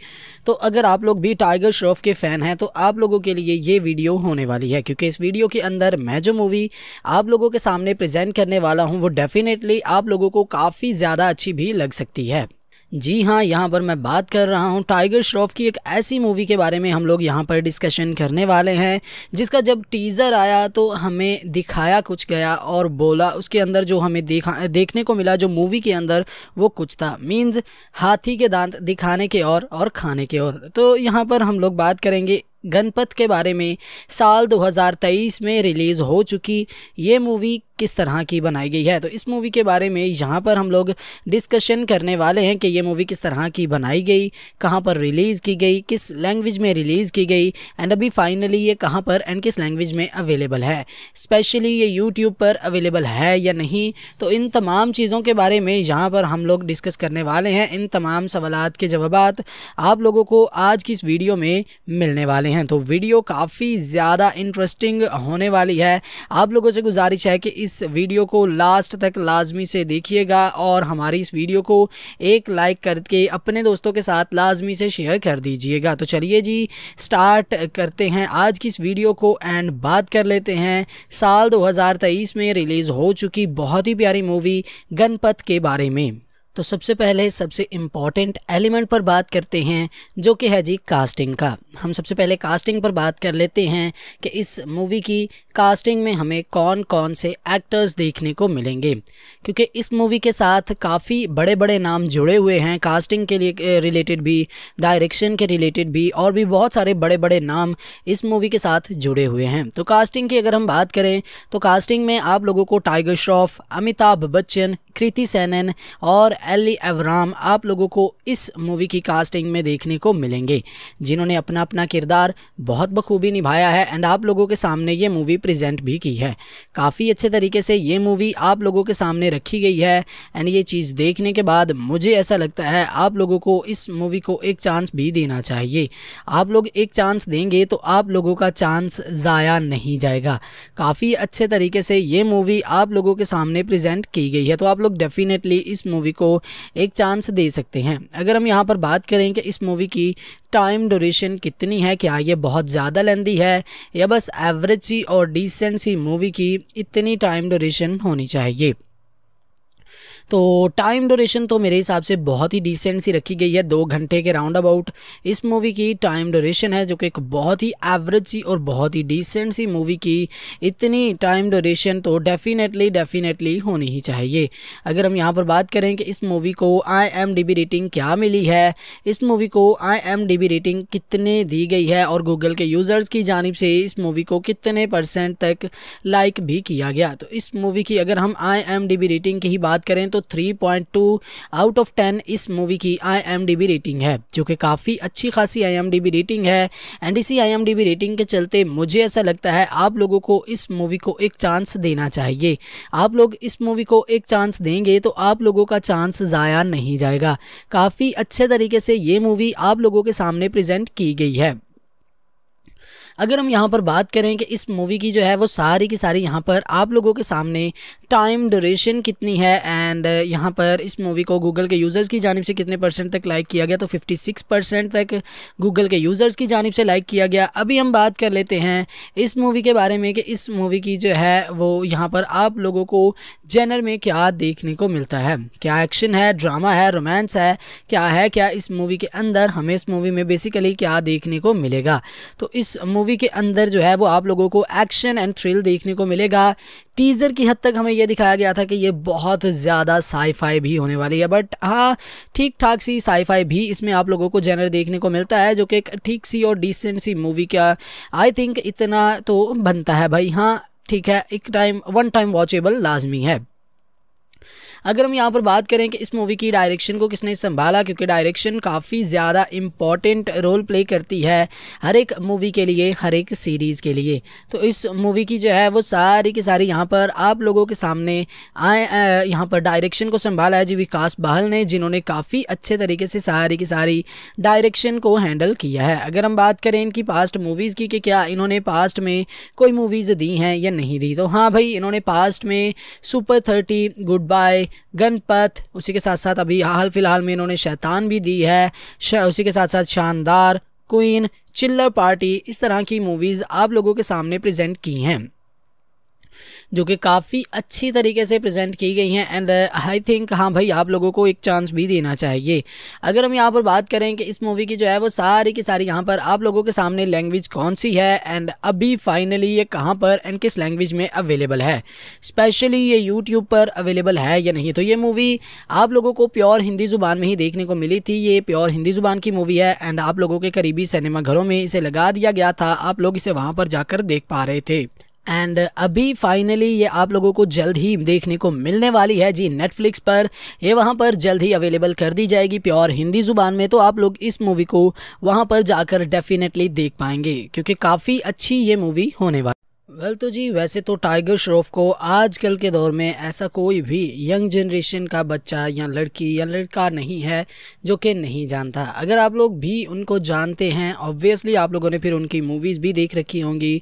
तो अगर आप लोग भी टाइगर श्रॉफ के फ़ैन हैं तो आप लोगों के लिए ये वीडियो होने वाली है क्योंकि इस वीडियो के अंदर मैं जो मूवी आप लोगों के सामने प्रजेंट करने वाला हूँ वो डेफिनेट डेफिनेटली आप लोगों को काफ़ी ज़्यादा अच्छी भी लग सकती है जी हाँ यहाँ पर मैं बात कर रहा हूँ टाइगर श्रॉफ की एक ऐसी मूवी के बारे में हम लोग यहाँ पर डिस्कशन करने वाले हैं जिसका जब टीज़र आया तो हमें दिखाया कुछ गया और बोला उसके अंदर जो हमें देखा देखने को मिला जो मूवी के अंदर वो कुछ था मीन्स हाथी के दांत दिखाने के और और खाने के और तो यहाँ पर हम लोग बात करेंगे गणपत के बारे में साल 2023 में रिलीज़ हो चुकी ये मूवी किस तरह की बनाई गई है तो इस मूवी के बारे में यहाँ पर हम लोग डिस्कशन करने वाले हैं कि ये मूवी किस तरह की बनाई गई कहाँ पर रिलीज़ की गई किस लैंग्वेज में रिलीज़ की गई एंड अभी फाइनली ये कहाँ पर एंड किस लैंग्वेज में अवेलेबल है स्पेशली ये यूट्यूब पर अवेलेबल है या नहीं तो इन तमाम चीज़ों के बारे में यहाँ पर हम लोग डिस्कस करने वाले हैं इन तमाम सवालत के जवाब आप लोगों को आज की इस वीडियो में मिलने वाले करनी हैं तो वीडियो काफ़ी ज़्यादा इंटरेस्टिंग होने वाली है आप लोगों से गुजारिश है कि इस वीडियो को लास्ट तक लाजमी से देखिएगा और हमारी इस वीडियो को एक लाइक करके अपने दोस्तों के साथ लाजमी से शेयर कर दीजिएगा तो चलिए जी स्टार्ट करते हैं आज की इस वीडियो को एंड बात कर लेते हैं साल दो में रिलीज़ हो चुकी बहुत ही प्यारी मूवी गणपत के बारे में तो सबसे पहले सबसे इम्पॉर्टेंट एलिमेंट पर बात करते हैं जो कि है जी कास्टिंग का हम सबसे पहले कास्टिंग पर बात कर लेते हैं कि इस मूवी की कास्टिंग में हमें कौन कौन से एक्टर्स देखने को मिलेंगे क्योंकि इस मूवी के साथ काफ़ी बड़े बड़े नाम जुड़े हुए हैं कास्टिंग के लिए रिलेटेड भी डायरेक्शन के रिलेटेड भी और भी बहुत सारे बड़े बड़े नाम इस मूवी के साथ जुड़े हुए हैं तो कास्टिंग की अगर हम बात करें तो कास्टिंग में आप लोगों को टाइगर श्रॉफ अमिताभ बच्चन कृति सैनन और एली एवराम आप लोगों को इस मूवी की कास्टिंग में देखने को मिलेंगे जिन्होंने अपना अपना किरदार बहुत बखूबी निभाया है एंड आप लोगों के सामने ये मूवी प्रेजेंट भी की है काफ़ी अच्छे तरीके से ये मूवी आप लोगों के सामने रखी गई है एंड ये चीज़ देखने के बाद मुझे ऐसा लगता है आप लोगों को इस मूवी को एक चांस भी देना चाहिए आप लोग एक चांस देंगे तो आप लोगों का चांस ज़ाया नहीं जाएगा काफ़ी अच्छे तरीके से ये मूवी आप लोगों के सामने प्रजेंट की गई है तो आप लोग डेफिनेटली इस मूवी को एक चांस दे सकते हैं अगर हम यहाँ पर बात करें कि इस मूवी की टाइम ड्यूरेशन कितनी है क्या ये बहुत ज़्यादा लेंदी है या बस एवरेज सी और डिसेंट सी मूवी की इतनी टाइम ड्यूरेशन होनी चाहिए तो टाइम ड्यूरेशन तो मेरे हिसाब से बहुत ही डिसेंट सी रखी गई है दो घंटे के राउंड अबाउट इस मूवी की टाइम ड्यूरेशन है जो कि एक बहुत ही एवरेज सी और बहुत ही डिसेंट सी मूवी की इतनी टाइम ड्यूरेशन तो डेफिनेटली डेफिनेटली होनी ही चाहिए अगर हम यहाँ पर बात करें कि इस मूवी को आई रेटिंग क्या मिली है इस मूवी को आई रेटिंग कितने दी गई है और गूगल के यूज़र्स की जानब से इस मूवी को कितने परसेंट तक लाइक भी किया गया तो इस मूवी की अगर हम आई रेटिंग की ही बात करें तो 3.2 आउट ऑफ 10 इस मूवी की आईएमडीबी रेटिंग है जो कि काफ़ी अच्छी खासी आईएमडीबी रेटिंग है एंड इसी आईएमडीबी रेटिंग के चलते मुझे ऐसा लगता है आप लोगों को इस मूवी को एक चांस देना चाहिए आप लोग इस मूवी को एक चांस देंगे तो आप लोगों का चांस ज़ाया नहीं जाएगा काफ़ी अच्छे तरीके से ये मूवी आप लोगों के सामने प्रेजेंट की गई है अगर हम यहाँ पर बात करें कि इस मूवी की जो है वो सारी की सारी यहाँ पर आप लोगों के सामने टाइम ड्यूरेशन कितनी है एंड यहाँ पर इस मूवी को गूगल के यूज़र्स की जानब से कितने परसेंट तक लाइक किया गया तो 56 परसेंट तक गूगल के यूज़र्स की जानब से लाइक किया गया अभी हम बात कर लेते हैं इस मूवी के बारे में कि इस मूवी की जो है वो यहाँ पर आप लोगों को जेनर में क्या देखने को मिलता है क्या एक्शन है ड्रामा है रोमांस है क्या है क्या इस मूवी के अंदर हमें इस मूवी में बेसिकली क्या देखने को मिलेगा तो इस मूवी मूवी के अंदर जो है वो आप लोगों को एक्शन एंड थ्रिल देखने को मिलेगा टीज़र की हद तक हमें यह दिखाया गया था कि ये बहुत ज़्यादा साईफाई भी होने वाली है बट हाँ ठीक ठाक सी साईफाई भी इसमें आप लोगों को जेनर देखने को मिलता है जो कि एक ठीक सी और डिसेंट सी मूवी का आई थिंक इतना तो बनता है भाई हाँ ठीक है एक टाइम वन टाइम वॉचेबल लाजमी है अगर हम यहाँ पर बात करें कि इस मूवी की डायरेक्शन को किसने संभाला क्योंकि डायरेक्शन काफ़ी ज़्यादा इम्पॉर्टेंट रोल प्ले करती है हर एक मूवी के लिए हर एक सीरीज़ के लिए तो इस मूवी की जो है वो सारी की सारी यहाँ पर आप लोगों के सामने आए यहाँ पर डायरेक्शन को संभाला है जी विकास बहल ने जिन्होंने काफ़ी अच्छे तरीके से सारी की सारी डायरेक्शन को हैंडल किया है अगर हम बात करें इनकी पास्ट मूवीज़ की कि क्या इन्होंने पास्ट में कोई मूवीज़ दी हैं या नहीं दी तो हाँ भाई इन्होंने पास्ट में super thirty good bye Ganpat उसी के साथ साथ अभी हाल फिलहाल में इन्होंने शैतान भी दी है उसी के साथ साथ शानदार क्वीन चिल्लर पार्टी इस तरह की मूवीज़ आप लोगों के सामने प्रेजेंट की हैं जो कि काफ़ी अच्छी तरीके से प्रेजेंट की गई हैं एंड आई थिंक हाँ भाई आप लोगों को एक चांस भी देना चाहिए अगर हम यहाँ पर बात करें कि इस मूवी की जो है वो सारी की सारी यहाँ पर आप लोगों के सामने लैंग्वेज कौन सी है एंड अभी फाइनली ये कहाँ पर एंड किस लैंग्वेज में अवेलेबल है स्पेशली ये यूट्यूब पर अवेलेबल है या नहीं तो ये मूवी आप लोगों को प्योर हिंदी ज़ुबान में ही देखने को मिली थी ये प्योर हिंदी ज़ुबान की मूवी है एंड आप लोगों के करीबी सिनेमाघरों में इसे लगा दिया गया था आप लोग इसे वहाँ पर जाकर देख पा रहे थे एंड uh, अभी फाइनली ये आप लोगों को जल्द ही देखने को मिलने वाली है जी नेटफ्लिक्स पर ये वहाँ पर जल्द ही अवेलेबल कर दी जाएगी प्योर हिंदी ज़ुबान में तो आप लोग इस मूवी को वहाँ पर जाकर डेफिनेटली देख पाएंगे क्योंकि काफ़ी अच्छी ये मूवी होने वाली वेल well, तो जी वैसे तो टाइगर श्रॉफ को आजकल के दौर में ऐसा कोई भी यंग जनरेशन का बच्चा या लड़की या लड़का नहीं है जो कि नहीं जानता अगर आप लोग भी उनको जानते हैं ऑब्वियसली आप लोगों ने फिर उनकी मूवीज़ भी देख रखी होंगी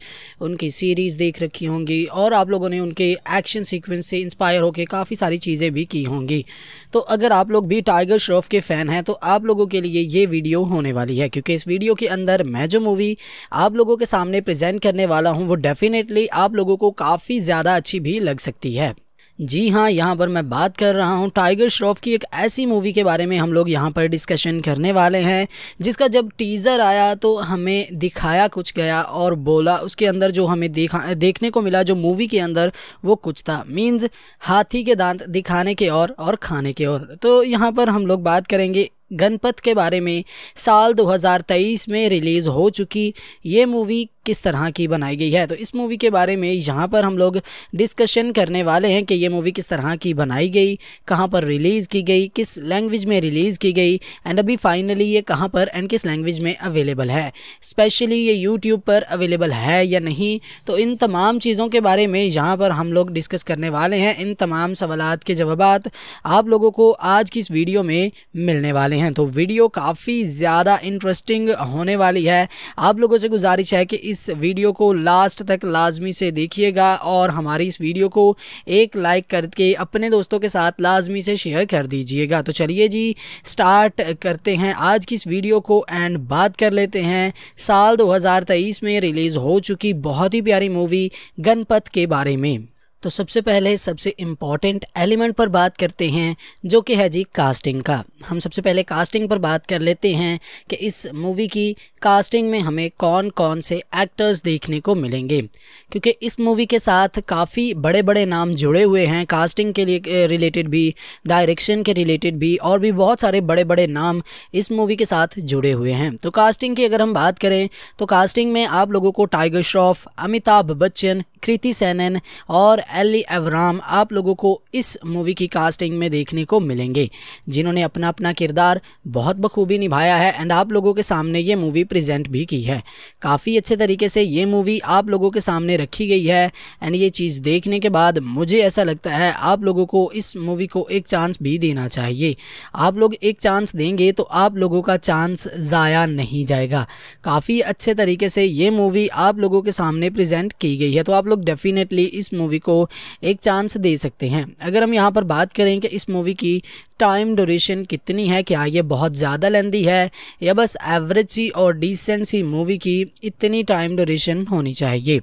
उनकी सीरीज़ देख रखी होंगी और आप लोगों ने उनके एक्शन सीक्वेंस से इंस्पायर होकर काफ़ी सारी चीज़ें भी की होंगी तो अगर आप लोग भी टाइगर श्रॉफ के फ़ैन हैं तो आप लोगों के लिए ये वीडियो होने वाली है क्योंकि इस वीडियो के अंदर मैं जो मूवी आप लोगों के सामने प्रजेंट करने वाला हूँ वो डेफिनेट डेफिनेटली आप लोगों को काफ़ी ज़्यादा अच्छी भी लग सकती है जी हाँ यहाँ पर मैं बात कर रहा हूँ टाइगर श्रॉफ की एक ऐसी मूवी के बारे में हम लोग यहाँ पर डिस्कशन करने वाले हैं जिसका जब टीज़र आया तो हमें दिखाया कुछ गया और बोला उसके अंदर जो हमें देखा देखने को मिला जो मूवी के अंदर वो कुछ था मीन्स हाथी के दांत दिखाने के और और खाने के और तो यहाँ पर हम लोग बात करेंगे गणपत के बारे में साल 2023 में रिलीज़ हो चुकी ये मूवी किस तरह की बनाई गई है तो इस मूवी के बारे में यहाँ पर हम लोग डिस्कशन करने वाले हैं कि ये मूवी किस तरह की बनाई गई कहाँ पर रिलीज़ की गई किस लैंग्वेज में रिलीज़ की गई एंड अभी फाइनली ये कहाँ पर एंड किस लैंग्वेज में अवेलेबल है स्पेशली ये यूट्यूब पर अवेलेबल है या नहीं तो इन तमाम चीज़ों के बारे में यहाँ पर हम लोग डिस्कस करने वाले हैं इन तमाम सवाल के जवाब आप लोगों को आज की इस वीडियो में मिलने वाले हैं तो वीडियो काफ़ी ज़्यादा इंटरेस्टिंग होने वाली है आप लोगों से गुजारिश है कि इस इस वीडियो को लास्ट तक लाजमी से देखिएगा और हमारी इस वीडियो को एक लाइक करके अपने दोस्तों के साथ लाजमी से शेयर कर दीजिएगा तो चलिए जी स्टार्ट करते हैं आज की इस वीडियो को एंड बात कर लेते हैं साल 2023 में रिलीज़ हो चुकी बहुत ही प्यारी मूवी गणपत के बारे में तो सबसे पहले सबसे इम्पॉर्टेंट एलिमेंट पर बात करते हैं जो कि है जी कास्टिंग का हम सबसे पहले कास्टिंग पर बात कर लेते हैं कि इस मूवी की कास्टिंग में हमें कौन कौन से एक्टर्स देखने को मिलेंगे क्योंकि इस मूवी के साथ काफ़ी बड़े बड़े नाम जुड़े हुए हैं कास्टिंग के लिए रिलेटेड भी डायरेक्शन के रिलेटेड भी और भी बहुत सारे बड़े बड़े नाम इस मूवी के साथ जुड़े हुए हैं तो कास्टिंग की अगर हम बात करें तो कास्टिंग में आप लोगों को टाइगर श्रॉफ अमिताभ बच्चन कृति सैनन और एली एवराम आप लोगों को इस मूवी की कास्टिंग में देखने को मिलेंगे जिन्होंने अपना अपना किरदार बहुत बखूबी निभाया है एंड आप लोगों के सामने ये मूवी प्रेजेंट भी की है काफ़ी अच्छे तरीके से ये मूवी आप लोगों के सामने रखी गई है एंड ये चीज़ देखने के बाद मुझे ऐसा लगता है आप लोगों को इस मूवी को एक चांस भी देना चाहिए आप लोग एक चांस देंगे तो आप लोगों का चांस ज़ाया नहीं जाएगा काफ़ी अच्छे तरीके से ये मूवी आप लोगों के सामने प्रेजेंट की गई है तो आप लोग डेफिनेटली इस मूवी को एक चांस दे सकते हैं अगर हम यहाँ पर बात करें कि इस मूवी की टाइम ड्यूरेशन कितनी है क्या ये बहुत ज़्यादा लेंदी है या बस एवरेज सी और डिसेंट सी मूवी की इतनी टाइम ड्यूरेशन होनी चाहिए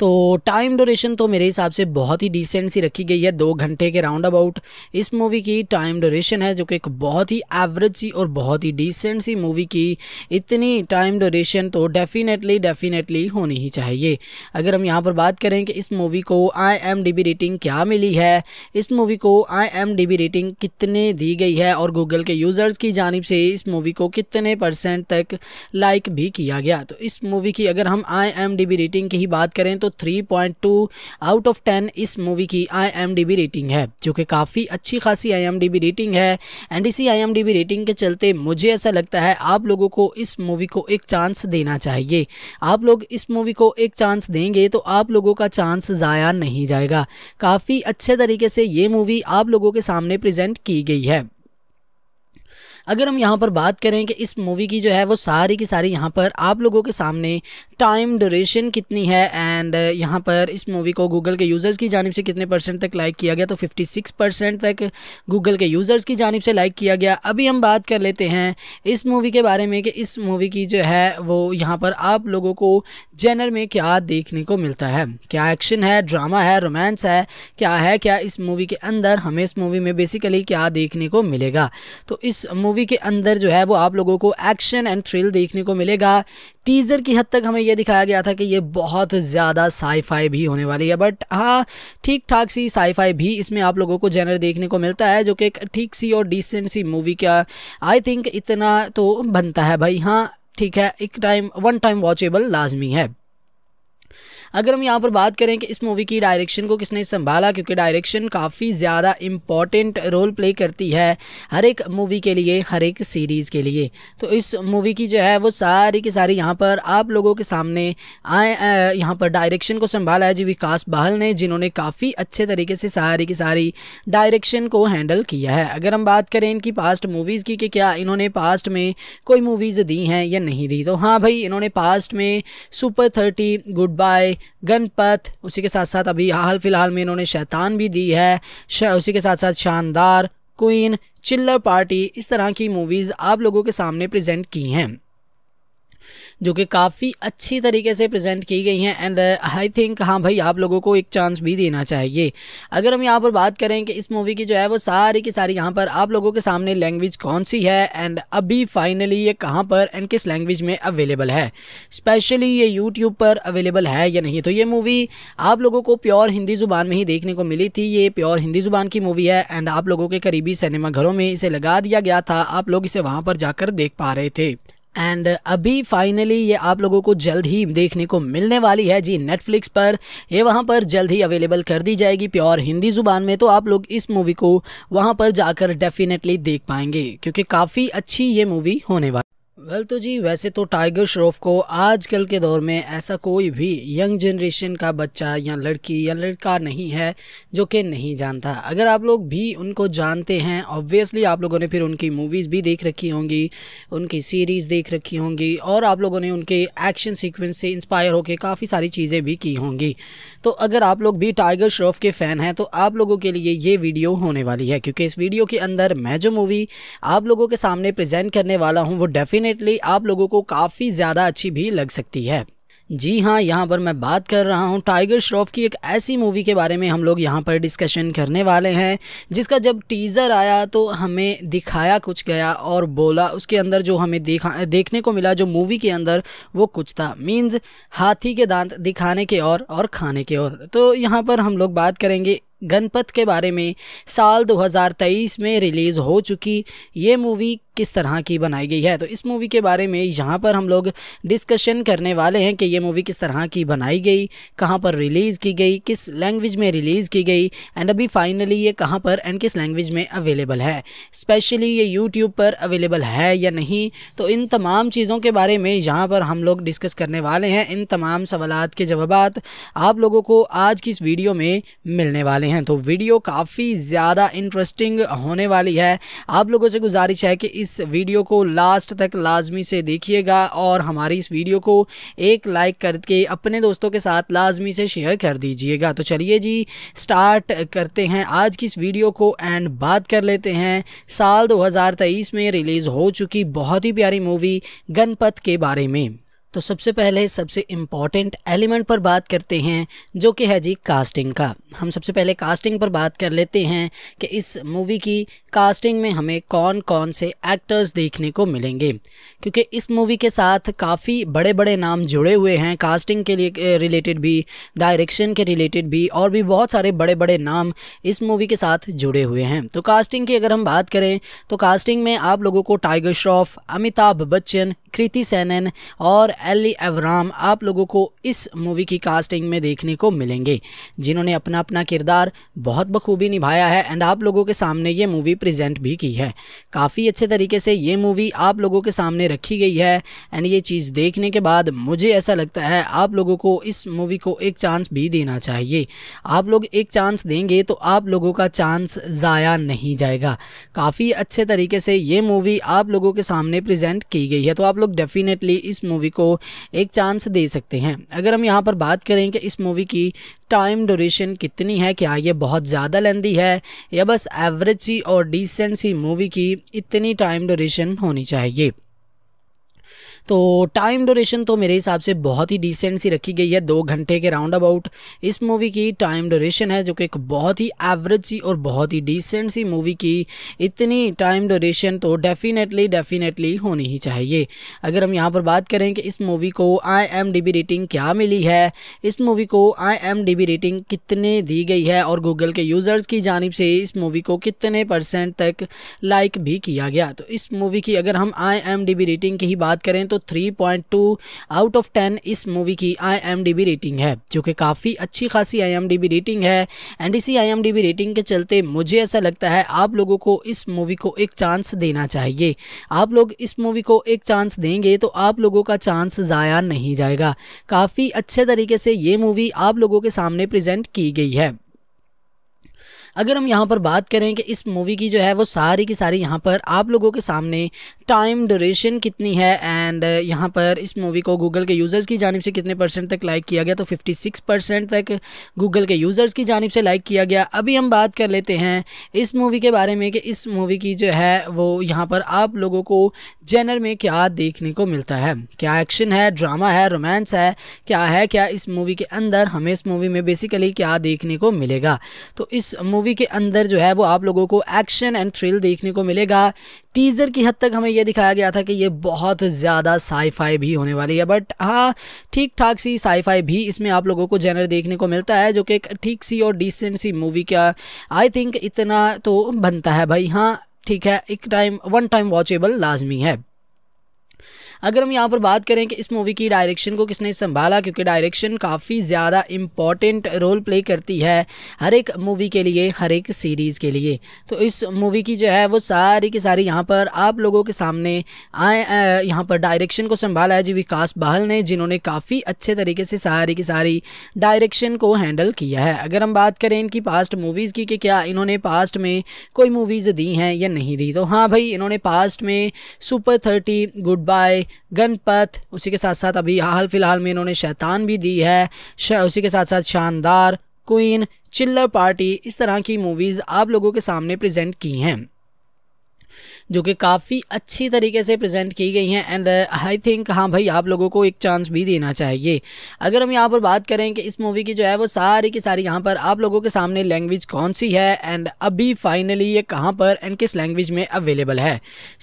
तो टाइम ड्यूरेशन तो मेरे हिसाब से बहुत ही डिसेंट सी रखी गई है दो घंटे के राउंड अबाउट इस मूवी की टाइम ड्यूरेशन है जो कि एक बहुत ही एवरेज सी और बहुत ही डिसेंट सी मूवी की इतनी टाइम ड्यूरेशन तो डेफिनेटली डेफिनेटली होनी ही चाहिए अगर हम यहाँ पर बात करें कि इस मूवी को आई रेटिंग क्या मिली है इस मूवी को आई रेटिंग कितने दी गई है और गूगल के यूज़र्स की जानब से इस मूवी को कितने परसेंट तक लाइक भी किया गया तो इस मूवी की अगर हम आई रेटिंग की ही बात करें तो पॉइंट 3.2 आउट ऑफ 10 इस मूवी की आईएमडीबी रेटिंग है जो कि काफ़ी अच्छी खासी आईएमडीबी रेटिंग है एंड इसी आईएमडीबी रेटिंग के चलते मुझे ऐसा लगता है आप लोगों को इस मूवी को एक चांस देना चाहिए आप लोग इस मूवी को एक चांस देंगे तो आप लोगों का चांस ज़ाया नहीं जाएगा काफ़ी अच्छे तरीके से ये मूवी आप लोगों के सामने प्रेजेंट की गई है अगर हम यहाँ पर बात करें कि इस मूवी की जो है वो सारी की सारी यहाँ पर आप लोगों के सामने टाइम ड्यूरेशन कितनी है एंड यहाँ पर इस मूवी को गूगल के यूज़र्स की जानब से कितने परसेंट तक लाइक किया गया तो 56 परसेंट तक गूगल के यूज़र्स की जानब से लाइक किया गया अभी हम बात कर लेते हैं इस मूवी के बारे में कि इस मूवी की जो है वो यहाँ पर आप लोगों को जेनर में क्या देखने को मिलता है क्या एक्शन है ड्रामा है रोमांस है क्या है क्या इस मूवी के अंदर हमें इस मूवी में बेसिकली क्या देखने को मिलेगा तो इस मूवी मूवी के अंदर जो है वो आप लोगों को एक्शन एंड थ्रिल देखने को मिलेगा टीज़र की हद तक हमें यह दिखाया गया था कि ये बहुत ज़्यादा साईफाई भी होने वाली है बट हाँ ठीक ठाक सी साईफाई भी इसमें आप लोगों को जेनर देखने को मिलता है जो कि एक ठीक सी और डिसेंट सी मूवी का आई थिंक इतना तो बनता है भाई हाँ ठीक है एक टाइम वन टाइम वॉचेबल लाजमी है अगर हम यहाँ पर बात करें कि इस मूवी की डायरेक्शन को किसने संभाला क्योंकि डायरेक्शन काफ़ी ज़्यादा इम्पॉर्टेंट रोल प्ले करती है हर एक मूवी के लिए हर एक सीरीज़ के लिए तो इस मूवी की जो है वो सारी की सारी यहाँ पर आप लोगों के सामने आए यहाँ पर डायरेक्शन को संभाला है जी विकास बहल ने जिन्होंने काफ़ी अच्छे तरीके से सारी की सारी डायरेक्शन को हैंडल किया है अगर हम बात करें इनकी पास्ट मूवीज़ की कि क्या इन्होंने पास्ट में कोई मूवीज़ दी हैं या नहीं दी तो हाँ भाई इन्होंने पास्ट में super thirty good bye Ganpat उसी के साथ साथ अभी हाल फिलहाल में इन्होंने शैतान भी दी है उसी के साथ साथ शानदार क्वीन चिल्लर पार्टी इस तरह की मूवीज़ आप लोगों के सामने प्रेजेंट की हैं जो कि काफ़ी अच्छी तरीके से प्रेजेंट की गई हैं एंड आई थिंक हाँ भाई आप लोगों को एक चांस भी देना चाहिए अगर हम यहाँ पर बात करें कि इस मूवी की जो है वो सारी की सारी यहाँ पर आप लोगों के सामने लैंग्वेज कौन सी है एंड अभी फाइनली ये कहाँ पर एंड किस लैंग्वेज में अवेलेबल है स्पेशली ये यूट्यूब पर अवेलेबल है या नहीं तो ये मूवी आप लोगों को प्योर हिंदी ज़ुबान में ही देखने को मिली थी ये प्योर हिंदी ज़ुबान की मूवी है एंड आप लोगों के करीबी सिनेमाघरों में इसे लगा दिया गया था आप लोग इसे वहाँ पर जाकर देख पा रहे थे एंड uh, अभी फाइनली ये आप लोगों को जल्द ही देखने को मिलने वाली है जी नेटफ्लिक्स पर ये वहाँ पर जल्द ही अवेलेबल कर दी जाएगी प्योर हिंदी ज़ुबान में तो आप लोग इस मूवी को वहाँ पर जाकर डेफिनेटली देख पाएंगे क्योंकि काफ़ी अच्छी ये मूवी होने वाली वेल well, तो जी वैसे तो टाइगर श्रॉफ को आजकल के दौर में ऐसा कोई भी यंग जनरेशन का बच्चा या लड़की या लड़का नहीं है जो कि नहीं जानता अगर आप लोग भी उनको जानते हैं ऑब्वियसली आप लोगों ने फिर उनकी मूवीज़ भी देख रखी होंगी उनकी सीरीज़ देख रखी होंगी और आप लोगों ने उनके एक्शन सीक्वेंस से इंस्पायर होकर काफ़ी सारी चीज़ें भी की होंगी तो अगर आप लोग भी टाइगर श्रॉफ के फ़ैन हैं तो आप लोगों के लिए ये वीडियो होने वाली है क्योंकि इस वीडियो के अंदर मैं जो मूवी आप लोगों के सामने प्रजेंट करने वाला हूँ वो डेफिनेट डेफिनेटली आप लोगों को काफ़ी ज़्यादा अच्छी भी लग सकती है जी हाँ यहाँ पर मैं बात कर रहा हूँ टाइगर श्रॉफ की एक ऐसी मूवी के बारे में हम लोग यहाँ पर डिस्कशन करने वाले हैं जिसका जब टीज़र आया तो हमें दिखाया कुछ गया और बोला उसके अंदर जो हमें देखा देखने को मिला जो मूवी के अंदर वो कुछ था मीन्स हाथी के दांत दिखाने के और और खाने के और तो यहाँ पर हम लोग बात करेंगे गणपत के बारे में साल 2023 में रिलीज़ हो चुकी ये मूवी किस तरह की बनाई गई है तो इस मूवी के बारे में यहाँ पर हम लोग डिस्कशन करने वाले हैं कि ये मूवी किस तरह की बनाई गई कहाँ पर रिलीज़ की गई किस लैंग्वेज में रिलीज़ की गई एंड अभी फाइनली ये कहाँ पर एंड किस लैंग्वेज में अवेलेबल है स्पेशली ये यूट्यूब पर अवेलेबल है या नहीं तो इन तमाम चीज़ों के बारे में यहाँ पर हम लोग डिस्कस करने वाले हैं इन तमाम सवाल के जवाब आप लोगों को आज की इस वीडियो में मिलने वाले हैं हैं तो वीडियो काफ़ी ज़्यादा इंटरेस्टिंग होने वाली है आप लोगों से गुजारिश है कि इस वीडियो को लास्ट तक लाजमी से देखिएगा और हमारी इस वीडियो को एक लाइक करके अपने दोस्तों के साथ लाजमी से शेयर कर दीजिएगा तो चलिए जी स्टार्ट करते हैं आज की इस वीडियो को एंड बात कर लेते हैं साल दो में रिलीज़ हो चुकी बहुत ही प्यारी मूवी गणपत के बारे में तो सबसे पहले सबसे इम्पॉर्टेंट एलिमेंट पर बात करते हैं जो कि है जी कास्टिंग का हम सबसे पहले कास्टिंग पर बात कर लेते हैं कि इस मूवी की कास्टिंग में हमें कौन कौन से एक्टर्स देखने को मिलेंगे क्योंकि इस मूवी के साथ काफ़ी बड़े बड़े नाम जुड़े हुए हैं कास्टिंग के लिए रिलेटेड भी डायरेक्शन के रिलेटेड भी और भी बहुत सारे बड़े बड़े नाम इस मूवी के साथ जुड़े हुए हैं तो कास्टिंग की अगर हम बात करें तो कास्टिंग में आप लोगों को टाइगर श्रॉफ अमिताभ बच्चन कृति सैनन और एली एवराम आप लोगों को इस मूवी की कास्टिंग में देखने को मिलेंगे जिन्होंने अपना अपना किरदार बहुत बखूबी निभाया है एंड आप लोगों के सामने ये मूवी प्रेजेंट भी की है काफ़ी अच्छे तरीके से ये मूवी आप लोगों के सामने रखी गई है एंड ये चीज़ देखने के बाद मुझे ऐसा लगता है आप लोगों को इस मूवी को एक चांस भी देना चाहिए आप लोग एक चांस देंगे तो आप लोगों का चांस ज़ाया नहीं जाएगा काफ़ी अच्छे तरीके से ये मूवी आप लोगों के सामने प्रजेंट की गई है तो आप लोग डेफिनेटली इस मूवी को एक चांस दे सकते हैं अगर हम यहाँ पर बात करें कि इस मूवी की टाइम ड्यूरेशन कितनी है क्या ये बहुत ज़्यादा लेंदी है या बस एवरेज सी और डिसेंट सी मूवी की इतनी टाइम ड्यूरेशन होनी चाहिए तो टाइम ड्यूरेशन तो मेरे हिसाब से बहुत ही डिसेंट सी रखी गई है दो घंटे के राउंड अबाउट इस मूवी की टाइम ड्यूरेशन है जो कि एक बहुत ही एवरेज सी और बहुत ही डिसेंट सी मूवी की इतनी टाइम ड्यूरेशन तो डेफिनेटली डेफिनेटली होनी ही चाहिए अगर हम यहाँ पर बात करें कि इस मूवी को आई रेटिंग क्या मिली है इस मूवी को आई रेटिंग कितने दी गई है और गूगल के यूज़र्स की जानब से इस मूवी को कितने परसेंट तक लाइक भी किया गया तो इस मूवी की अगर हम आई रेटिंग की ही बात करें तो 3.2 आउट ऑफ 10 इस मूवी की आईएमडीबी रेटिंग है जो कि काफ़ी अच्छी खासी आईएमडीबी रेटिंग है एंड इसी आईएमडीबी रेटिंग के चलते मुझे ऐसा लगता है आप लोगों को इस मूवी को एक चांस देना चाहिए आप लोग इस मूवी को एक चांस देंगे तो आप लोगों का चांस ज़ाया नहीं जाएगा काफ़ी अच्छे तरीके से ये मूवी आप लोगों के सामने प्रजेंट की गई है अगर हम यहाँ पर बात करें कि इस मूवी की जो है वो सारी की सारी यहाँ पर आप लोगों के सामने टाइम ड्यूरेशन कितनी है एंड यहाँ पर इस मूवी को गूगल के यूज़र्स की जानब से कितने परसेंट तक लाइक किया गया तो 56 परसेंट तक गूगल के यूज़र्स की जानब से लाइक किया गया अभी हम बात कर लेते हैं इस मूवी के बारे में कि इस मूवी की जो है वो यहाँ पर आप लोगों को जेनर में क्या देखने को मिलता है क्या एक्शन है ड्रामा है रोमांस है क्या है क्या इस मूवी के अंदर हमें इस मूवी में बेसिकली क्या देखने को मिलेगा तो इस मूवी मूवी के अंदर जो है वो आप लोगों को एक्शन एंड थ्रिल देखने को मिलेगा टीज़र की हद तक हमें यह दिखाया गया था कि ये बहुत ज़्यादा साईफाई भी होने वाली है बट हाँ ठीक ठाक सी साईफाई भी इसमें आप लोगों को जेनर देखने को मिलता है जो कि एक ठीक सी और डिसेंट सी मूवी का आई थिंक इतना तो बनता है भाई हाँ ठीक है एक टाइम वन टाइम वॉचेबल लाजमी है अगर हम यहाँ पर बात करें कि इस मूवी की डायरेक्शन को किसने संभाला क्योंकि डायरेक्शन काफ़ी ज़्यादा इम्पॉर्टेंट रोल प्ले करती है हर एक मूवी के लिए हर एक सीरीज़ के लिए तो इस मूवी की जो है वो सारी की सारी यहाँ पर आप लोगों के सामने आए यहाँ पर डायरेक्शन को संभाला है जी विकास बहल ने जिन्होंने काफ़ी अच्छे तरीके से सारी की सारी डायरेक्शन को हैंडल किया है अगर हम बात करें इनकी पास्ट मूवीज़ की कि क्या इन्होंने पास्ट में कोई मूवीज़ दी हैं या नहीं दी तो हाँ भाई इन्होंने पास्ट में super thirty good bye Ganpat उसी के साथ साथ अभी हाल फिलहाल में इन्होंने शैतान भी दी है उसी के साथ साथ शानदार क्वीन चिल्लर पार्टी इस तरह की मूवीज़ आप लोगों के सामने प्रेजेंट की हैं जो कि काफ़ी अच्छी तरीके से प्रेजेंट की गई हैं एंड आई थिंक हाँ भाई आप लोगों को एक चांस भी देना चाहिए अगर हम यहाँ पर बात करें कि इस मूवी की जो है वो सारी की सारी यहाँ पर आप लोगों के सामने लैंग्वेज कौन सी है एंड अभी फाइनली ये कहाँ पर एंड किस लैंग्वेज में अवेलेबल है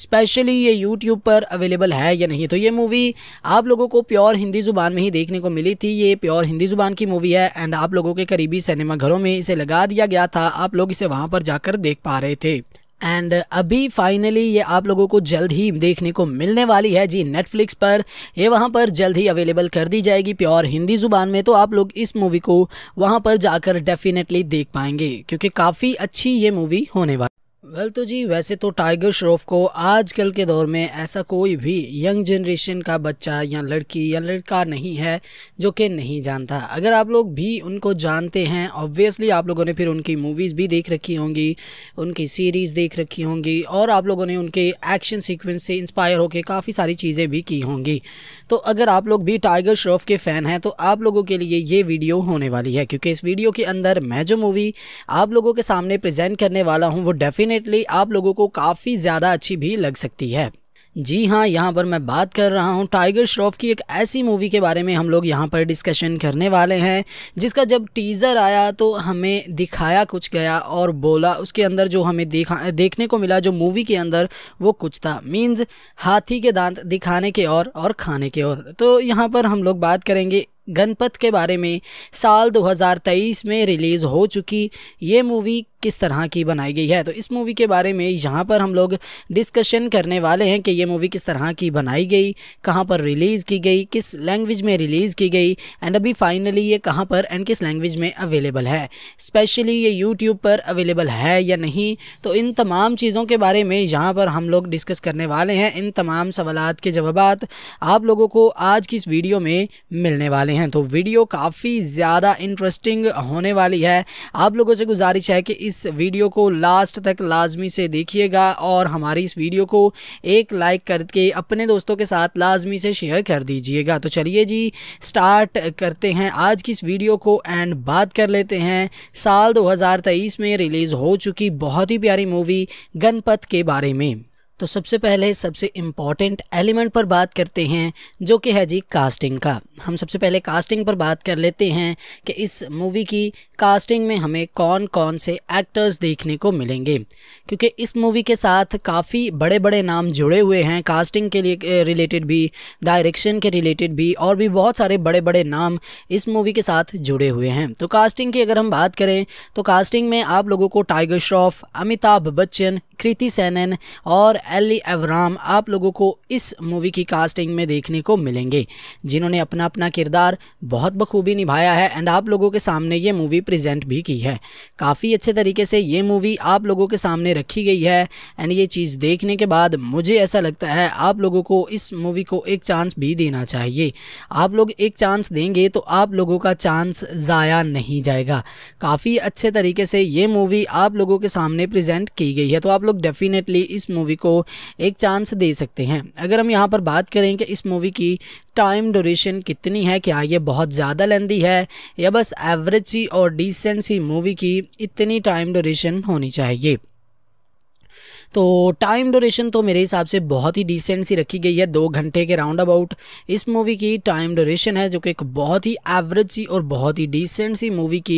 स्पेशली ये यूट्यूब पर अवेलेबल है या नहीं तो ये मूवी आप लोगों को प्योर हिंदी ज़ुबान में ही देखने को मिली थी ये प्योर हिंदी ज़ुबान की मूवी है एंड आप लोगों के करीबी सिनेमाघरों में इसे लगा दिया गया था आप लोग इसे वहाँ पर जाकर देख पा रहे थे एंड uh, अभी फाइनली ये आप लोगों को जल्द ही देखने को मिलने वाली है जी नेटफ्लिक्स पर ये वहाँ पर जल्द ही अवेलेबल कर दी जाएगी प्योर हिंदी ज़ुबान में तो आप लोग इस मूवी को वहाँ पर जाकर डेफिनेटली देख पाएंगे क्योंकि काफ़ी अच्छी ये मूवी होने वाली वेल well, तो जी वैसे तो टाइगर श्रॉफ को आजकल के दौर में ऐसा कोई भी यंग जनरेशन का बच्चा या लड़की या लड़का नहीं है जो कि नहीं जानता अगर आप लोग भी उनको जानते हैं ऑब्वियसली आप लोगों ने फिर उनकी मूवीज़ भी देख रखी होंगी उनकी सीरीज़ देख रखी होंगी और आप लोगों ने उनके एक्शन सीक्वेंस से इंस्पायर होकर काफ़ी सारी चीज़ें भी की होंगी तो अगर आप लोग भी टाइगर श्रॉफ के फ़ैन हैं तो आप लोगों के लिए ये वीडियो होने वाली है क्योंकि इस वीडियो के अंदर मैं जो मूवी आप लोगों के सामने प्रजेंट करने वाला हूँ वो डेफिनेट डेफिनेटली आप लोगों को काफ़ी ज़्यादा अच्छी भी लग सकती है जी हाँ यहाँ पर मैं बात कर रहा हूँ टाइगर श्रॉफ की एक ऐसी मूवी के बारे में हम लोग यहाँ पर डिस्कशन करने वाले हैं जिसका जब टीज़र आया तो हमें दिखाया कुछ गया और बोला उसके अंदर जो हमें देखा देखने को मिला जो मूवी के अंदर वो कुछ था मीन्स हाथी के दांत दिखाने के और और खाने के और तो यहाँ पर हम लोग बात करेंगे गणपत के बारे में साल 2023 में रिलीज़ हो चुकी ये मूवी किस तरह की बनाई गई है तो इस मूवी के बारे में यहाँ पर हम लोग डिस्कशन करने वाले हैं कि ये मूवी किस तरह की बनाई गई कहाँ पर रिलीज़ की गई किस लैंग्वेज में रिलीज़ की गई एंड अभी फाइनली ये कहाँ पर एंड किस लैंग्वेज में अवेलेबल है स्पेशली ये यूट्यूब पर अवेलेबल है या नहीं तो इन तमाम चीज़ों के बारे में यहाँ पर हम लोग डिस्कस करने वाले हैं इन तमाम सवाल के जवाब आप लोगों को आज की इस वीडियो में मिलने वाले हैं तो वीडियो काफ़ी ज़्यादा इंटरेस्टिंग होने वाली है आप लोगों से गुजारिश है कि इस वीडियो को लास्ट तक लाजमी से देखिएगा और हमारी इस वीडियो को एक लाइक करके अपने दोस्तों के साथ लाजमी से शेयर कर दीजिएगा तो चलिए जी स्टार्ट करते हैं आज की इस वीडियो को एंड बात कर लेते हैं साल 2023 में रिलीज़ हो चुकी बहुत ही प्यारी मूवी गणपत के बारे में तो सबसे पहले सबसे इम्पॉर्टेंट एलिमेंट पर बात करते हैं जो कि है जी कास्टिंग का हम सबसे पहले कास्टिंग पर बात कर लेते हैं कि इस मूवी की कास्टिंग में हमें कौन कौन से एक्टर्स देखने को मिलेंगे क्योंकि इस मूवी के साथ काफ़ी बड़े बड़े नाम जुड़े हुए हैं कास्टिंग के लिए रिलेटेड भी डायरेक्शन के रिलेटेड भी और भी बहुत सारे बड़े बड़े नाम इस मूवी के साथ जुड़े हुए हैं तो कास्टिंग की अगर हम बात करें तो कास्टिंग में आप लोगों को टाइगर श्रॉफ अमिताभ बच्चन कृति सैनन और एली एवराम आप लोगों को इस मूवी की कास्टिंग में देखने को मिलेंगे जिन्होंने अपना अपना किरदार बहुत बखूबी निभाया है एंड आप लोगों के सामने ये मूवी प्रेजेंट भी की है काफ़ी अच्छे तरीके से ये मूवी आप लोगों के सामने रखी गई है एंड ये चीज़ देखने के बाद मुझे ऐसा लगता है आप लोगों को इस मूवी को एक चांस भी देना चाहिए आप लोग एक चांस देंगे तो आप लोगों का चांस ज़ाया नहीं जाएगा काफ़ी अच्छे तरीके से ये मूवी आप लोगों के सामने प्रेजेंट की गई है तो आप लोग डेफिनेटली इस मूवी को एक चांस दे सकते हैं अगर हम यहाँ पर बात करें कि इस मूवी की टाइम ड्यूरेशन कितनी है क्या ये बहुत ज़्यादा लेंदी है या बस एवरेज सी और डिसेंट सी मूवी की इतनी टाइम ड्यूरेशन होनी चाहिए तो टाइम डोरेशन तो मेरे हिसाब से बहुत ही डिसेंट सी रखी गई है दो घंटे के राउंड अबाउट इस मूवी की टाइम डोरेशन है जो कि एक बहुत ही एवरेज सी और बहुत ही डिसेंट सी मूवी की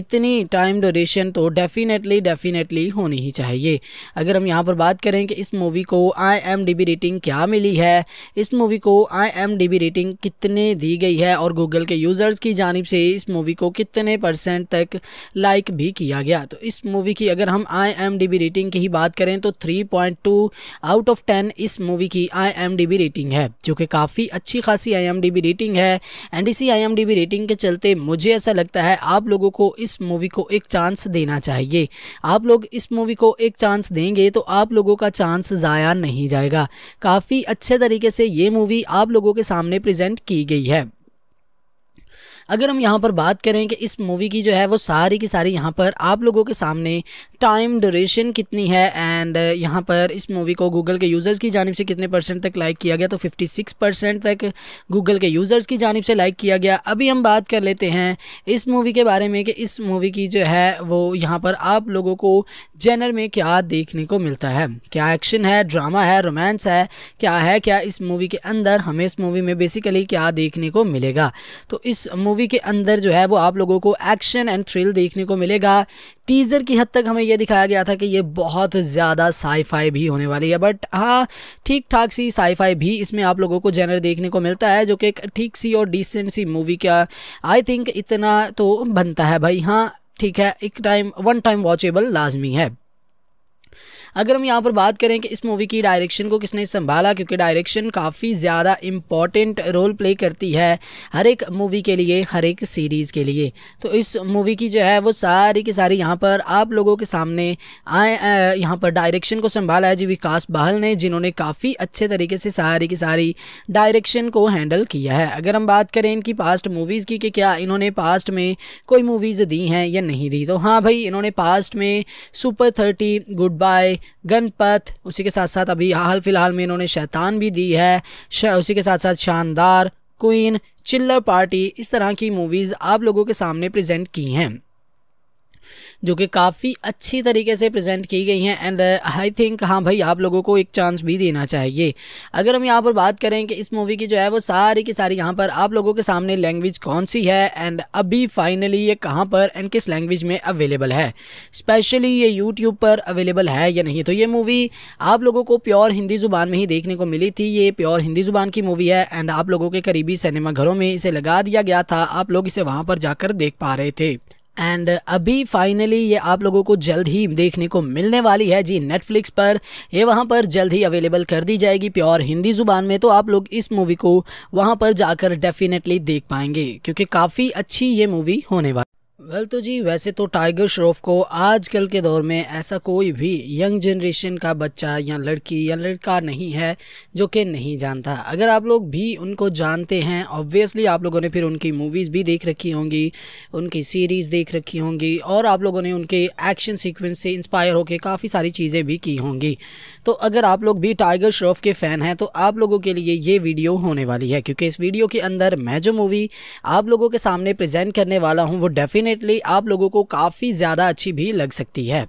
इतनी टाइम डोरेशन तो डेफिनेटली डेफिनेटली होनी ही चाहिए अगर हम यहाँ पर बात करें कि इस मूवी को आई रेटिंग क्या मिली है इस मूवी को आई रेटिंग कितने दी गई है और गूगल के यूज़र्स की जानब से इस मूवी को कितने परसेंट तक लाइक भी किया गया तो इस मूवी की अगर हम आई रेटिंग की ही बात करें तो 3.2 आउट ऑफ 10 इस मूवी की आईएमडीबी रेटिंग है जो कि काफ़ी अच्छी खासी आईएमडीबी रेटिंग है एंड इसी आईएमडीबी रेटिंग के चलते मुझे ऐसा लगता है आप लोगों को इस मूवी को एक चांस देना चाहिए आप लोग इस मूवी को एक चांस देंगे तो आप लोगों का चांस ज़ाया नहीं जाएगा काफ़ी अच्छे तरीके से ये मूवी आप लोगों के सामने प्रजेंट की गई है अगर हम यहाँ पर बात करें कि इस मूवी की जो है वो सारी की सारी यहाँ पर आप लोगों के सामने टाइम ड्यूरेशन कितनी है एंड uh, यहाँ पर इस मूवी को गूगल के यूज़र्स की जानब से कितने परसेंट तक लाइक किया गया तो 56 परसेंट तक गूगल के यूज़र्स की जानब से लाइक किया गया अभी हम बात कर लेते हैं इस मूवी के बारे में कि इस मूवी की जो है वो यहाँ पर आप लोगों को जेनर में क्या देखने को मिलता है क्या एक्शन है ड्रामा है रोमांस है क्या है क्या इस मूवी के अंदर हमें इस मूवी में बेसिकली क्या देखने को मिलेगा तो इस मूवी के अंदर जो है वो आप लोगों को एक्शन एंड थ्रिल देखने को मिलेगा टीज़र की हद तक हमें यह दिखाया गया था कि ये बहुत ज़्यादा साईफाई भी होने वाली है बट हाँ ठीक ठाक सी साईफाई भी इसमें आप लोगों को जेनर देखने को मिलता है जो कि एक ठीक सी और डिसेंट सी मूवी का आई थिंक इतना तो बनता है भाई हाँ ठीक है एक टाइम वन टाइम वॉचेबल लाजमी है अगर हम यहाँ पर बात करें कि इस मूवी की डायरेक्शन को किसने संभाला क्योंकि डायरेक्शन काफ़ी ज़्यादा इम्पॉर्टेंट रोल प्ले करती है हर एक मूवी के लिए हर एक सीरीज़ के लिए तो इस मूवी की जो है वो सारी की सारी यहाँ पर आप लोगों के सामने आए यहाँ पर डायरेक्शन को संभाला है जी विकास बहल ने जिन्होंने काफ़ी अच्छे तरीके से सारी की सारी डायरेक्शन को हैंडल किया है अगर हम बात करें इनकी पास्ट मूवीज़ की कि क्या इन्होंने पास्ट में कोई मूवीज़ दी हैं या नहीं दी तो हाँ भाई इन्होंने पास्ट में super thirty good bye Ganpat उसी के साथ साथ अभी हाल फिलहाल में इन्होंने शैतान भी दी है उसी के साथ साथ शानदार क्वीन चिल्लर पार्टी इस तरह की मूवीज़ आप लोगों के सामने प्रेजेंट की हैं जो कि काफ़ी अच्छी तरीके से प्रेजेंट की गई हैं एंड आई थिंक हाँ भाई आप लोगों को एक चांस भी देना चाहिए अगर हम यहाँ पर बात करें कि इस मूवी की जो है वो सारी की सारी यहाँ पर आप लोगों के सामने लैंग्वेज कौन सी है एंड अभी फाइनली ये कहाँ पर एंड किस लैंग्वेज में अवेलेबल है स्पेशली ये यूट्यूब पर अवेलेबल है या नहीं तो ये मूवी आप लोगों को प्योर हिंदी ज़ुबान में ही देखने को मिली थी ये प्योर हिंदी ज़ुबान की मूवी है एंड आप लोगों के करीबी सिनेमाघरों में इसे लगा दिया गया था आप लोग इसे वहाँ पर जाकर देख पा रहे थे एंड uh, अभी फाइनली ये आप लोगों को जल्द ही देखने को मिलने वाली है जी नेटफ्लिक्स पर ये वहाँ पर जल्द ही अवेलेबल कर दी जाएगी प्योर हिंदी ज़ुबान में तो आप लोग इस मूवी को वहाँ पर जाकर डेफिनेटली देख पाएंगे क्योंकि काफ़ी अच्छी ये मूवी होने वाली वेल well, तो जी वैसे तो टाइगर श्रॉफ को आजकल के दौर में ऐसा कोई भी यंग जनरेशन का बच्चा या लड़की या लड़का नहीं है जो कि नहीं जानता अगर आप लोग भी उनको जानते हैं ऑब्वियसली आप लोगों ने फिर उनकी मूवीज़ भी देख रखी होंगी उनकी सीरीज़ देख रखी होंगी और आप लोगों ने उनके एक्शन सीक्वेंस से इंस्पायर होकर काफ़ी सारी चीज़ें भी की होंगी तो अगर आप लोग भी टाइगर श्रॉफ के फ़ैन हैं तो आप लोगों के लिए ये वीडियो होने वाली है क्योंकि इस वीडियो के अंदर मैं जो मूवी आप लोगों के सामने प्रजेंट करने वाला हूँ वो डेफिनेट डेफिनेटली आप लोगों को काफ़ी ज़्यादा अच्छी भी लग सकती है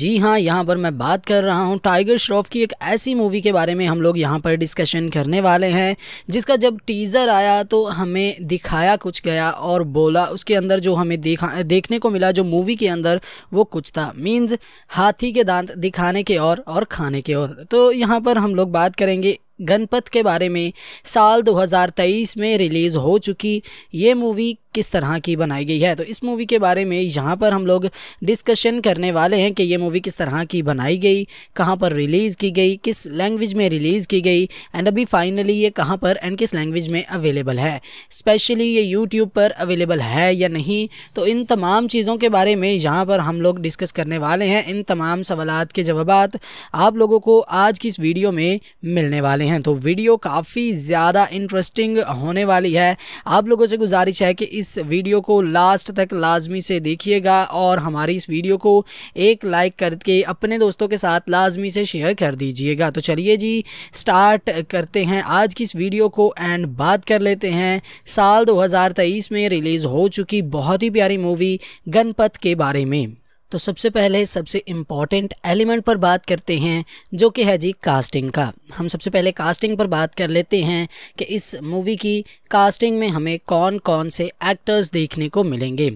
जी हाँ यहाँ पर मैं बात कर रहा हूँ टाइगर श्रॉफ की एक ऐसी मूवी के बारे में हम लोग यहाँ पर डिस्कशन करने वाले हैं जिसका जब टीज़र आया तो हमें दिखाया कुछ गया और बोला उसके अंदर जो हमें देखा देखने को मिला जो मूवी के अंदर वो कुछ था मीन्स हाथी के दांत दिखाने के और और खाने के और तो यहाँ पर हम लोग बात करेंगे गणपत के बारे में साल 2023 में रिलीज़ हो चुकी ये मूवी किस तरह की बनाई गई है तो इस मूवी के बारे में यहाँ पर हम लोग डिस्कशन करने वाले हैं कि ये मूवी किस तरह की बनाई गई कहाँ पर रिलीज़ की गई किस लैंग्वेज में रिलीज़ की गई एंड अभी फाइनली ये कहाँ पर एंड किस लैंग्वेज में अवेलेबल है स्पेशली ये यूट्यूब पर अवेलेबल है या नहीं तो इन तमाम चीज़ों के बारे में यहाँ पर हम लोग डिस्कस करने वाले हैं इन तमाम सवाल के जवाब आप लोगों को आज की इस वीडियो में मिलने वाले हैं हैं तो वीडियो काफ़ी ज़्यादा इंटरेस्टिंग होने वाली है आप लोगों से गुजारिश है कि इस वीडियो को लास्ट तक लाजमी से देखिएगा और हमारी इस वीडियो को एक लाइक करके अपने दोस्तों के साथ लाजमी से शेयर कर दीजिएगा तो चलिए जी स्टार्ट करते हैं आज की इस वीडियो को एंड बात कर लेते हैं साल दो में रिलीज़ हो चुकी बहुत ही प्यारी मूवी गणपत के बारे में तो सबसे पहले सबसे इम्पॉर्टेंट एलिमेंट पर बात करते हैं जो कि है जी कास्टिंग का हम सबसे पहले कास्टिंग पर बात कर लेते हैं कि इस मूवी की कास्टिंग में हमें कौन कौन से एक्टर्स देखने को मिलेंगे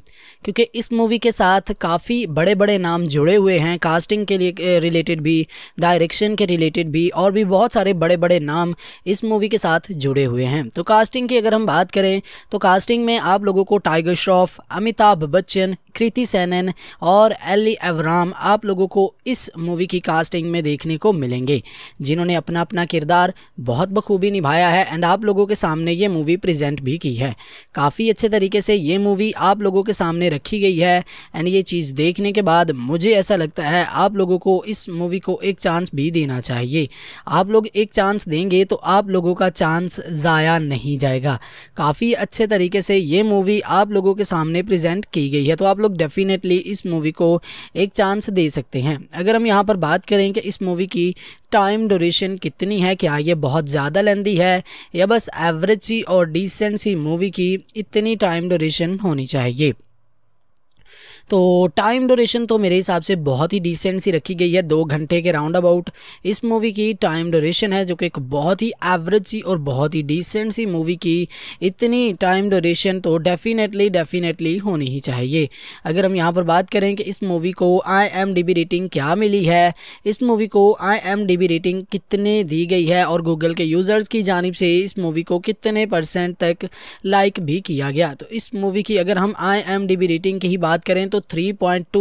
क्योंकि इस मूवी के साथ काफ़ी बड़े बड़े नाम जुड़े हुए हैं कास्टिंग के लिए रिलेटेड भी डायरेक्शन के रिलेटेड भी और भी बहुत सारे बड़े बड़े नाम इस मूवी के साथ जुड़े हुए हैं तो कास्टिंग की अगर हम बात करें तो कास्टिंग में आप लोगों को टाइगर श्रॉफ अमिताभ बच्चन कृति सैनन और एली एवराम आप लोगों को इस मूवी की कास्टिंग में देखने को मिलेंगे जिन्होंने अपना अपना किरदार बहुत बखूबी निभाया है एंड आप लोगों के सामने ये मूवी प्रेजेंट भी की है काफ़ी अच्छे तरीके से ये मूवी आप लोगों के सामने रखी गई है एंड ये चीज़ देखने के बाद मुझे ऐसा लगता है आप लोगों को इस मूवी को एक चांस भी देना चाहिए आप लोग एक चांस देंगे तो आप लोगों का चांस ज़ाया नहीं जाएगा काफ़ी अच्छे तरीके से ये मूवी आप लोगों के सामने प्रजेंट की गई है तो आप लोग डेफिनेटली इस मूवी को एक चांस दे सकते हैं अगर हम यहाँ पर बात करें कि इस मूवी की टाइम ड्यूरेशन कितनी इतनी है कि आइए बहुत ज़्यादा लेंदी है या बस एवरेज सी और डिसेंट सी मूवी की इतनी टाइम ड्यूरेशन होनी चाहिए तो टाइम ड्यूरेशन तो मेरे हिसाब से बहुत ही डिसेंट सी रखी गई है दो घंटे के राउंड अबाउट इस मूवी की टाइम ड्यूरेशन है जो कि एक बहुत ही एवरेज सी और बहुत ही डिसेंट सी मूवी की इतनी टाइम ड्यूरेशन तो डेफिनेटली डेफिनेटली होनी ही चाहिए अगर हम यहाँ पर बात करें कि इस मूवी को आई रेटिंग क्या मिली है इस मूवी को आई रेटिंग कितने दी गई है और गूगल के यूज़र्स की जानब से इस मूवी को कितने परसेंट तक लाइक भी किया गया तो इस मूवी की अगर हम आई रेटिंग की ही बात करें तो 3.2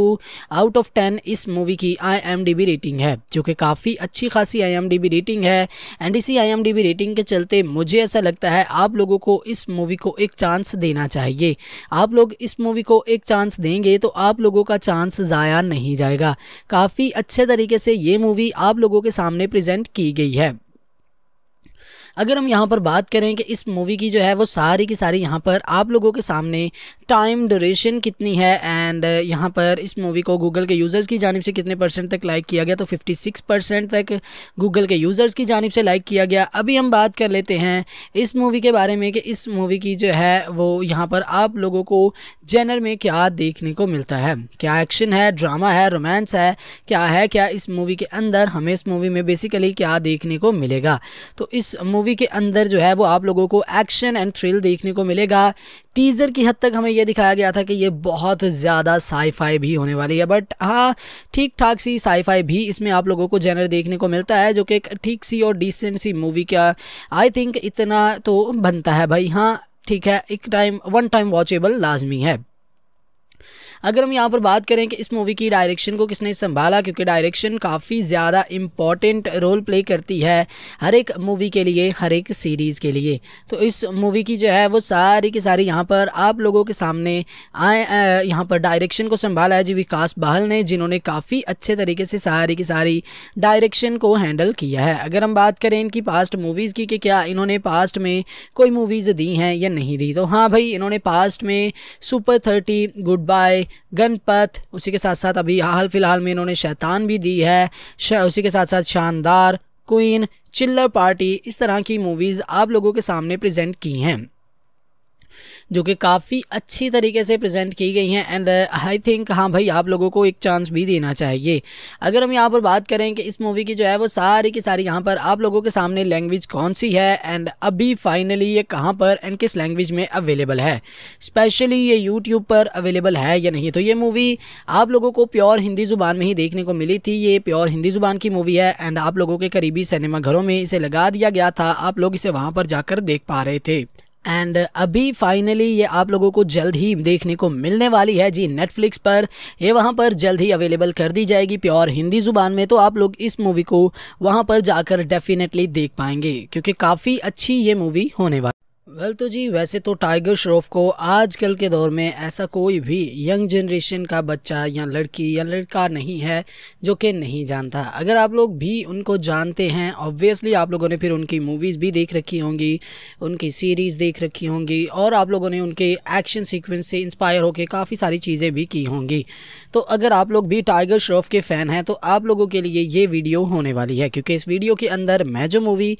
आउट ऑफ 10 इस मूवी की आईएमडीबी रेटिंग है जो कि काफ़ी अच्छी खासी आईएमडीबी रेटिंग है एंड इसी आईएमडीबी रेटिंग के चलते मुझे ऐसा लगता है आप लोगों को इस मूवी को एक चांस देना चाहिए आप लोग इस मूवी को एक चांस देंगे तो आप लोगों का चांस ज़ाया नहीं जाएगा काफ़ी अच्छे तरीके से ये मूवी आप लोगों के सामने प्रेजेंट की गई है अगर हम यहाँ पर बात करें कि इस मूवी की जो है वो सारी की सारी यहाँ पर आप लोगों के सामने टाइम ड्यूरेशन कितनी है एंड uh, यहाँ पर इस मूवी को गूगल के यूज़र्स की जानब से कितने परसेंट तक लाइक किया गया तो 56 परसेंट तक गूगल के यूज़र्स की जानब से लाइक किया गया अभी हम बात कर लेते हैं इस मूवी के बारे में कि इस मूवी की जो है वो यहाँ पर आप लोगों को जेनर में क्या देखने को मिलता है क्या एक्शन है ड्रामा है रोमांस है क्या है क्या इस मूवी के अंदर हमें इस मूवी में बेसिकली क्या देखने को मिलेगा तो इस मूवी मूवी के अंदर जो है वो आप लोगों को एक्शन एंड थ्रिल देखने को मिलेगा टीज़र की हद तक हमें यह दिखाया गया था कि ये बहुत ज़्यादा साईफाई भी होने वाली है बट हाँ ठीक ठाक सी साईफाई भी इसमें आप लोगों को जेनर देखने को मिलता है जो कि एक ठीक सी और डिसेंट सी मूवी का आई थिंक इतना तो बनता है भाई हाँ ठीक है एक टाइम वन टाइम वॉचेबल लाजमी है अगर हम यहाँ पर बात करें कि इस मूवी की डायरेक्शन को किसने संभाला क्योंकि डायरेक्शन काफ़ी ज़्यादा इम्पॉर्टेंट रोल प्ले करती है हर एक मूवी के लिए हर एक सीरीज़ के लिए तो इस मूवी की जो है वो सारी की सारी यहाँ पर आप लोगों के सामने आए यहाँ पर डायरेक्शन को संभाला है जी विकास बहल ने जिन्होंने काफ़ी अच्छे तरीके से सारी की सारी डायरेक्शन को हैंडल किया है अगर हम बात करें इनकी पास्ट मूवीज़ की कि क्या इन्होंने पास्ट में कोई मूवीज़ दी हैं या नहीं दी तो हाँ भाई इन्होंने पास्ट में super thirty good bye Ganpat उसी के साथ साथ अभी हाल फिलहाल में इन्होंने शैतान भी दी है उसी के साथ साथ शानदार क्वीन चिल्लर पार्टी इस तरह की मूवीज़ आप लोगों के सामने प्रेजेंट की हैं जो कि काफ़ी अच्छी तरीके से प्रेजेंट की गई हैं एंड आई थिंक हाँ भाई आप लोगों को एक चांस भी देना चाहिए अगर हम यहाँ पर बात करें कि इस मूवी की जो है वो सारी की सारी यहाँ पर आप लोगों के सामने लैंग्वेज कौन सी है एंड अभी फाइनली ये कहाँ पर एंड किस लैंग्वेज में अवेलेबल है स्पेशली ये यूट्यूब पर अवेलेबल है या नहीं तो ये मूवी आप लोगों को प्योर हिंदी ज़ुबान में ही देखने को मिली थी ये प्योर हिंदी ज़ुबान की मूवी है एंड आप लोगों के करीबी सिनेमाघरों में इसे लगा दिया गया था आप लोग इसे वहाँ पर जाकर देख पा रहे थे एंड uh, अभी फाइनली ये आप लोगों को जल्द ही देखने को मिलने वाली है जी नेटफ्लिक्स पर ये वहाँ पर जल्द ही अवेलेबल कर दी जाएगी प्योर हिंदी ज़ुबान में तो आप लोग इस मूवी को वहाँ पर जाकर डेफिनेटली देख पाएंगे क्योंकि काफ़ी अच्छी ये मूवी होने वाली वेल well, तो जी वैसे तो टाइगर श्रॉफ को आजकल के दौर में ऐसा कोई भी यंग जनरेशन का बच्चा या लड़की या लड़का नहीं है जो कि नहीं जानता अगर आप लोग भी उनको जानते हैं ऑब्वियसली आप लोगों ने फिर उनकी मूवीज़ भी देख रखी होंगी उनकी सीरीज़ देख रखी होंगी और आप लोगों ने उनके एक्शन सीक्वेंस से इंस्पायर होकर काफ़ी सारी चीज़ें भी की होंगी तो अगर आप लोग भी टाइगर श्रॉफ के फ़ैन हैं तो आप लोगों के लिए ये वीडियो होने वाली है क्योंकि इस वीडियो के अंदर मैं जो मूवी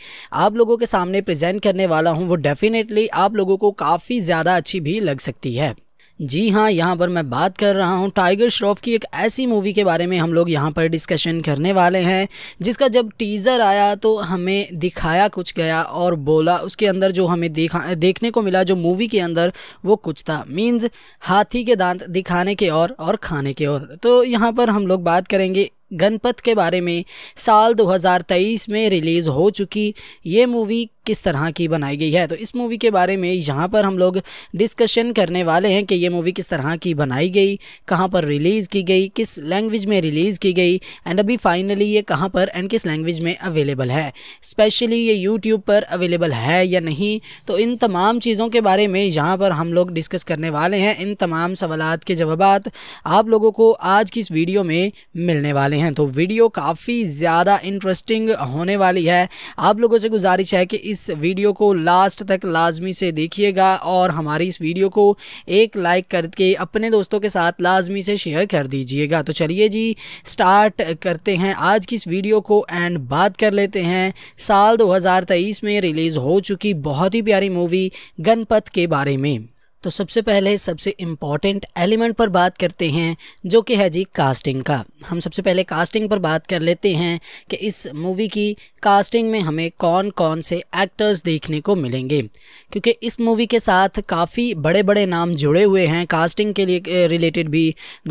आप लोगों के सामने प्रजेंट करने वाला हूँ वो डेफिनेट डेफिनेटली आप लोगों को काफ़ी ज़्यादा अच्छी भी लग सकती है जी हाँ यहाँ पर मैं बात कर रहा हूँ टाइगर श्रॉफ की एक ऐसी मूवी के बारे में हम लोग यहाँ पर डिस्कशन करने वाले हैं जिसका जब टीज़र आया तो हमें दिखाया कुछ गया और बोला उसके अंदर जो हमें देखा देखने को मिला जो मूवी के अंदर वो कुछ था मीन्स हाथी के दांत दिखाने के और और खाने के और तो यहाँ पर हम लोग बात करेंगे गणपत के बारे में साल 2023 में रिलीज़ हो चुकी ये मूवी किस तरह की बनाई गई है तो इस मूवी के बारे में यहाँ पर हम लोग डिस्कशन करने वाले हैं कि ये मूवी किस तरह की बनाई गई कहाँ पर रिलीज़ की गई किस लैंग्वेज में रिलीज़ की गई एंड अभी फाइनली ये कहाँ पर एंड किस लैंग्वेज में अवेलेबल है स्पेशली ये यूट्यूब पर अवेलेबल है या नहीं तो इन तमाम चीज़ों के बारे में यहाँ पर हम लोग डिस्कस करने वाले हैं इन तमाम सवाल के जवाब आप लोगों को आज की इस वीडियो में मिलने वाले हैं तो वीडियो काफ़ी ज़्यादा इंटरेस्टिंग होने वाली है आप लोगों से गुजारिश है कि इस वीडियो को लास्ट तक लाजमी से देखिएगा और हमारी इस वीडियो को एक लाइक करके अपने दोस्तों के साथ लाजमी से शेयर कर दीजिएगा तो चलिए जी स्टार्ट करते हैं आज की इस वीडियो को एंड बात कर लेते हैं साल 2023 में रिलीज़ हो चुकी बहुत ही प्यारी मूवी गणपत के बारे में तो सबसे पहले सबसे इम्पॉर्टेंट एलिमेंट पर बात करते हैं जो कि है जी कास्टिंग का हम सबसे पहले कास्टिंग पर बात कर लेते हैं कि इस मूवी की कास्टिंग में हमें कौन कौन से एक्टर्स देखने को मिलेंगे क्योंकि इस मूवी के साथ काफ़ी बड़े बड़े नाम जुड़े हुए हैं कास्टिंग के लिए रिलेटेड भी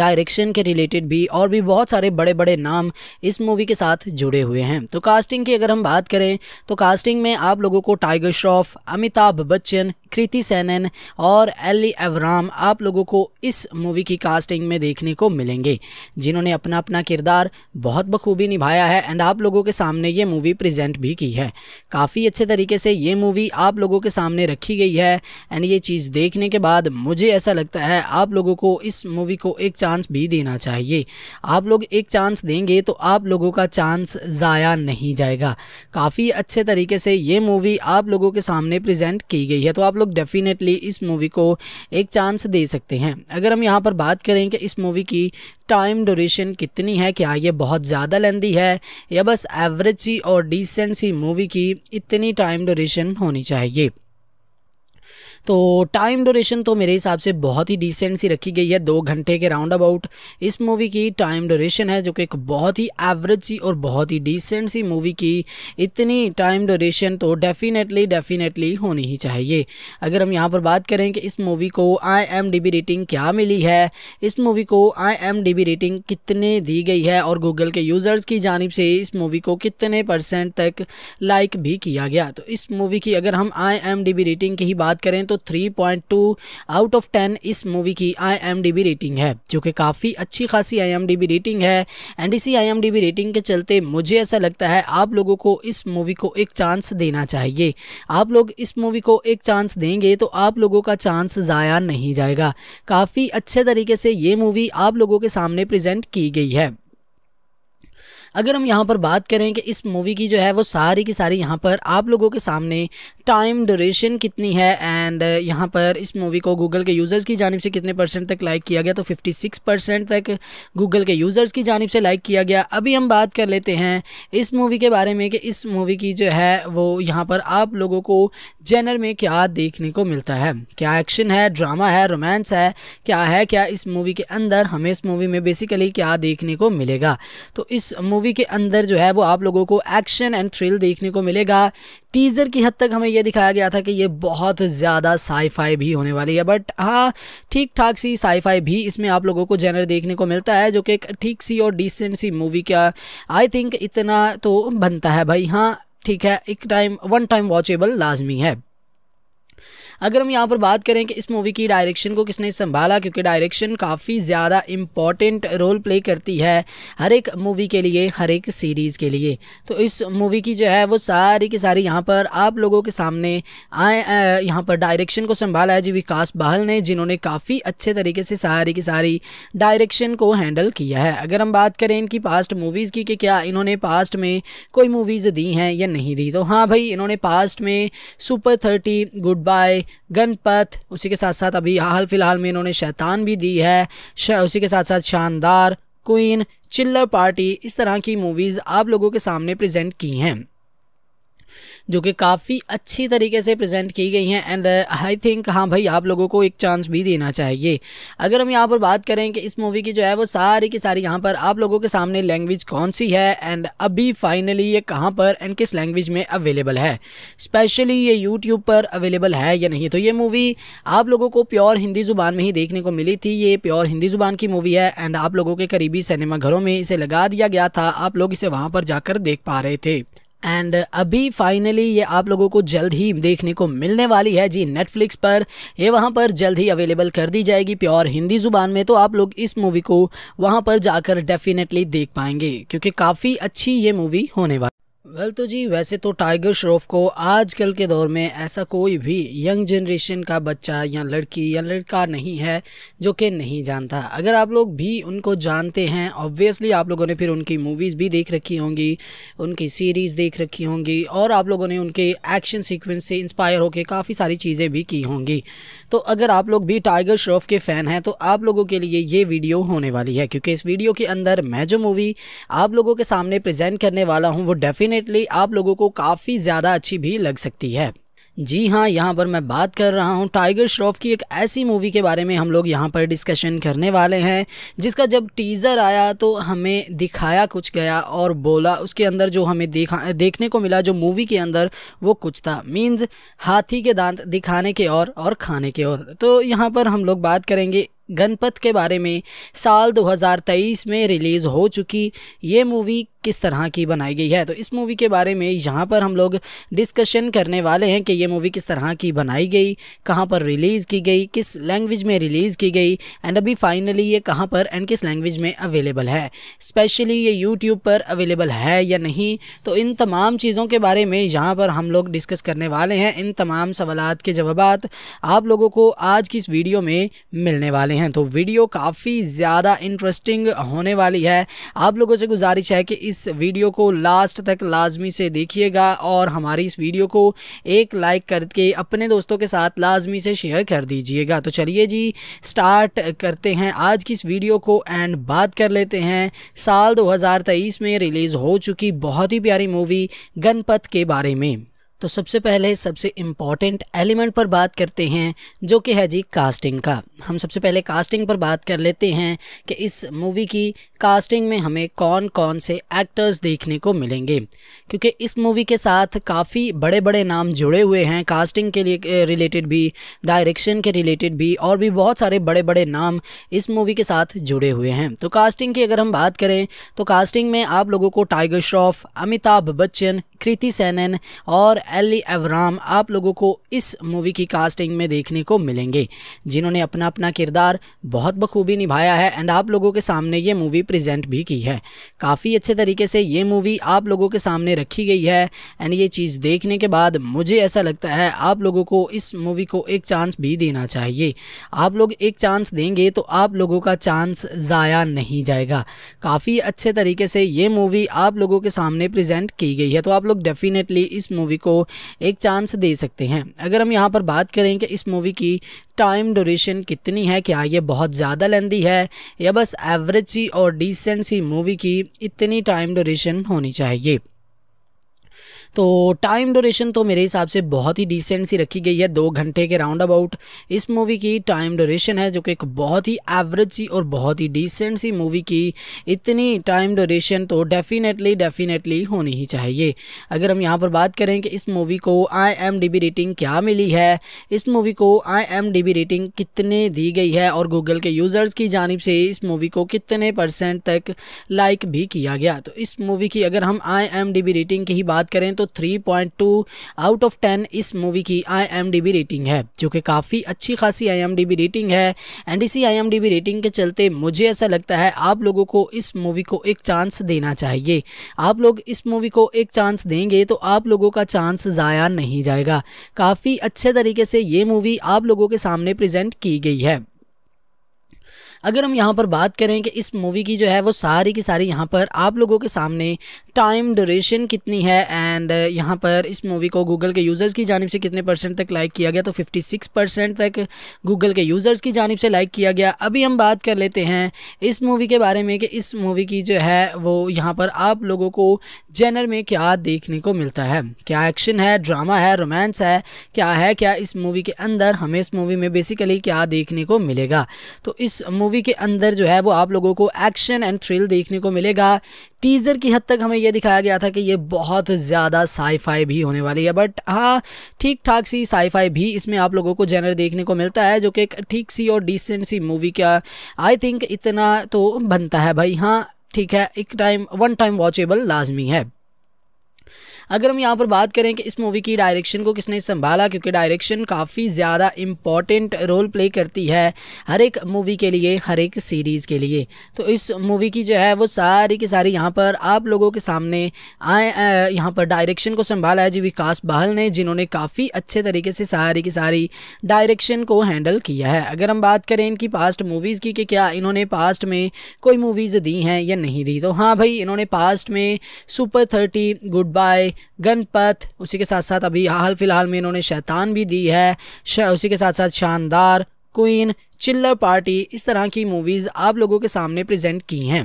डायरेक्शन के रिलेटेड भी और भी बहुत सारे बड़े बड़े नाम इस मूवी के साथ जुड़े हुए हैं तो कास्टिंग की अगर हम बात करें तो कास्टिंग में आप लोगों को टाइगर श्रॉफ अमिताभ बच्चन कृति सैनन और एली एवराम आप लोगों को इस मूवी की कास्टिंग में देखने को मिलेंगे जिन्होंने अपना अपना किरदार बहुत बखूबी निभाया है एंड आप लोगों के सामने ये मूवी प्रेजेंट भी की है काफ़ी अच्छे तरीके से ये मूवी आप लोगों के सामने रखी गई है एंड ये चीज़ देखने के बाद मुझे ऐसा लगता है आप लोगों को इस मूवी को एक चांस भी देना चाहिए आप लोग एक चांस देंगे तो आप लोगों का चांस ज़ाया नहीं जाएगा काफ़ी अच्छे तरीके से ये मूवी आप लोगों के सामने प्रजेंट की गई है तो आप लोग डेफिनेटली इस मूवी को एक चांस दे सकते हैं अगर हम यहाँ पर बात करें कि इस मूवी की टाइम ड्यूरेशन कितनी है क्या ये बहुत ज़्यादा लेंदी है या बस एवरेज सी और डिसेंट सी मूवी की इतनी टाइम ड्यूरेशन होनी चाहिए तो टाइम ड्यूरेशन तो मेरे हिसाब से बहुत ही डिसेंट सी रखी गई है दो घंटे के राउंड अबाउट इस मूवी की टाइम ड्यूरेशन है जो कि एक बहुत ही एवरेज सी और बहुत ही डिसेंट सी मूवी की इतनी टाइम ड्यूरेशन तो डेफिनेटली डेफिनेटली होनी ही चाहिए अगर हम यहाँ पर बात करें कि इस मूवी को आई एम रेटिंग क्या मिली है इस मूवी को आई एम रेटिंग कितने दी गई है और गूगल के यूज़र्स की जानब से इस मूवी को कितने परसेंट तक लाइक भी किया गया तो इस मूवी की अगर हम आई रेटिंग की ही बात करें तो तो 3.2 आउट ऑफ 10 इस मूवी की आईएमडीबी रेटिंग है जो कि काफ़ी अच्छी खासी आईएमडीबी रेटिंग है एंड इसी आईएमडीबी रेटिंग के चलते मुझे ऐसा लगता है आप लोगों को इस मूवी को एक चांस देना चाहिए आप लोग इस मूवी को एक चांस देंगे तो आप लोगों का चांस ज़ाया नहीं जाएगा काफ़ी अच्छे तरीके से ये मूवी आप लोगों के सामने प्रजेंट की गई है अगर हम यहाँ पर बात करें कि इस मूवी की जो है वो सारी की सारी यहाँ पर आप लोगों के सामने टाइम ड्यूरेशन कितनी है एंड uh, यहाँ पर इस मूवी को गूगल के यूज़र्स की जानब से कितने परसेंट तक लाइक किया गया तो 56 परसेंट तक गूगल के यूज़र्स की जानब से लाइक किया गया अभी हम बात कर लेते हैं इस मूवी के बारे में कि इस मूवी की जो है वो यहाँ पर आप लोगों को जेनर में क्या देखने को मिलता है क्या एक्शन है ड्रामा है रोमांस है क्या है क्या इस मूवी के अंदर हमें इस मूवी में बेसिकली क्या देखने को मिलेगा तो इस मूवी के अंदर जो है वो आप लोगों को एक्शन एंड थ्रिल देखने को मिलेगा टीज़र की हद तक हमें ये दिखाया गया था कि ये बहुत ज़्यादा साईफाई भी होने वाली है बट हाँ ठीक ठाक सी साईफाई भी इसमें आप लोगों को जेनर देखने को मिलता है जो कि एक ठीक सी और डिसेंट सी मूवी का आई थिंक इतना तो बनता है भाई हाँ ठीक है एक टाइम वन टाइम वॉचेबल लाजमी है अगर हम यहाँ पर बात करें कि इस मूवी की डायरेक्शन को किसने संभाला क्योंकि डायरेक्शन काफ़ी ज़्यादा इम्पॉर्टेंट रोल प्ले करती है हर एक मूवी के लिए हर एक सीरीज़ के लिए तो इस मूवी की जो है वो सारी की सारी यहाँ पर आप लोगों के सामने आए यहाँ पर डायरेक्शन को संभाला है जी विकास बहल ने जिन्होंने काफ़ी अच्छे तरीके से सारी की सारी डायरेक्शन को हैंडल किया है अगर हम बात करें इनकी पास्ट मूवीज़ की कि क्या इन्होंने पास्ट में कोई मूवीज़ दी हैं या नहीं दी तो हाँ भाई इन्होंने पास्ट में super thirty good bye Ganpat उसी के साथ साथ अभी हाल फिलहाल में इन्होंने शैतान भी दी है उसी के साथ साथ शानदार क्वीन चिल्लर पार्टी इस तरह की मूवीज़ आप लोगों के सामने प्रेजेंट की हैं जो कि काफ़ी अच्छी तरीके से प्रेजेंट की गई हैं एंड आई थिंक हाँ भाई आप लोगों को एक चांस भी देना चाहिए अगर हम यहाँ पर बात करें कि इस मूवी की जो है वो सारी की सारी यहाँ पर आप लोगों के सामने लैंग्वेज कौन सी है एंड अभी फाइनली ये कहाँ पर एंड किस लैंग्वेज में अवेलेबल है स्पेशली ये यूट्यूब पर अवेलेबल है या नहीं तो ये मूवी आप लोगों को प्योर हिंदी ज़ुबान में ही देखने को मिली थी ये प्योर हिंदी ज़ुबान की मूवी है एंड आप लोगों के करीबी सिनेमाघरों में इसे लगा दिया गया था आप लोग इसे वहाँ पर जाकर देख पा रहे थे एंड uh, अभी फाइनली ये आप लोगों को जल्द ही देखने को मिलने वाली है जी नेटफ्लिक्स पर ये वहाँ पर जल्द ही अवेलेबल कर दी जाएगी प्योर हिंदी ज़ुबान में तो आप लोग इस मूवी को वहाँ पर जाकर डेफिनेटली देख पाएंगे क्योंकि काफ़ी अच्छी ये मूवी होने वाली वेल well, तो जी वैसे तो टाइगर श्रॉफ को आजकल के दौर में ऐसा कोई भी यंग जनरेशन का बच्चा या लड़की या लड़का नहीं है जो कि नहीं जानता अगर आप लोग भी उनको जानते हैं ऑब्वियसली आप लोगों ने फिर उनकी मूवीज़ भी देख रखी होंगी उनकी सीरीज़ देख रखी होंगी और आप लोगों ने उनके एक्शन सीक्वेंस से इंस्पायर होकर काफ़ी सारी चीज़ें भी की होंगी तो अगर आप लोग भी टाइगर श्रॉफ के फ़ैन हैं तो आप लोगों के लिए ये वीडियो होने वाली है क्योंकि इस वीडियो के अंदर मैं जो मूवी आप लोगों के सामने प्रजेंट करने वाला हूँ वो डेफिनेट डेफिनेटली आप लोगों को काफ़ी ज़्यादा अच्छी भी लग सकती है जी हाँ यहाँ पर मैं बात कर रहा हूँ टाइगर श्रॉफ की एक ऐसी मूवी के बारे में हम लोग यहाँ पर डिस्कशन करने वाले हैं जिसका जब टीज़र आया तो हमें दिखाया कुछ गया और बोला उसके अंदर जो हमें देखा देखने को मिला जो मूवी के अंदर वो कुछ था मीन्स हाथी के दांत दिखाने के और और खाने के और तो यहाँ पर हम लोग बात करेंगे गणपत के बारे में साल 2023 में रिलीज़ हो चुकी ये मूवी किस तरह की बनाई गई है तो इस मूवी के बारे में यहाँ पर हम लोग डिस्कशन करने वाले हैं कि ये मूवी किस तरह की बनाई गई कहाँ पर रिलीज़ की गई किस लैंग्वेज में रिलीज़ की गई एंड अभी फाइनली ये कहाँ पर एंड किस लैंग्वेज में अवेलेबल है स्पेशली ये यूट्यूब पर अवेलेबल है या नहीं तो इन तमाम चीज़ों के बारे में यहाँ पर हम लोग डिस्कस करने वाले हैं इन तमाम सवाल के जवाब आप लोगों को आज की इस वीडियो में मिलने वाले हैं तो वीडियो काफ़ी ज़्यादा इंटरेस्टिंग होने वाली है आप लोगों से गुजारिश है कि इस वीडियो को लास्ट तक लाजमी से देखिएगा और हमारी इस वीडियो को एक लाइक करके अपने दोस्तों के साथ लाजमी से शेयर कर दीजिएगा तो चलिए जी स्टार्ट करते हैं आज की इस वीडियो को एंड बात कर लेते हैं साल 2023 में रिलीज़ हो चुकी बहुत ही प्यारी मूवी गणपत के बारे में तो सबसे पहले सबसे इम्पॉर्टेंट एलिमेंट पर बात करते हैं जो कि है जी कास्टिंग का हम सबसे पहले कास्टिंग पर बात कर लेते हैं कि इस मूवी की कास्टिंग में हमें कौन कौन से एक्टर्स देखने को मिलेंगे क्योंकि इस मूवी के साथ काफ़ी बड़े बड़े नाम जुड़े हुए हैं कास्टिंग के लिए रिलेटेड भी डायरेक्शन के रिलेटेड भी और भी बहुत सारे बड़े बड़े नाम इस मूवी के साथ जुड़े हुए हैं तो कास्टिंग की अगर हम बात करें तो कास्टिंग में आप लोगों को टाइगर श्रॉफ अमिताभ बच्चन कृति सैनन और एली एवराम आप लोगों को इस मूवी की कास्टिंग में देखने को मिलेंगे जिन्होंने अपना अपना किरदार बहुत बखूबी निभाया है एंड आप लोगों के सामने ये मूवी प्रेजेंट भी की है काफ़ी अच्छे तरीके से ये मूवी आप लोगों के सामने रखी गई है एंड ये चीज़ देखने के बाद मुझे ऐसा लगता है आप लोगों को इस मूवी को एक चांस भी देना चाहिए आप लोग एक चांस देंगे तो आप लोगों का चांस ज़ाया नहीं जाएगा काफ़ी अच्छे तरीके से ये मूवी आप लोगों के सामने प्रजेंट की गई है तो आप लोग डेफिनेटली इस मूवी को एक चांस दे सकते हैं अगर हम यहाँ पर बात करें कि इस मूवी की टाइम ड्यूरेशन कितनी इतनी है कि आगे बहुत ज़्यादा लेंदी है या बस एवरेज सी और डिसेंट सी मूवी की इतनी टाइम ड्यूरेशन होनी चाहिए तो टाइम डोरेशन तो मेरे हिसाब से बहुत ही डिसेंट सी रखी गई है दो घंटे के राउंड अबाउट इस मूवी की टाइम डोरेशन है जो कि एक बहुत ही एवरेज सी और बहुत ही डिसेंट सी मूवी की इतनी टाइम डोरेशन तो डेफिनेटली डेफिनेटली होनी ही चाहिए अगर हम यहाँ पर बात करें कि इस मूवी को आई एम रेटिंग क्या मिली है इस मूवी को आई एम रेटिंग कितने दी गई है और गूगल के यूज़र्स की जानब से इस मूवी को कितने परसेंट तक लाइक भी किया गया तो इस मूवी की अगर हम आई रेटिंग की ही बात करें तो तो 3.2 आउट ऑफ 10 इस मूवी की आईएमडीबी रेटिंग है जो कि काफ़ी अच्छी खासी आईएमडीबी रेटिंग है एंड इसी आईएमडीबी रेटिंग के चलते मुझे ऐसा लगता है आप लोगों को इस मूवी को एक चांस देना चाहिए आप लोग इस मूवी को एक चांस देंगे तो आप लोगों का चांस ज़ाया नहीं जाएगा काफ़ी अच्छे तरीके से ये मूवी आप लोगों के सामने प्रेजेंट की गई है अगर हम यहाँ पर बात करें कि इस मूवी की जो है वो सारी की सारी यहाँ पर आप लोगों के सामने टाइम ड्यूरेशन कितनी है एंड uh, यहाँ पर इस मूवी को गूगल के यूज़र्स की जानब से कितने परसेंट तक लाइक किया गया तो 56 परसेंट तक गूगल के यूज़र्स की जानब से लाइक किया गया अभी हम बात कर लेते हैं इस मूवी के बारे में कि इस मूवी की जो है वो यहाँ पर आप लोगों को जेनर में क्या देखने को मिलता है क्या एक्शन है ड्रामा है रोमांस है क्या है क्या इस मूवी के अंदर हमें इस मूवी में बेसिकली क्या देखने को मिलेगा तो इस मूवी के अंदर जो है वो आप लोगों को एक्शन एंड थ्रिल देखने को मिलेगा टीज़र की हद तक हमें यह दिखाया गया था कि ये बहुत ज़्यादा साईफाई भी होने वाली है बट हाँ ठीक ठाक सी साईफाई भी इसमें आप लोगों को जेनर देखने को मिलता है जो कि एक ठीक सी और डिसेंट सी मूवी का आई थिंक इतना तो बनता है भाई हाँ ठीक है एक टाइम वन टाइम वॉचेबल लाजमी है अगर हम यहाँ पर बात करें कि इस मूवी की डायरेक्शन को किसने संभाला क्योंकि डायरेक्शन काफ़ी ज़्यादा इम्पॉर्टेंट रोल प्ले करती है हर एक मूवी के लिए हर एक सीरीज़ के लिए तो इस मूवी की जो है वो सारी की सारी यहाँ पर आप लोगों के सामने आए यहाँ पर डायरेक्शन को संभाला है जी विकास बहल ने जिन्होंने काफ़ी अच्छे तरीके से सारी की सारी डायरेक्शन को हैंडल किया है अगर हम बात करें इनकी पास्ट मूवीज़ की कि क्या इन्होंने पास्ट में कोई मूवीज़ दी हैं या नहीं दी तो हाँ भाई इन्होंने पास्ट में super thirty good bye Ganpat उसी के साथ साथ अभी हाल फिलहाल में इन्होंने शैतान भी दी है उसी के साथ साथ शानदार क्वीन चिल्लर पार्टी इस तरह की मूवीज़ आप लोगों के सामने प्रेजेंट की हैं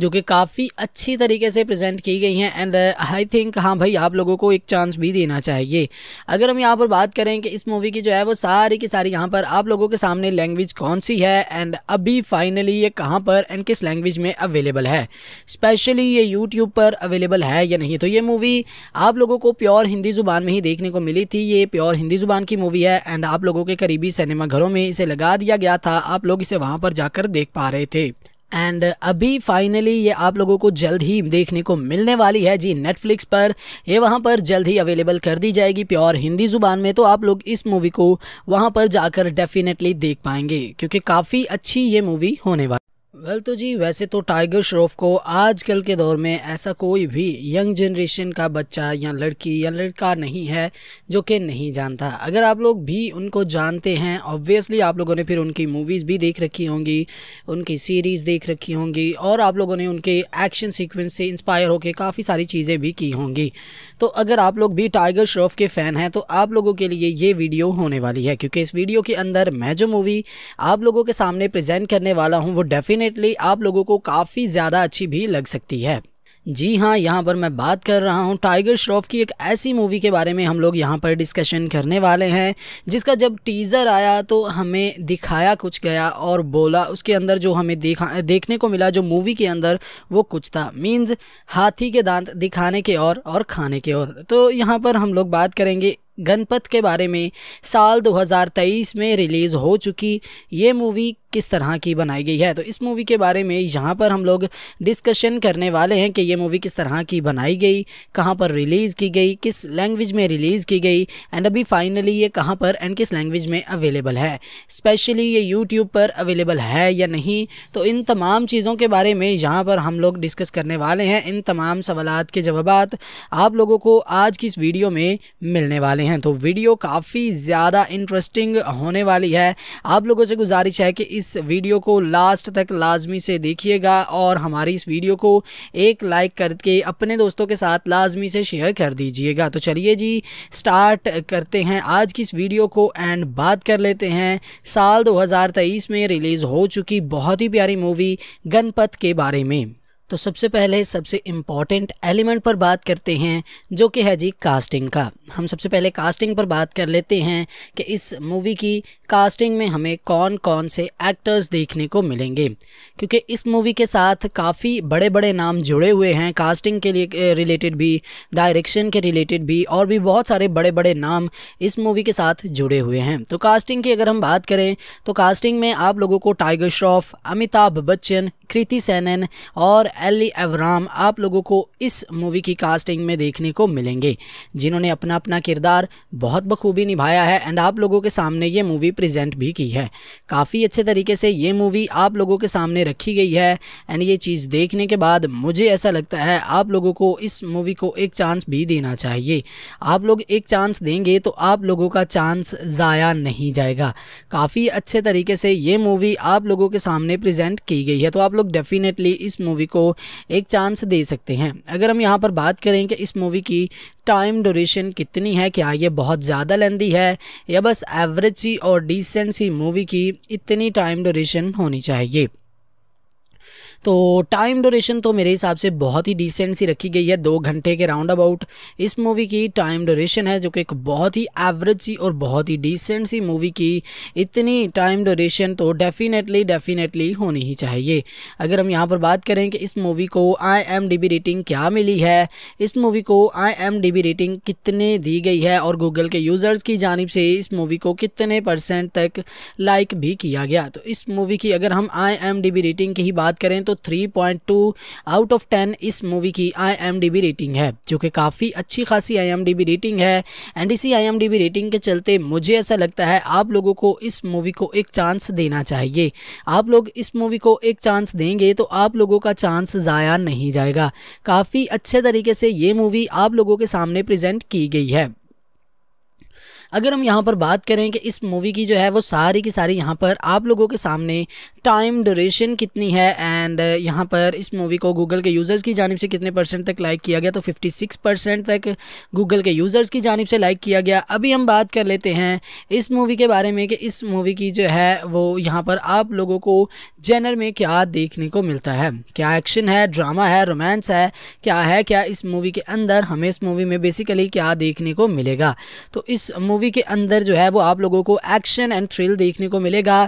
जो कि काफ़ी अच्छी तरीके से प्रेजेंट की गई हैं एंड आई थिंक हाँ भाई आप लोगों को एक चांस भी देना चाहिए अगर हम यहाँ पर बात करें कि इस मूवी की जो है वो सारी की सारी यहाँ पर आप लोगों के सामने लैंग्वेज कौन सी है एंड अभी फाइनली ये कहाँ पर एंड किस लैंग्वेज में अवेलेबल है स्पेशली ये यूट्यूब पर अवेलेबल है या नहीं तो ये मूवी आप लोगों को प्योर हिंदी ज़ुबान में ही देखने को मिली थी ये प्योर हिंदी ज़ुबान की मूवी है एंड आप लोगों के करीबी सिनेमाघरों में इसे लगा दिया गया था आप लोग इसे वहाँ पर जाकर देख पा रहे थे एंड uh, अभी फाइनली ये आप लोगों को जल्द ही देखने को मिलने वाली है जी नेटफ्लिक्स पर ये वहाँ पर जल्द ही अवेलेबल कर दी जाएगी प्योर हिंदी ज़ुबान में तो आप लोग इस मूवी को वहाँ पर जाकर डेफिनेटली देख पाएंगे क्योंकि काफ़ी अच्छी ये मूवी होने वाली वेल तो जी वैसे तो टाइगर श्रॉफ को आजकल के दौर में ऐसा कोई भी यंग जनरेशन का बच्चा या लड़की या लड़का नहीं है जो कि नहीं जानता अगर आप लोग भी उनको जानते हैं ऑब्वियसली आप लोगों ने फिर उनकी मूवीज़ भी देख रखी होंगी उनकी सीरीज़ देख रखी होंगी और आप लोगों ने उनके एक्शन सीक्वेंस से इंस्पायर होकर काफ़ी सारी चीज़ें भी की होंगी तो अगर आप लोग भी टाइगर श्रॉफ के फ़ैन हैं तो आप लोगों के लिए ये वीडियो होने वाली है क्योंकि इस वीडियो के अंदर मैं जो मूवी आप लोगों के सामने प्रजेंट करने वाला हूँ वो डेफिनेट डेफिनेटली आप लोगों को काफ़ी ज़्यादा अच्छी भी लग सकती है जी हाँ यहाँ पर मैं बात कर रहा हूँ टाइगर श्रॉफ की एक ऐसी मूवी के बारे में हम लोग यहाँ पर डिस्कशन करने वाले हैं जिसका जब टीज़र आया तो हमें दिखाया कुछ गया और बोला उसके अंदर जो हमें देखा देखने को मिला जो मूवी के अंदर वो कुछ था मीन्स हाथी के दांत दिखाने के और और खाने के और तो यहाँ पर हम लोग बात करेंगे गणपत के बारे में साल 2023 में रिलीज़ हो चुकी ये मूवी किस तरह की बनाई गई है तो इस मूवी के बारे में यहाँ पर हम लोग डिस्कशन करने वाले हैं कि ये मूवी किस तरह की बनाई गई कहाँ पर रिलीज़ की गई किस लैंग्वेज में रिलीज़ की गई एंड अभी फाइनली ये कहाँ पर एंड किस लैंग्वेज में अवेलेबल है स्पेशली ये यूट्यूब पर अवेलेबल है या नहीं तो इन तमाम चीज़ों के बारे में यहाँ पर हम लोग डिस्कस करने वाले हैं इन तमाम सवाल के जवाब आप लोगों को आज की इस वीडियो में मिलने वाले हैं तो वीडियो काफ़ी ज़्यादा इंटरेस्टिंग होने वाली है आप लोगों से गुजारिश है कि इस इस वीडियो को लास्ट तक लाजमी से देखिएगा और हमारी इस वीडियो को एक लाइक करके अपने दोस्तों के साथ लाजमी से शेयर कर दीजिएगा तो चलिए जी स्टार्ट करते हैं आज की इस वीडियो को एंड बात कर लेते हैं साल 2023 में रिलीज़ हो चुकी बहुत ही प्यारी मूवी गणपत के बारे में तो सबसे पहले सबसे इम्पॉर्टेंट एलिमेंट पर बात करते हैं जो कि है जी कास्टिंग का हम सबसे पहले कास्टिंग पर बात कर लेते हैं कि इस मूवी की कास्टिंग में हमें कौन कौन से एक्टर्स देखने को मिलेंगे क्योंकि इस मूवी के साथ काफ़ी बड़े बड़े नाम जुड़े हुए हैं कास्टिंग के लिए रिलेटेड भी डायरेक्शन के रिलेटेड भी और भी बहुत सारे बड़े बड़े नाम इस मूवी के साथ जुड़े हुए हैं तो कास्टिंग की अगर हम बात करें तो कास्टिंग में आप लोगों को टाइगर श्रॉफ अमिताभ बच्चन कृति सैनन और एली एवराम आप लोगों को इस मूवी की कास्टिंग में देखने को मिलेंगे जिन्होंने अपना अपना किरदार बहुत बखूबी निभाया है एंड आप लोगों के सामने ये मूवी प्रेजेंट भी की है काफ़ी अच्छे तरीके से ये मूवी आप लोगों के सामने रखी गई है एंड ये चीज़ देखने के बाद मुझे ऐसा लगता है आप लोगों को इस मूवी को एक चांस भी देना चाहिए आप लोग एक चांस देंगे तो आप लोगों का चांस ज़ाया नहीं जाएगा काफ़ी अच्छे तरीके से ये मूवी आप लोगों के सामने प्रजेंट की गई है तो आप लोग डेफिनेटली इस मूवी को एक चांस दे सकते हैं अगर हम यहाँ पर बात करें कि इस मूवी की टाइम ड्यूरेशन कितनी है क्या ये बहुत ज़्यादा लेंदी है या बस एवरेज सी और डिसेंट सी मूवी की इतनी टाइम ड्यूरेशन होनी चाहिए तो टाइम ड्यूरेशन तो मेरे हिसाब से बहुत ही डिसेंट सी रखी गई है दो घंटे के राउंड अबाउट इस मूवी की टाइम ड्यूरेशन है जो कि एक बहुत ही एवरेज सी और बहुत ही डिसेंट सी मूवी की इतनी टाइम ड्यूरेशन तो डेफिनेटली डेफिनेटली होनी ही चाहिए अगर हम यहाँ पर बात करें कि इस मूवी को आई एम रेटिंग क्या मिली है इस मूवी को आई एम रेटिंग कितने दी गई है और गूगल के यूज़र्स की जानब से इस मूवी को कितने परसेंट तक लाइक भी किया गया तो इस मूवी की अगर हम आई एम रेटिंग की ही बात करें तो तो 3.2 आउट ऑफ 10 इस मूवी की आईएमडीबी रेटिंग है जो कि काफ़ी अच्छी खासी आईएमडीबी रेटिंग है एंड इसी आईएमडीबी रेटिंग के चलते मुझे ऐसा लगता है आप लोगों को इस मूवी को एक चांस देना चाहिए आप लोग इस मूवी को एक चांस देंगे तो आप लोगों का चांस ज़ाया नहीं जाएगा काफ़ी अच्छे तरीके से ये मूवी आप लोगों के सामने प्रेजेंट की गई है अगर हम यहाँ पर बात करें कि इस मूवी की जो है वो सारी की सारी यहाँ पर आप लोगों के सामने टाइम ड्यूरेशन कितनी है एंड uh, यहाँ पर इस मूवी को गूगल के यूज़र्स की जानब से कितने परसेंट तक लाइक किया गया तो 56 परसेंट तक गूगल के यूज़र्स की जानब से लाइक किया गया अभी हम बात कर लेते हैं इस मूवी के बारे में कि इस मूवी की जो है वो यहाँ पर आप लोगों को जेनर में क्या देखने को मिलता है क्या एक्शन है ड्रामा है रोमांस है क्या है क्या इस मूवी के अंदर हमें इस मूवी में बेसिकली क्या देखने को मिलेगा तो इस मूवी मूवी के अंदर जो है वो आप लोगों को एक्शन एंड थ्रिल देखने को मिलेगा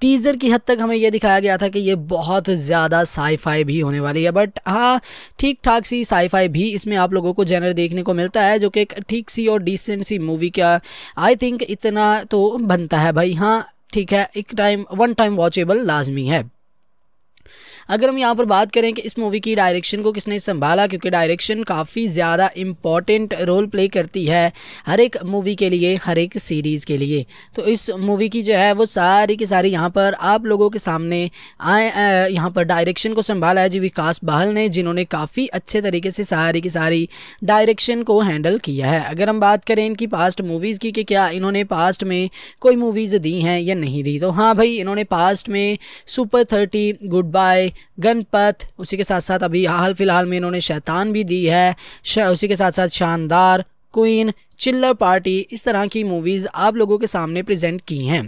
टीज़र की हद तक हमें यह दिखाया गया था कि ये बहुत ज़्यादा साईफाई भी होने वाली है बट हाँ ठीक ठाक सी साईफाई भी इसमें आप लोगों को जेनर देखने को मिलता है जो कि एक ठीक सी और डिसेंट सी मूवी का आई थिंक इतना तो बनता है भाई हाँ ठीक है एक टाइम वन टाइम वॉचेबल लाजमी है अगर हम यहाँ पर बात करें कि इस मूवी की डायरेक्शन को किसने संभाला क्योंकि डायरेक्शन काफ़ी ज़्यादा इम्पॉर्टेंट रोल प्ले करती है हर एक मूवी के लिए हर एक सीरीज़ के लिए तो इस मूवी की जो है वो सारी की सारी यहाँ पर आप लोगों के सामने आए यहाँ पर डायरेक्शन को संभाला है जी विकास बहल ने जिन्होंने काफ़ी अच्छे तरीके से सारी की सारी डायरेक्शन को हैंडल किया है अगर हम बात करें इनकी पास्ट मूवीज़ की कि क्या इन्होंने पास्ट में कोई मूवीज़ दी हैं या नहीं दी तो हाँ भाई इन्होंने पास्ट में super thirty good bye Ganpat उसी के साथ साथ अभी हाल फिलहाल में इन्होंने शैतान भी दी है उसी के साथ साथ शानदार क्वीन चिल्लर पार्टी इस तरह की मूवीज़ आप लोगों के सामने प्रेजेंट की हैं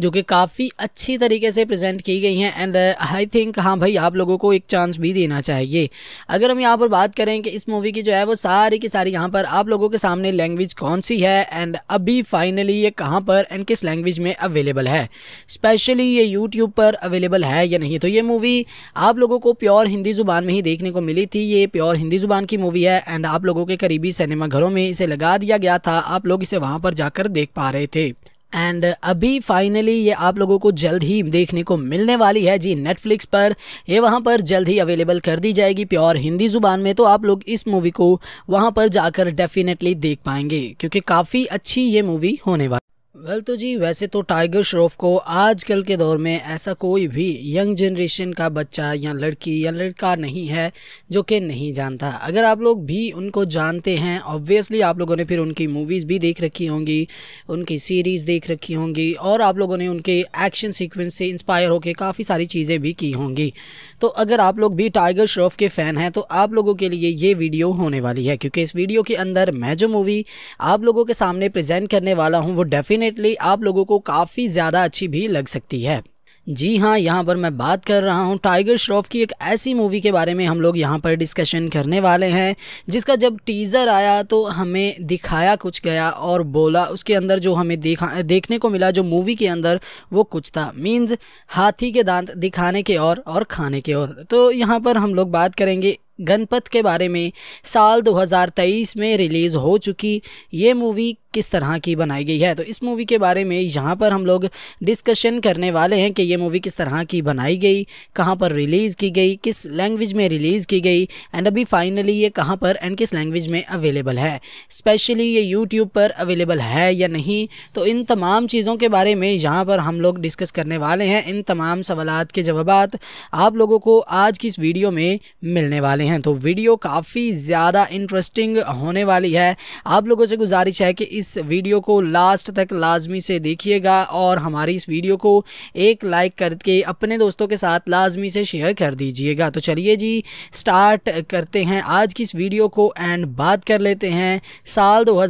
जो कि काफ़ी अच्छी तरीके से प्रेजेंट की गई हैं एंड आई थिंक हाँ भाई आप लोगों को एक चांस भी देना चाहिए अगर हम यहाँ पर बात करें कि इस मूवी की जो है वो सारी की सारी यहाँ पर आप लोगों के सामने लैंग्वेज कौन सी है एंड अभी फाइनली ये कहाँ पर एंड किस लैंग्वेज में अवेलेबल है स्पेशली ये यूट्यूब पर अवेलेबल है या नहीं तो ये मूवी आप लोगों को प्योर हिंदी ज़ुबान में ही देखने को मिली थी ये प्योर हिंदी ज़ुबान की मूवी है एंड आप लोगों के करीबी सिनेमाघरों में इसे लगा दिया गया था आप लोग इसे वहाँ पर जाकर देख पा रहे थे एंड uh, अभी फाइनली ये आप लोगों को जल्द ही देखने को मिलने वाली है जी नेटफ्लिक्स पर ये वहाँ पर जल्द ही अवेलेबल कर दी जाएगी प्योर हिंदी ज़ुबान में तो आप लोग इस मूवी को वहाँ पर जाकर डेफिनेटली देख पाएंगे क्योंकि काफ़ी अच्छी ये मूवी होने वाली वेल well, तो जी वैसे तो टाइगर श्रॉफ को आजकल के दौर में ऐसा कोई भी यंग जनरेशन का बच्चा या लड़की या लड़का नहीं है जो कि नहीं जानता अगर आप लोग भी उनको जानते हैं ऑब्वियसली आप लोगों ने फिर उनकी मूवीज़ भी देख रखी होंगी उनकी सीरीज़ देख रखी होंगी और आप लोगों ने उनके एक्शन सीक्वेंस से इंस्पायर होकर काफ़ी सारी चीज़ें भी की होंगी तो अगर आप लोग भी टाइगर श्रॉफ के फ़ैन हैं तो आप लोगों के लिए ये वीडियो होने वाली है क्योंकि इस वीडियो के अंदर मैं जो मूवी आप लोगों के सामने प्रजेंट करने वाला हूँ वो डेफिनेट डेफिनेटली आप लोगों को काफ़ी ज़्यादा अच्छी भी लग सकती है जी हाँ यहाँ पर मैं बात कर रहा हूँ टाइगर श्रॉफ की एक ऐसी मूवी के बारे में हम लोग यहाँ पर डिस्कशन करने वाले हैं जिसका जब टीज़र आया तो हमें दिखाया कुछ गया और बोला उसके अंदर जो हमें देखा देखने को मिला जो मूवी के अंदर वो कुछ था मीन्स हाथी के दांत दिखाने के और और खाने के और तो यहाँ पर हम लोग बात करेंगे गणपत के बारे में साल 2023 में रिलीज़ हो चुकी ये मूवी किस तरह की बनाई गई है तो इस मूवी के बारे में यहाँ पर हम लोग डिस्कशन करने वाले हैं कि ये मूवी किस तरह की बनाई गई कहाँ पर रिलीज़ की गई किस लैंग्वेज में रिलीज़ की गई एंड अभी फाइनली ये कहाँ पर एंड किस लैंग्वेज में अवेलेबल है स्पेशली ये यूट्यूब पर अवेलेबल है या नहीं तो इन तमाम चीज़ों के बारे में यहाँ पर हम लोग डिस्कस करने वाले हैं इन तमाम सवालत के जवाब आप लोगों को आज की इस वीडियो में मिलने वाले वाले हैं तो वीडियो काफ़ी ज़्यादा इंटरेस्टिंग होने वाली है आप लोगों से गुजारिश है कि इस वीडियो को लास्ट तक लाजमी से देखिएगा और हमारी इस वीडियो को एक लाइक करके अपने दोस्तों के साथ लाजमी से शेयर कर दीजिएगा तो चलिए जी स्टार्ट करते हैं आज की इस वीडियो को एंड बात कर लेते हैं साल दो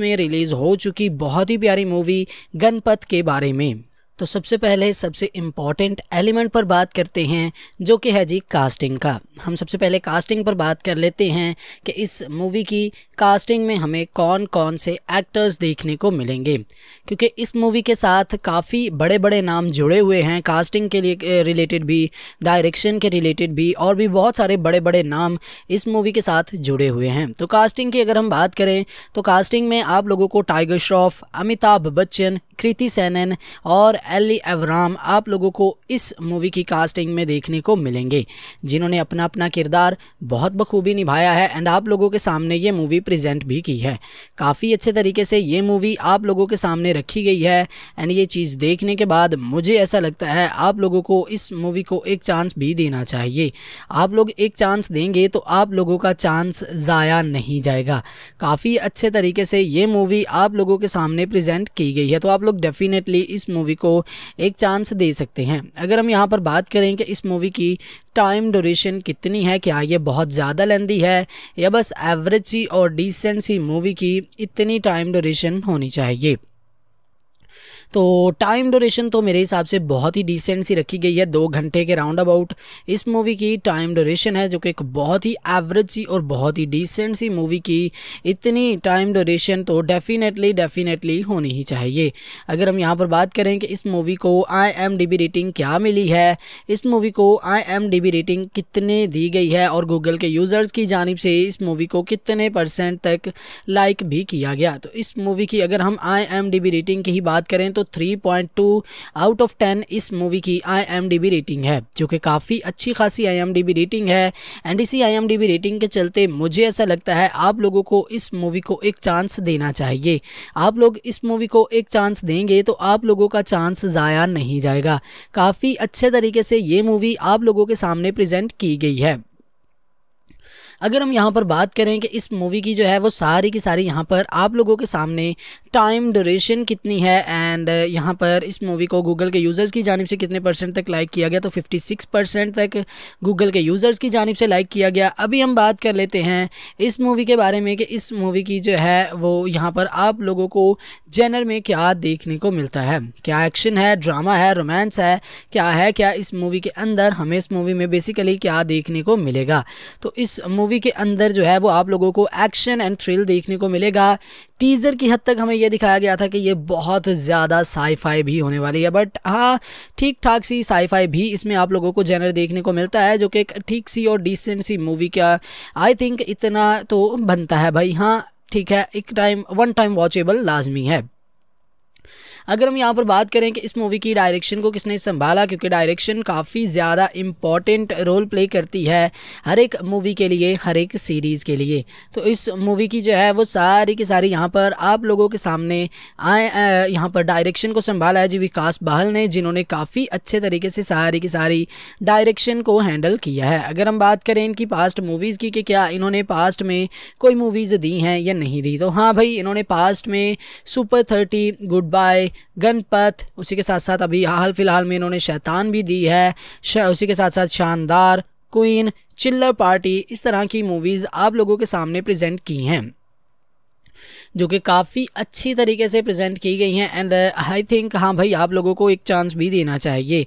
में रिलीज़ हो चुकी बहुत ही प्यारी मूवी गणपत के बारे में तो सबसे पहले सबसे इम्पॉर्टेंट एलिमेंट पर बात करते हैं जो कि है जी कास्टिंग का हम सबसे पहले कास्टिंग पर बात कर लेते हैं कि इस मूवी की कास्टिंग में हमें कौन कौन से एक्टर्स देखने को मिलेंगे क्योंकि इस मूवी के साथ काफ़ी बड़े बड़े नाम जुड़े हुए हैं कास्टिंग के लिए रिलेटेड भी डायरेक्शन के रिलेटेड भी और भी बहुत सारे बड़े बड़े नाम इस मूवी के साथ जुड़े हुए हैं तो कास्टिंग की अगर हम बात करें तो कास्टिंग में आप लोगों को टाइगर श्रॉफ अमिताभ बच्चन कृति सैनन और एली एवराम आप लोगों को इस मूवी की कास्टिंग में देखने को मिलेंगे जिन्होंने अपना अपना किरदार बहुत बखूबी निभाया है एंड आप लोगों के सामने ये मूवी प्रेजेंट भी की है काफ़ी अच्छे तरीके से ये मूवी आप लोगों के सामने रखी गई है एंड ये चीज़ देखने के बाद मुझे ऐसा लगता है आप लोगों को इस मूवी को एक चांस भी देना चाहिए आप लोग एक चांस देंगे तो आप लोगों का चांस ज़ाया नहीं जाएगा काफ़ी अच्छे तरीके से ये मूवी आप लोगों के सामने प्रजेंट की गई है तो आप लोग डेफिनेटली इस मूवी को एक चांस दे सकते हैं अगर हम यहाँ पर बात करें कि इस मूवी की टाइम ड्यूरेशन कितनी है क्या ये बहुत ज़्यादा लेंदी है या बस एवरेज सी और डिसेंट सी मूवी की इतनी टाइम ड्यूरेशन होनी चाहिए तो टाइम ड्यूरेशन तो मेरे हिसाब से बहुत ही डिसेंट सी रखी गई है दो घंटे के राउंड अबाउट इस मूवी की टाइम ड्यूरेशन है जो कि एक बहुत ही एवरेज सी और बहुत ही डिसेंट सी मूवी की इतनी टाइम ड्यूरेशन तो डेफिनेटली डेफिनेटली होनी ही चाहिए अगर हम यहाँ पर बात करें कि इस मूवी को आई रेटिंग क्या मिली है इस मूवी को आई रेटिंग कितने दी गई है और गूगल के यूज़र्स की जानब से इस मूवी को कितने परसेंट तक लाइक भी किया गया तो इस मूवी की अगर हम आई रेटिंग की ही बात करें तो तो 3.2 आउट ऑफ 10 इस मूवी की आईएमडीबी रेटिंग है जो कि काफ़ी अच्छी खासी आईएमडीबी रेटिंग है एंड इसी आईएमडीबी रेटिंग के चलते मुझे ऐसा लगता है आप लोगों को इस मूवी को एक चांस देना चाहिए आप लोग इस मूवी को एक चांस देंगे तो आप लोगों का चांस ज़ाया नहीं जाएगा काफ़ी अच्छे तरीके से ये मूवी आप लोगों के सामने प्रेजेंट की गई है अगर हम यहाँ पर बात करें कि इस मूवी की जो है वो सारी की सारी यहाँ पर आप लोगों के सामने टाइम ड्यूरेशन कितनी है एंड यहाँ पर इस मूवी को गूगल के यूज़र्स की जानब से कितने परसेंट तक लाइक किया गया तो 56 परसेंट तक गूगल के यूज़र्स की जानब से लाइक किया गया अभी हम बात कर लेते हैं इस मूवी के बारे में कि इस मूवी की जो है वो यहाँ पर आप लोगों को जेनर में क्या देखने को मिलता है क्या एक्शन है ड्रामा है रोमांस है क्या है क्या इस मूवी के अंदर हमें इस मूवी में बेसिकली क्या देखने को मिलेगा तो इस मूवी के अंदर जो है वो आप लोगों को एक्शन एंड थ्रिल देखने को मिलेगा टीज़र की हद तक हमें यह दिखाया गया था कि ये बहुत ज़्यादा साईफाई भी होने वाली है बट हाँ ठीक ठाक सी साईफाई भी इसमें आप लोगों को जेनर देखने को मिलता है जो कि एक ठीक सी और डिसेंट सी मूवी का आई थिंक इतना तो बनता है भाई हाँ ठीक है एक टाइम वन टाइम वॉचेबल लाजमी है अगर हम यहाँ पर बात करें कि इस मूवी की डायरेक्शन को किसने संभाला क्योंकि डायरेक्शन काफ़ी ज़्यादा इम्पॉर्टेंट रोल प्ले करती है हर एक मूवी के लिए हर एक सीरीज़ के लिए तो इस मूवी की जो है वो सारी की सारी यहाँ पर आप लोगों के सामने आए यहाँ पर डायरेक्शन को संभाला है जी विकास बहल ने जिन्होंने काफ़ी अच्छे तरीके से सारी की सारी डायरेक्शन को हैंडल किया है अगर हम बात करें इनकी पास्ट मूवीज़ की कि क्या इन्होंने पास्ट में कोई मूवीज़ दी हैं या नहीं दी तो हाँ भाई इन्होंने पास्ट में super thirty good bye Ganpat उसी के साथ साथ अभी हाल फिलहाल में इन्होंने शैतान भी दी है उसी के साथ साथ शानदार क्वीन चिल्लर पार्टी इस तरह की मूवीज़ आप लोगों के सामने प्रेजेंट की हैं जो कि काफ़ी अच्छी तरीके से प्रेजेंट की गई हैं एंड आई थिंक हाँ भाई आप लोगों को एक चांस भी देना चाहिए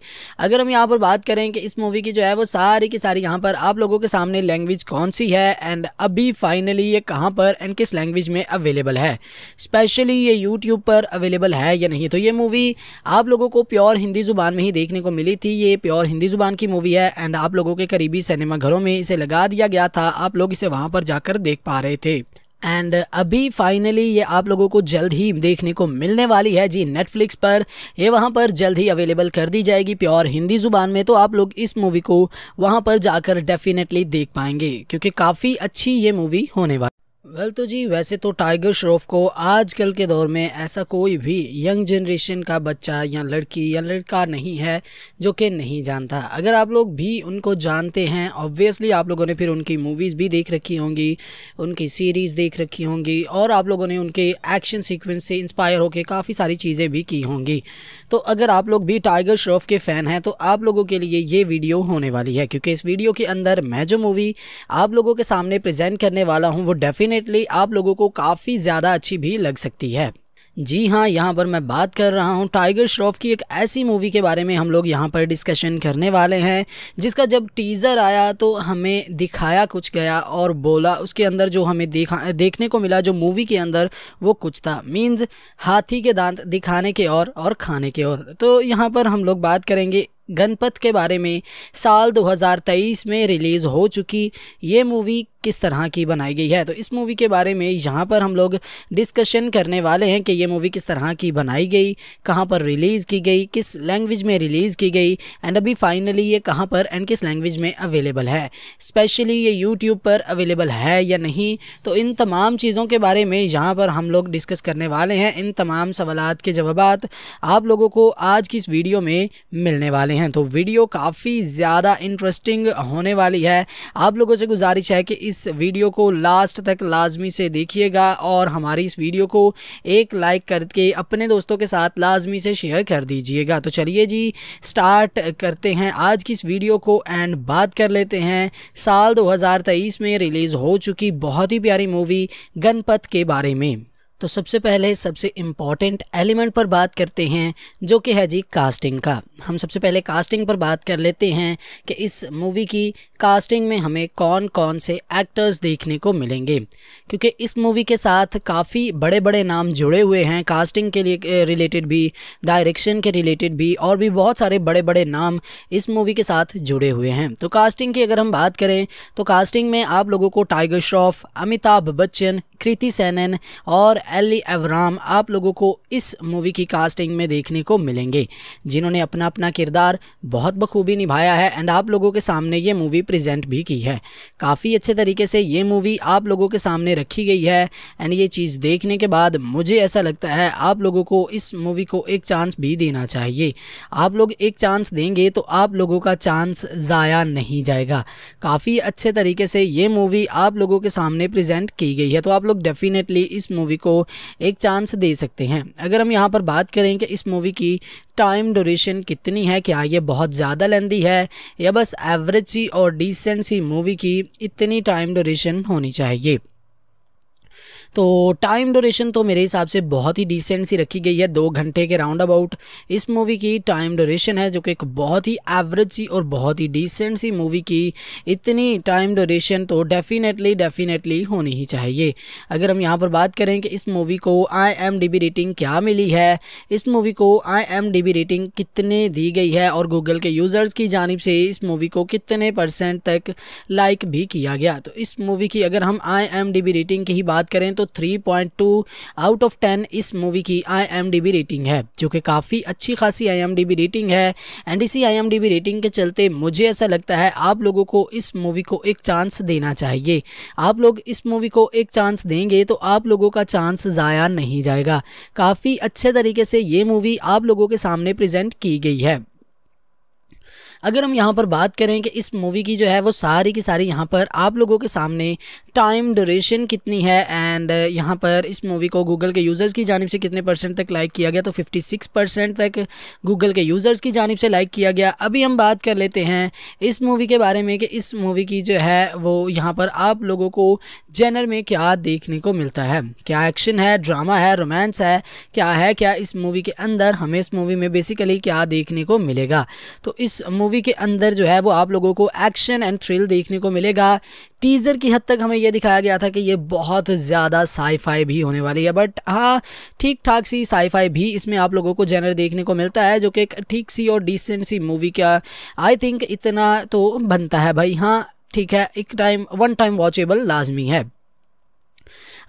अगर हम यहाँ पर बात करें कि इस मूवी की जो है वो सारी की सारी यहाँ पर आप लोगों के सामने लैंग्वेज कौन सी है एंड अभी फाइनली ये कहाँ पर एंड किस लैंग्वेज में अवेलेबल है स्पेशली ये यूट्यूब पर अवेलेबल है या नहीं तो ये मूवी आप लोगों को प्योर हिंदी ज़ुबान में ही देखने को मिली थी ये प्योर हिंदी ज़ुबान की मूवी है एंड आप लोगों के करीबी सिनेमाघरों में इसे लगा दिया गया था आप लोग इसे वहाँ पर जाकर देख पा रहे थे एंड uh, अभी फाइनली ये आप लोगों को जल्द ही देखने को मिलने वाली है जी नेटफ्लिक्स पर ये वहाँ पर जल्द ही अवेलेबल कर दी जाएगी प्योर हिंदी ज़ुबान में तो आप लोग इस मूवी को वहाँ पर जाकर डेफिनेटली देख पाएंगे क्योंकि काफ़ी अच्छी ये मूवी होने वाली वेल well, तो जी वैसे तो टाइगर श्रॉफ को आजकल के दौर में ऐसा कोई भी यंग जनरेशन का बच्चा या लड़की या लड़का नहीं है जो कि नहीं जानता अगर आप लोग भी उनको जानते हैं ऑब्वियसली आप लोगों ने फिर उनकी मूवीज़ भी देख रखी होंगी उनकी सीरीज़ देख रखी होंगी और आप लोगों ने उनके एक्शन सिक्वेंस से इंस्पायर होकर काफ़ी सारी चीज़ें भी की होंगी तो अगर आप लोग भी टाइगर श्रॉफ के फ़ैन हैं तो आप लोगों के लिए ये वीडियो होने वाली है क्योंकि इस वीडियो के अंदर मैं जो मूवी आप लोगों के सामने प्रजेंट करने वाला हूँ वो डेफिनेट डेफिनेटली आप लोगों को काफ़ी ज़्यादा अच्छी भी लग सकती है जी हाँ यहाँ पर मैं बात कर रहा हूँ टाइगर श्रॉफ की एक ऐसी मूवी के बारे में हम लोग यहाँ पर डिस्कशन करने वाले हैं जिसका जब टीज़र आया तो हमें दिखाया कुछ गया और बोला उसके अंदर जो हमें देखा देखने को मिला जो मूवी के अंदर वो कुछ था मीन्स हाथी के दांत दिखाने के और और खाने के और तो यहाँ पर हम लोग बात करेंगे गणपत के बारे में साल 2023 में रिलीज़ हो चुकी ये मूवी किस तरह की बनाई गई है तो इस मूवी के बारे में यहाँ पर हम लोग डिस्कशन करने वाले हैं कि ये मूवी किस तरह की बनाई गई कहाँ पर रिलीज़ की गई किस लैंग्वेज में रिलीज़ की गई एंड अभी फाइनली ये कहाँ पर एंड किस लैंग्वेज में अवेलेबल है स्पेशली ये यूट्यूब पर अवेलेबल है या नहीं तो इन तमाम चीज़ों के बारे में यहाँ पर हम लोग डिस्कस करने वाले हैं इन तमाम सवाल के जवाब आप लोगों को आज की इस वीडियो में मिलने वाले हैं तो वीडियो काफ़ी ज़्यादा इंटरेस्टिंग होने वाली है आप लोगों से गुजारिश है कि इस इस वीडियो को लास्ट तक लाजमी से देखिएगा और हमारी इस वीडियो को एक लाइक करके अपने दोस्तों के साथ लाजमी से शेयर कर दीजिएगा तो चलिए जी स्टार्ट करते हैं आज की इस वीडियो को एंड बात कर लेते हैं साल 2023 में रिलीज़ हो चुकी बहुत ही प्यारी मूवी गणपत के बारे में तो सबसे पहले सबसे इम्पॉर्टेंट एलिमेंट पर बात करते हैं जो कि है जी कास्टिंग का हम सबसे पहले कास्टिंग पर बात कर लेते हैं कि इस मूवी की कास्टिंग में हमें कौन कौन से एक्टर्स देखने को मिलेंगे क्योंकि इस मूवी के साथ काफ़ी बड़े बड़े नाम जुड़े हुए हैं कास्टिंग के लिए रिलेटेड भी डायरेक्शन के रिलेटेड भी और भी बहुत सारे बड़े बड़े नाम इस मूवी के साथ जुड़े हुए हैं तो कास्टिंग की अगर हम बात करें तो कास्टिंग में आप लोगों को टाइगर श्रॉफ अमिताभ बच्चन कृति सैनन और एली एवराम आप लोगों को इस मूवी की कास्टिंग में देखने को मिलेंगे जिन्होंने अपना अपना किरदार बहुत बखूबी निभाया है एंड आप लोगों के सामने ये मूवी प्रेजेंट भी की है काफ़ी अच्छे तरीके से ये मूवी आप लोगों के सामने रखी गई है एंड ये चीज़ देखने के बाद मुझे ऐसा लगता है आप लोगों को इस मूवी को एक चांस भी देना चाहिए आप लोग एक चांस देंगे तो आप लोगों का चांस ज़ाया नहीं जाएगा काफ़ी अच्छे तरीके से ये मूवी आप लोगों के सामने प्रजेंट की गई है तो आप लोग डेफिनेटली इस मूवी को एक चांस दे सकते हैं अगर हम यहाँ पर बात करें कि इस मूवी की टाइम ड्यूरेशन कितनी है क्या ये बहुत ज़्यादा लेंदी है या बस एवरेज सी और डिसेंट सी मूवी की इतनी टाइम ड्यूरेशन होनी चाहिए तो टाइम ड्यूरेशन तो मेरे हिसाब से बहुत ही डिसेंट सी रखी गई है दो घंटे के राउंड अबाउट इस मूवी की टाइम ड्यूरेशन है जो कि एक बहुत ही एवरेज सी और बहुत ही डिसेंट सी मूवी की इतनी टाइम ड्यूरेशन तो डेफिनेटली डेफिनेटली होनी ही चाहिए अगर हम यहाँ पर बात करें कि इस मूवी को आई रेटिंग क्या मिली है इस मूवी को आई रेटिंग कितने दी गई है और गूगल के यूज़र्स की जानब से इस मूवी को कितने परसेंट तक लाइक भी किया गया तो इस मूवी की अगर हम आई रेटिंग की ही बात करें तो 3.2 आउट ऑफ 10 इस मूवी की आईएमडीबी रेटिंग है जो कि काफ़ी अच्छी खासी आईएमडीबी रेटिंग है एंड इसी आईएमडीबी रेटिंग के चलते मुझे ऐसा लगता है आप लोगों को इस मूवी को एक चांस देना चाहिए आप लोग इस मूवी को एक चांस देंगे तो आप लोगों का चांस ज़ाया नहीं जाएगा काफ़ी अच्छे तरीके से ये मूवी आप लोगों के सामने प्रेजेंट की गई है अगर हम यहाँ पर बात करें कि इस मूवी की जो है वो सारी की सारी यहाँ पर आप लोगों के सामने टाइम ड्यूरेशन कितनी है एंड यहाँ पर इस मूवी को गूगल के यूज़र्स की जानब से कितने परसेंट तक लाइक किया गया तो 56 परसेंट तक गूगल के यूज़र्स की जानब से लाइक किया गया अभी हम बात कर लेते हैं इस मूवी के बारे में कि इस मूवी की जो है वो यहाँ पर आप लोगों को जेनर में क्या देखने को मिलता है क्या एक्शन है ड्रामा है रोमांस है क्या है क्या इस मूवी के अंदर हमें इस मूवी में बेसिकली क्या देखने को मिलेगा तो इस मूवी मूवी के अंदर जो है वो आप लोगों को एक्शन एंड थ्रिल देखने को मिलेगा टीज़र की हद तक हमें यह दिखाया गया था कि ये बहुत ज़्यादा साईफाई भी होने वाली है बट हाँ ठीक ठाक सी साईफाई भी इसमें आप लोगों को जेनर देखने को मिलता है जो कि एक ठीक सी और डिसेंट सी मूवी का आई थिंक इतना तो बनता है भाई हाँ ठीक है एक टाइम वन टाइम वॉचेबल लाजमी है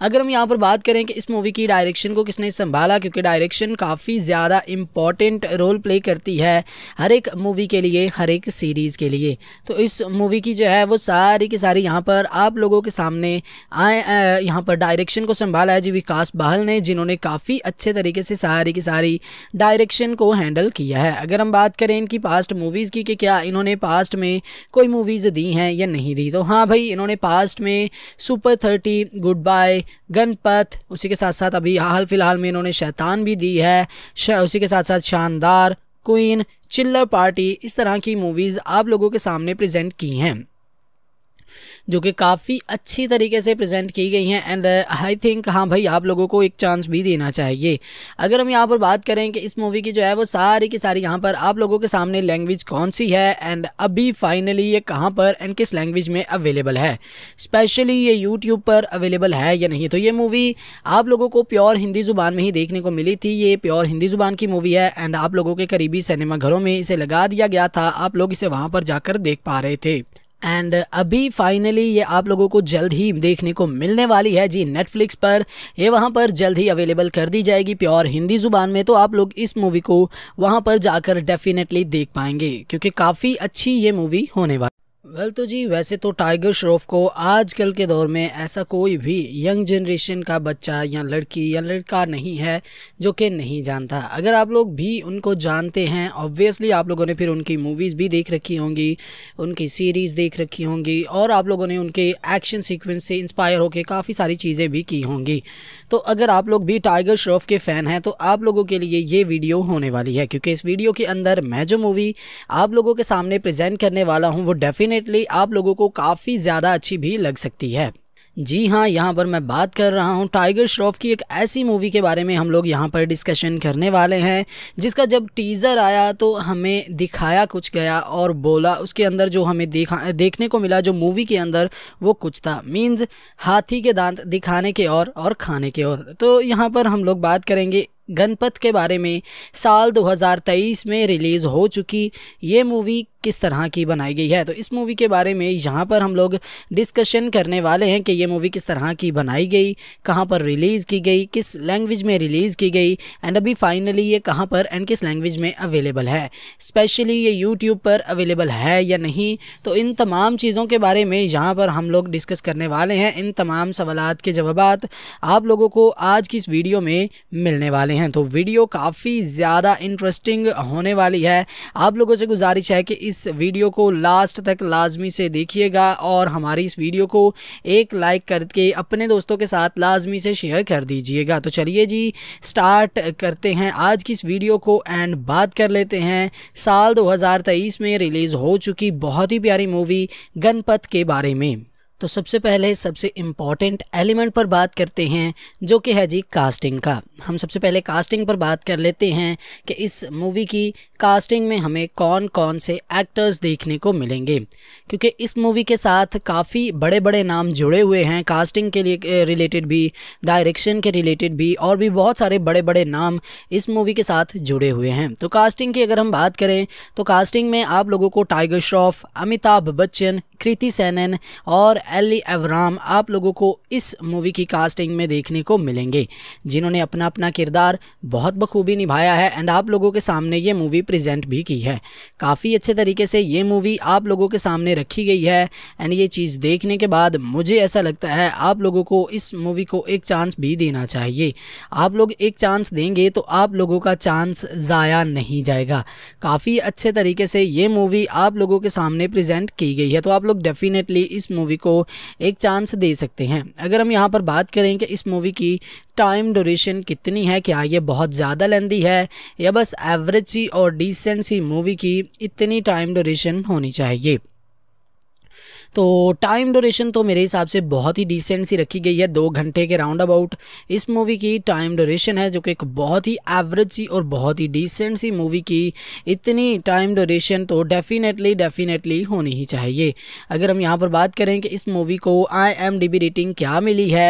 अगर हम यहाँ पर बात करें कि इस मूवी की डायरेक्शन को किसने संभाला क्योंकि डायरेक्शन काफ़ी ज़्यादा इम्पॉर्टेंट रोल प्ले करती है हर एक मूवी के लिए हर एक सीरीज़ के लिए तो इस मूवी की जो है वो सारी की सारी यहाँ पर आप लोगों के सामने आए यहाँ पर डायरेक्शन को संभाला है जी विकास बहल ने जिन्होंने काफ़ी अच्छे तरीके से सारी की सारी डायरेक्शन को हैंडल किया है अगर हम बात करें इनकी पास्ट मूवीज़ की कि क्या इन्होंने पास्ट में कोई मूवीज़ दी हैं या नहीं दी तो हाँ भाई इन्होंने पास्ट में super thirty good bye Ganpat उसी के साथ साथ अभी हाल फिलहाल में इन्होंने शैतान भी दी है उसी के साथ साथ शानदार क्वीन चिल्लर पार्टी इस तरह की मूवीज़ आप लोगों के सामने प्रेजेंट की हैं जो कि काफ़ी अच्छी तरीके से प्रेजेंट की गई हैं एंड आई थिंक हाँ भाई आप लोगों को एक चांस भी देना चाहिए अगर हम यहाँ पर बात करें कि इस मूवी की जो है वो सारी की सारी यहाँ पर आप लोगों के सामने लैंग्वेज कौन सी है एंड अभी फाइनली ये कहाँ पर एंड किस लैंग्वेज में अवेलेबल है स्पेशली ये यूट्यूब पर अवेलेबल है या नहीं तो ये मूवी आप लोगों को प्योर हिंदी ज़ुबान में ही देखने को मिली थी ये प्योर हिंदी ज़ुबान की मूवी है एंड आप लोगों के करीबी सिनेमाघरों में इसे लगा दिया गया था आप लोग इसे वहाँ पर जाकर देख पा रहे थे एंड uh, अभी फाइनली ये आप लोगों को जल्द ही देखने को मिलने वाली है जी नेटफ्लिक्स पर ये वहाँ पर जल्द ही अवेलेबल कर दी जाएगी प्योर हिंदी ज़ुबान में तो आप लोग इस मूवी को वहाँ पर जाकर डेफिनेटली देख पाएंगे क्योंकि काफ़ी अच्छी ये मूवी होने वाली वेल तो जी वैसे तो टाइगर श्रॉफ को आजकल के दौर में ऐसा कोई भी यंग जनरेशन का बच्चा या लड़की या लड़का नहीं है जो कि नहीं जानता अगर आप लोग भी उनको जानते हैं ऑब्वियसली आप लोगों ने फिर उनकी मूवीज़ भी देख रखी होंगी उनकी सीरीज़ देख रखी होंगी और आप लोगों ने उनके एक्शन सीक्वेंस से इंस्पायर होकर काफ़ी सारी चीज़ें भी की होंगी तो अगर आप लोग भी टाइगर श्रॉफ के फ़ैन हैं तो आप लोगों के लिए ये वीडियो होने वाली है क्योंकि इस वीडियो के अंदर मैं जो मूवी आप लोगों के सामने प्रजेंट करने वाला हूँ वो डेफिनेट डेफिनेटली आप लोगों को काफ़ी ज़्यादा अच्छी भी लग सकती है जी हाँ यहाँ पर मैं बात कर रहा हूँ टाइगर श्रॉफ की एक ऐसी मूवी के बारे में हम लोग यहाँ पर डिस्कशन करने वाले हैं जिसका जब टीज़र आया तो हमें दिखाया कुछ गया और बोला उसके अंदर जो हमें देखा देखने को मिला जो मूवी के अंदर वो कुछ था मीन्स हाथी के दांत दिखाने के और और खाने के और तो यहाँ पर हम लोग बात करेंगे गणपत के बारे में साल 2023 में रिलीज़ हो चुकी ये मूवी किस तरह की बनाई गई है तो इस मूवी के बारे में यहाँ पर हम लोग डिस्कशन करने वाले हैं कि ये मूवी किस तरह की बनाई गई कहाँ पर रिलीज़ की गई किस लैंग्वेज में रिलीज़ की गई एंड अभी फाइनली ये कहाँ पर एंड किस लैंग्वेज में अवेलेबल है स्पेशली ये यूट्यूब पर अवेलेबल है या नहीं तो इन तमाम चीज़ों के बारे में यहाँ पर हम लोग डिस्कस करने वाले हैं इन तमाम सवाल के जवाब आप लोगों को आज की इस वीडियो में मिलने वाले हैं तो वीडियो काफ़ी ज़्यादा इंटरेस्टिंग होने वाली है आप लोगों से गुजारिश है कि इस वीडियो को लास्ट तक लाजमी से देखिएगा और हमारी इस वीडियो को एक लाइक करके अपने दोस्तों के साथ लाजमी से शेयर कर दीजिएगा तो चलिए जी स्टार्ट करते हैं आज की इस वीडियो को एंड बात कर लेते हैं साल दो में रिलीज़ हो चुकी बहुत ही प्यारी मूवी गणपत के बारे में तो सबसे पहले सबसे इम्पॉर्टेंट एलिमेंट पर बात करते हैं जो कि है जी कास्टिंग का हम सबसे पहले कास्टिंग पर बात कर लेते हैं कि इस मूवी की कास्टिंग में हमें कौन कौन से एक्टर्स देखने को मिलेंगे क्योंकि इस मूवी के साथ काफ़ी बड़े बड़े नाम जुड़े हुए हैं कास्टिंग के लिए रिलेटेड भी डायरेक्शन के रिलेटेड भी और भी बहुत सारे बड़े बड़े नाम इस मूवी के साथ जुड़े हुए हैं तो कास्टिंग की अगर हम बात करें तो कास्टिंग में आप लोगों को टाइगर श्रॉफ अमिताभ बच्चन कृति सैनन और एली एवराम आप लोगों को इस मूवी की कास्टिंग में देखने को मिलेंगे जिन्होंने अपना अपना किरदार बहुत बखूबी निभाया है एंड आप लोगों के सामने ये मूवी प्रेजेंट भी की है काफ़ी अच्छे तरीके से ये मूवी आप लोगों के सामने रखी गई है एंड ये चीज़ देखने के बाद मुझे ऐसा लगता है आप लोगों को इस मूवी को एक चांस भी देना चाहिए आप लोग एक चांस देंगे तो आप लोगों का चांस ज़ाया नहीं जाएगा काफ़ी अच्छे तरीके से ये मूवी आप लोगों के सामने प्रजेंट की गई है तो आप लोग डेफिनेटली इस मूवी को एक चांस दे सकते हैं अगर हम यहाँ पर बात करें कि इस मूवी की टाइम ड्यूरेशन कितनी है क्या ये बहुत ज़्यादा लेंदी है या बस एवरेज सी और डिसेंट सी मूवी की इतनी टाइम ड्यूरेशन होनी चाहिए तो टाइम ड्यूरेशन तो मेरे हिसाब से बहुत ही डिसेंट सी रखी गई है दो घंटे के राउंड अबाउट इस मूवी की टाइम ड्यूरेशन है जो कि एक बहुत ही एवरेज सी और बहुत ही डिसेंट सी मूवी की इतनी टाइम ड्यूरेशन तो डेफिनेटली डेफिनेटली होनी ही चाहिए अगर हम यहाँ पर बात करें कि इस मूवी को आई रेटिंग क्या मिली है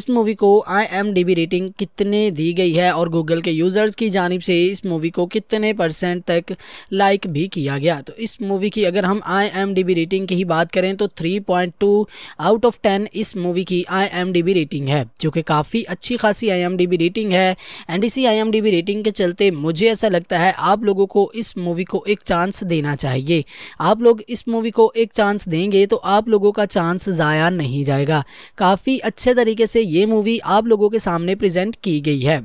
इस मूवी को आई रेटिंग कितने दी गई है और गूगल के यूज़र्स की जानब से इस मूवी को कितने परसेंट तक लाइक भी किया गया तो इस मूवी की अगर हम आई रेटिंग की ही बात करें तो पॉइंट 3.2 आउट ऑफ 10 इस मूवी की आईएमडीबी रेटिंग है जो कि काफ़ी अच्छी खासी आईएमडीबी रेटिंग है एंड इसी आईएमडीबी रेटिंग के चलते मुझे ऐसा लगता है आप लोगों को इस मूवी को एक चांस देना चाहिए आप लोग इस मूवी को एक चांस देंगे तो आप लोगों का चांस ज़ाया नहीं जाएगा काफ़ी अच्छे तरीके से ये मूवी आप लोगों के सामने प्रेजेंट की गई है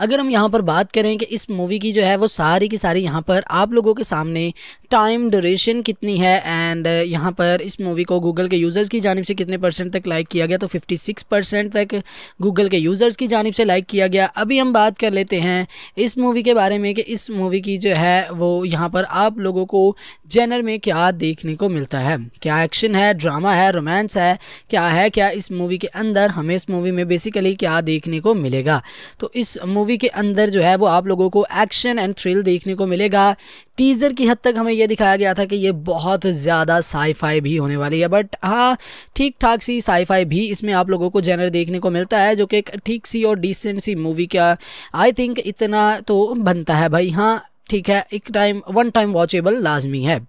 अगर हम यहाँ पर बात करें कि इस मूवी की जो है वो सारी की सारी यहाँ पर आप लोगों के सामने टाइम ड्यूरेशन कितनी है एंड यहाँ पर इस मूवी को गूगल के यूज़र्स की जानब से कितने परसेंट तक लाइक किया गया तो 56 परसेंट तक गूगल के यूज़र्स की जानब से लाइक किया गया अभी हम बात कर लेते हैं इस मूवी के बारे में कि इस मूवी की जो है वो यहाँ पर आप लोगों को जेनर में क्या देखने को मिलता है क्या एक्शन है ड्रामा है रोमांस है क्या है क्या इस मूवी के अंदर हमें इस मूवी में बेसिकली क्या देखने को मिलेगा तो इस मूवी मूवी के अंदर जो है वो आप लोगों को एक्शन एंड थ्रिल देखने को मिलेगा टीज़र की हद तक हमें यह दिखाया गया था कि ये बहुत ज़्यादा साईफाई भी होने वाली है बट हाँ ठीक ठाक सी साईफाई भी इसमें आप लोगों को जेनर देखने को मिलता है जो कि एक ठीक सी और डिसेंट सी मूवी का आई थिंक इतना तो बनता है भाई हाँ ठीक है एक टाइम वन टाइम वॉचेबल लाजमी है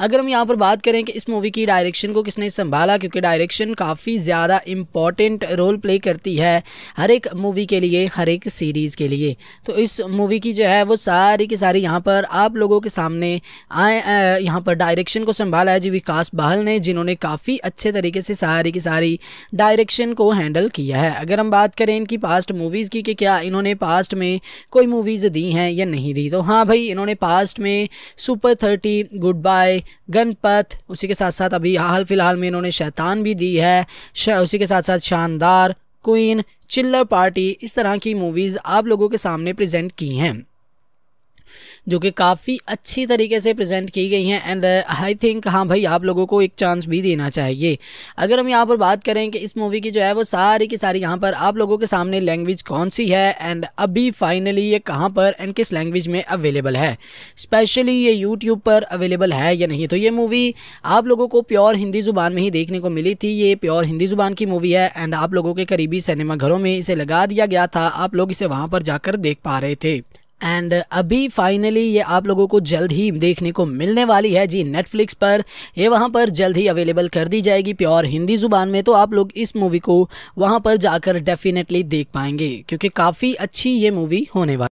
अगर हम यहाँ पर बात करें कि इस मूवी की डायरेक्शन को किसने संभाला क्योंकि डायरेक्शन काफ़ी ज़्यादा इम्पॉर्टेंट रोल प्ले करती है हर एक मूवी के लिए हर एक सीरीज़ के लिए तो इस मूवी की जो है वो सारी की सारी यहाँ पर आप लोगों के सामने आए यहाँ पर डायरेक्शन को संभाला है जी विकास बहल ने जिन्होंने काफ़ी अच्छे तरीके से सारी की सारी डायरेक्शन को हैंडल किया है अगर हम बात करें इनकी पास्ट मूवीज़ की कि क्या इन्होंने पास्ट में कोई मूवीज़ दी हैं या नहीं दी तो हाँ भाई इन्होंने पास्ट में super thirty good bye Ganpat उसी के साथ साथ अभी हाल फिलहाल में इन्होंने शैतान भी दी है उसी के साथ साथ शानदार क्वीन चिल्लर पार्टी इस तरह की मूवीज़ आप लोगों के सामने प्रेजेंट की हैं जो कि काफ़ी अच्छी तरीके से प्रेजेंट की गई हैं एंड आई थिंक हाँ भाई आप लोगों को एक चांस भी देना चाहिए अगर हम यहाँ पर बात करें कि इस मूवी की जो है वो सारी की सारी यहाँ पर आप लोगों के सामने लैंग्वेज कौन सी है एंड अभी फाइनली ये कहाँ पर एंड किस लैंग्वेज में अवेलेबल है स्पेशली ये यूट्यूब पर अवेलेबल है या नहीं तो ये मूवी आप लोगों को प्योर हिंदी ज़ुबान में ही देखने को मिली थी ये प्योर हिंदी ज़ुबान की मूवी है एंड आप लोगों के करीबी सिनेमाघरों में इसे लगा दिया गया था आप लोग इसे वहाँ पर जाकर देख पा रहे थे एंड uh, अभी फाइनली ये आप लोगों को जल्द ही देखने को मिलने वाली है जी नेटफ्लिक्स पर ये वहाँ पर जल्द ही अवेलेबल कर दी जाएगी प्योर हिंदी ज़ुबान में तो आप लोग इस मूवी को वहाँ पर जाकर डेफिनेटली देख पाएंगे क्योंकि काफ़ी अच्छी ये मूवी होने वाली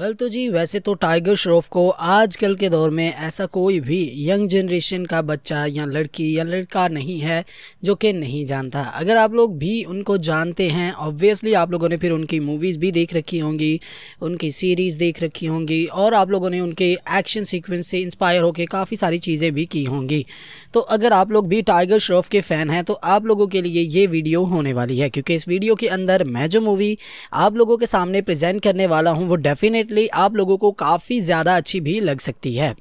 वेल well तो जी वैसे तो टाइगर श्रॉफ को आजकल के दौर में ऐसा कोई भी यंग जनरेशन का बच्चा या लड़की या लड़का नहीं है जो कि नहीं जानता अगर आप लोग भी उनको जानते हैं ऑब्वियसली आप लोगों ने फिर उनकी मूवीज़ भी देख रखी होंगी उनकी सीरीज़ देख रखी होंगी और आप लोगों ने उनके एक्शन सीक्वेंस से इंस्पायर होकर काफ़ी सारी चीज़ें भी की होंगी तो अगर आप लोग भी टाइगर श्रॉफ के फ़ैन हैं तो आप लोगों के लिए ये वीडियो होने वाली है क्योंकि इस वीडियो के अंदर मैं जो मूवी आप लोगों के सामने प्रजेंट करने वाला हूँ वो डेफिनेट डेफिनेटली आप लोगों को काफ़ी ज़्यादा अच्छी भी लग सकती है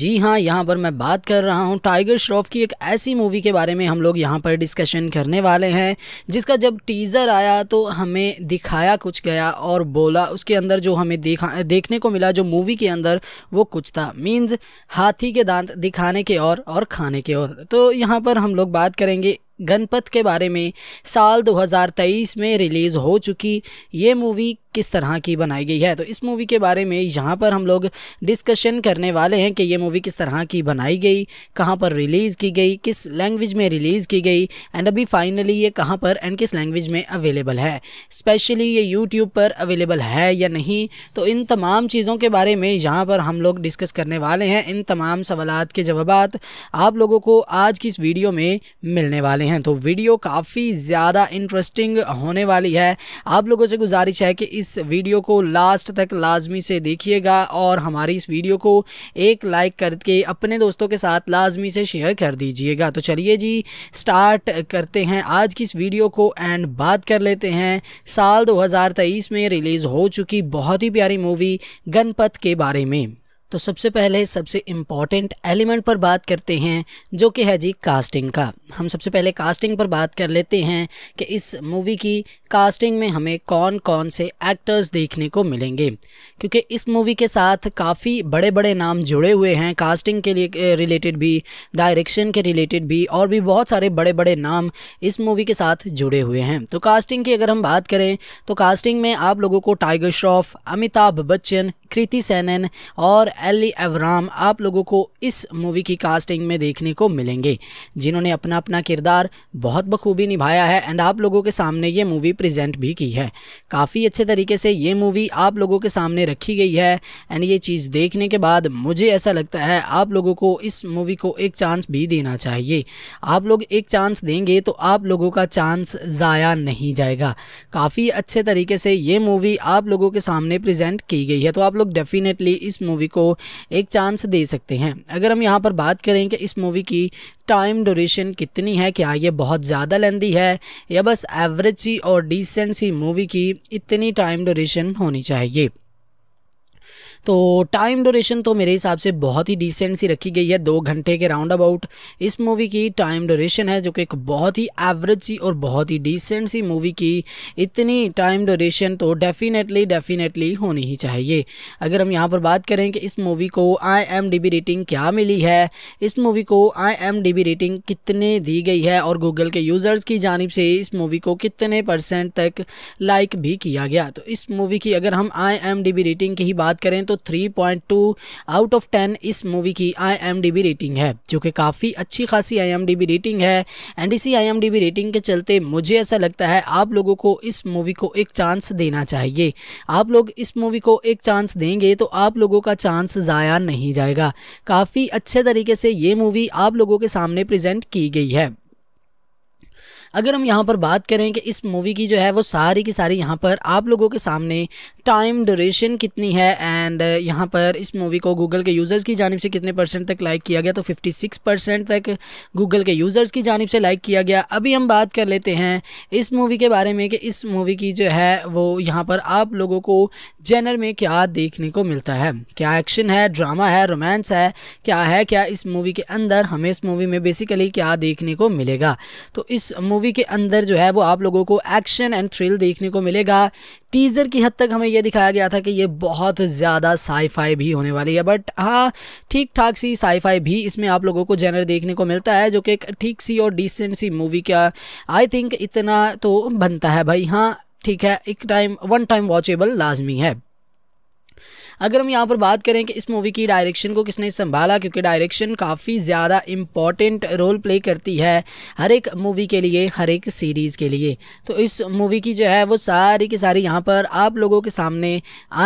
जी हाँ यहाँ पर मैं बात कर रहा हूँ टाइगर श्रॉफ की एक ऐसी मूवी के बारे में हम लोग यहाँ पर डिस्कशन करने वाले हैं जिसका जब टीज़र आया तो हमें दिखाया कुछ गया और बोला उसके अंदर जो हमें देखा देखने को मिला जो मूवी के अंदर वो कुछ था मीन्स हाथी के दांत दिखाने के और और खाने के और तो यहाँ पर हम लोग बात करेंगे गणपत के बारे में साल 2023 में रिलीज़ हो चुकी ये मूवी किस तरह की बनाई गई है तो इस मूवी के बारे में यहाँ पर हम लोग डिस्कशन करने वाले हैं कि ये मूवी किस तरह की बनाई गई कहाँ पर रिलीज़ की गई किस लैंग्वेज में रिलीज़ की गई एंड अभी फाइनली ये कहाँ पर एंड किस लैंग्वेज में अवेलेबल है स्पेशली ये यूट्यूब पर अवेलेबल है या नहीं तो इन तमाम चीज़ों के बारे में यहाँ पर हम लोग डिस्कस करने वाले हैं इन तमाम सवाल के जवाब आप लोगों को आज की इस वीडियो में मिलने वाले हैं तो वीडियो काफ़ी ज़्यादा इंटरेस्टिंग होने वाली है आप लोगों से गुजारिश है कि इस वीडियो को लास्ट तक लाजमी से देखिएगा और हमारी इस वीडियो को एक लाइक करके अपने दोस्तों के साथ लाजमी से शेयर कर दीजिएगा तो चलिए जी स्टार्ट करते हैं आज की इस वीडियो को एंड बात कर लेते हैं साल 2023 में रिलीज़ हो चुकी बहुत ही प्यारी मूवी गणपत के बारे में तो सबसे पहले सबसे इम्पॉर्टेंट एलिमेंट पर बात करते हैं जो कि है जी कास्टिंग का हम सबसे पहले कास्टिंग पर बात कर लेते हैं कि इस मूवी की कास्टिंग में हमें कौन कौन से एक्टर्स देखने को मिलेंगे क्योंकि इस मूवी के साथ काफ़ी बड़े बड़े नाम जुड़े हुए हैं कास्टिंग के लिए रिलेटेड भी डायरेक्शन के रिलेटेड भी और भी बहुत सारे बड़े बड़े नाम इस मूवी के साथ जुड़े हुए हैं तो कास्टिंग की अगर हम बात करें तो कास्टिंग में आप लोगों को टाइगर श्रॉफ अमिताभ बच्चन कृति सैनन और एली एवराम आप लोगों को इस मूवी की कास्टिंग में देखने को मिलेंगे जिन्होंने अपना अपना किरदार बहुत बखूबी निभाया है एंड आप लोगों के सामने ये मूवी प्रेजेंट भी की है काफ़ी अच्छे तरीके से ये मूवी आप लोगों के सामने रखी गई है एंड ये चीज़ देखने के बाद मुझे ऐसा लगता है आप लोगों को इस मूवी को एक चांस भी देना चाहिए आप लोग एक चांस देंगे तो आप लोगों का चांस ज़ाया नहीं जाएगा काफ़ी अच्छे तरीके से ये मूवी आप लोगों के सामने प्रेजेंट की गई है तो आप लोग डेफिनेटली इस मूवी को एक चांस दे सकते हैं अगर हम यहाँ पर बात करें कि इस मूवी की टाइम ड्यूरेशन कितनी है क्या ये बहुत ज़्यादा लेंदी है या बस एवरेज सी और डिसेंट सी मूवी की इतनी टाइम ड्यूरेशन होनी चाहिए तो टाइम ड्यूरेशन तो मेरे हिसाब से बहुत ही डिसेंट सी रखी गई है दो घंटे के राउंड अबाउट इस मूवी की टाइम ड्यूरेशन है जो कि एक बहुत ही एवरेज सी और बहुत ही डिसेंट सी मूवी की इतनी टाइम ड्यूरेशन तो डेफिनेटली डेफिनेटली होनी ही चाहिए अगर हम यहाँ पर बात करें कि इस मूवी को आई रेटिंग क्या मिली है इस मूवी को आई रेटिंग कितने दी गई है और गूगल के यूज़र्स की जानब से इस मूवी को कितने परसेंट तक लाइक भी किया गया तो इस मूवी की अगर हम आई रेटिंग की ही बात करें तो 3.2 आउट ऑफ 10 इस मूवी की आईएमडीबी रेटिंग है जो कि काफ़ी अच्छी खासी आईएमडीबी रेटिंग है एंड इसी आईएमडीबी रेटिंग के चलते मुझे ऐसा लगता है आप लोगों को इस मूवी को एक चांस देना चाहिए आप लोग इस मूवी को एक चांस देंगे तो आप लोगों का चांस ज़ाया नहीं जाएगा काफ़ी अच्छे तरीके से ये मूवी आप लोगों के सामने प्रजेंट की गई है अगर हम यहाँ पर बात करें कि इस मूवी की जो है वो सारी की सारी यहाँ पर आप लोगों के सामने टाइम ड्यूरेशन कितनी है एंड uh, यहाँ पर इस मूवी को गूगल के यूज़र्स की जानब से कितने परसेंट तक लाइक किया गया तो 56 परसेंट तक गूगल के यूज़र्स की जानब से लाइक किया गया अभी हम बात कर लेते हैं इस मूवी के बारे में कि इस मूवी की जो है वो यहाँ पर आप लोगों को जेनर में क्या देखने को मिलता है क्या एक्शन है ड्रामा है रोमांस है क्या है क्या इस मूवी के अंदर हमें इस मूवी में बेसिकली क्या देखने को मिलेगा तो इस मूवी के अंदर जो है वो आप लोगों को एक्शन एंड थ्रिल देखने को मिलेगा टीज़र की हद तक हमें यह दिखाया गया था कि ये बहुत ज़्यादा साईफाई भी होने वाली है बट हाँ ठीक ठाक सी साईफाई भी इसमें आप लोगों को जेनर देखने को मिलता है जो कि एक ठीक सी और डिसेंट सी मूवी का आई थिंक इतना तो बनता है भाई हाँ ठीक है एक टाइम वन टाइम वॉचेबल लाजमी है अगर हम यहाँ पर बात करें कि इस मूवी की डायरेक्शन को किसने संभाला क्योंकि डायरेक्शन काफ़ी ज़्यादा इम्पॉर्टेंट रोल प्ले करती है हर एक मूवी के लिए हर एक सीरीज़ के लिए तो इस मूवी की जो है वो सारी की सारी यहाँ पर आप लोगों के सामने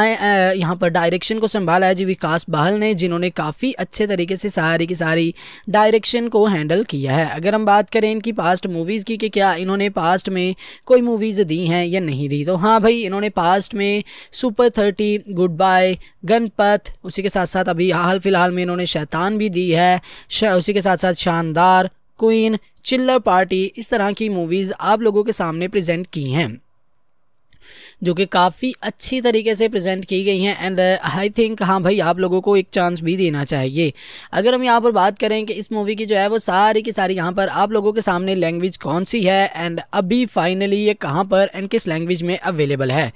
आए यहाँ पर डायरेक्शन को संभाला है जी विकास बहल ने जिन्होंने काफ़ी अच्छे तरीके से सारी की सारी डायरेक्शन को हैंडल किया है अगर हम बात करें इनकी पास्ट मूवीज़ की कि क्या इन्होंने पास्ट में कोई मूवीज़ दी हैं या नहीं दी तो हाँ भाई इन्होंने पास्ट में super thirty good bye Ganpat उसी के साथ साथ अभी हाल फिलहाल में इन्होंने शैतान भी दी है उसी के साथ साथ शानदार क्वीन चिल्लर पार्टी इस तरह की मूवीज़ आप लोगों के सामने प्रेजेंट की हैं जो कि काफ़ी अच्छी तरीके से प्रेजेंट की गई हैं एंड आई थिंक हाँ भाई आप लोगों को एक चांस भी देना चाहिए अगर हम यहाँ पर बात करें कि इस मूवी की जो है वो सारी की सारी यहाँ पर आप लोगों के सामने लैंग्वेज कौन सी है एंड अभी फाइनली ये कहाँ पर एंड किस लैंग्वेज में अवेलेबल है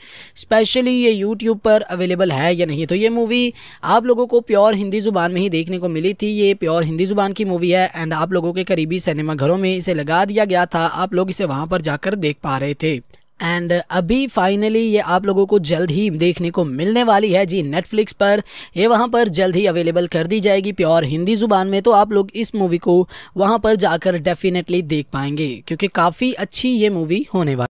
स्पेशली ये यूट्यूब पर अवेलेबल है या नहीं तो ये मूवी आप लोगों को प्योर हिंदी ज़ुबान में ही देखने को मिली थी ये प्योर हिंदी ज़ुबान की मूवी है एंड आप लोगों के करीबी सिनेमाघरों में इसे लगा दिया गया था आप लोग इसे वहाँ पर जाकर देख पा रहे थे एंड uh, अभी फाइनली ये आप लोगों को जल्द ही देखने को मिलने वाली है जी नेटफ्लिक्स पर ये वहाँ पर जल्द ही अवेलेबल कर दी जाएगी प्योर हिंदी ज़ुबान में तो आप लोग इस मूवी को वहाँ पर जाकर डेफिनेटली देख पाएंगे क्योंकि काफ़ी अच्छी ये मूवी होने वाली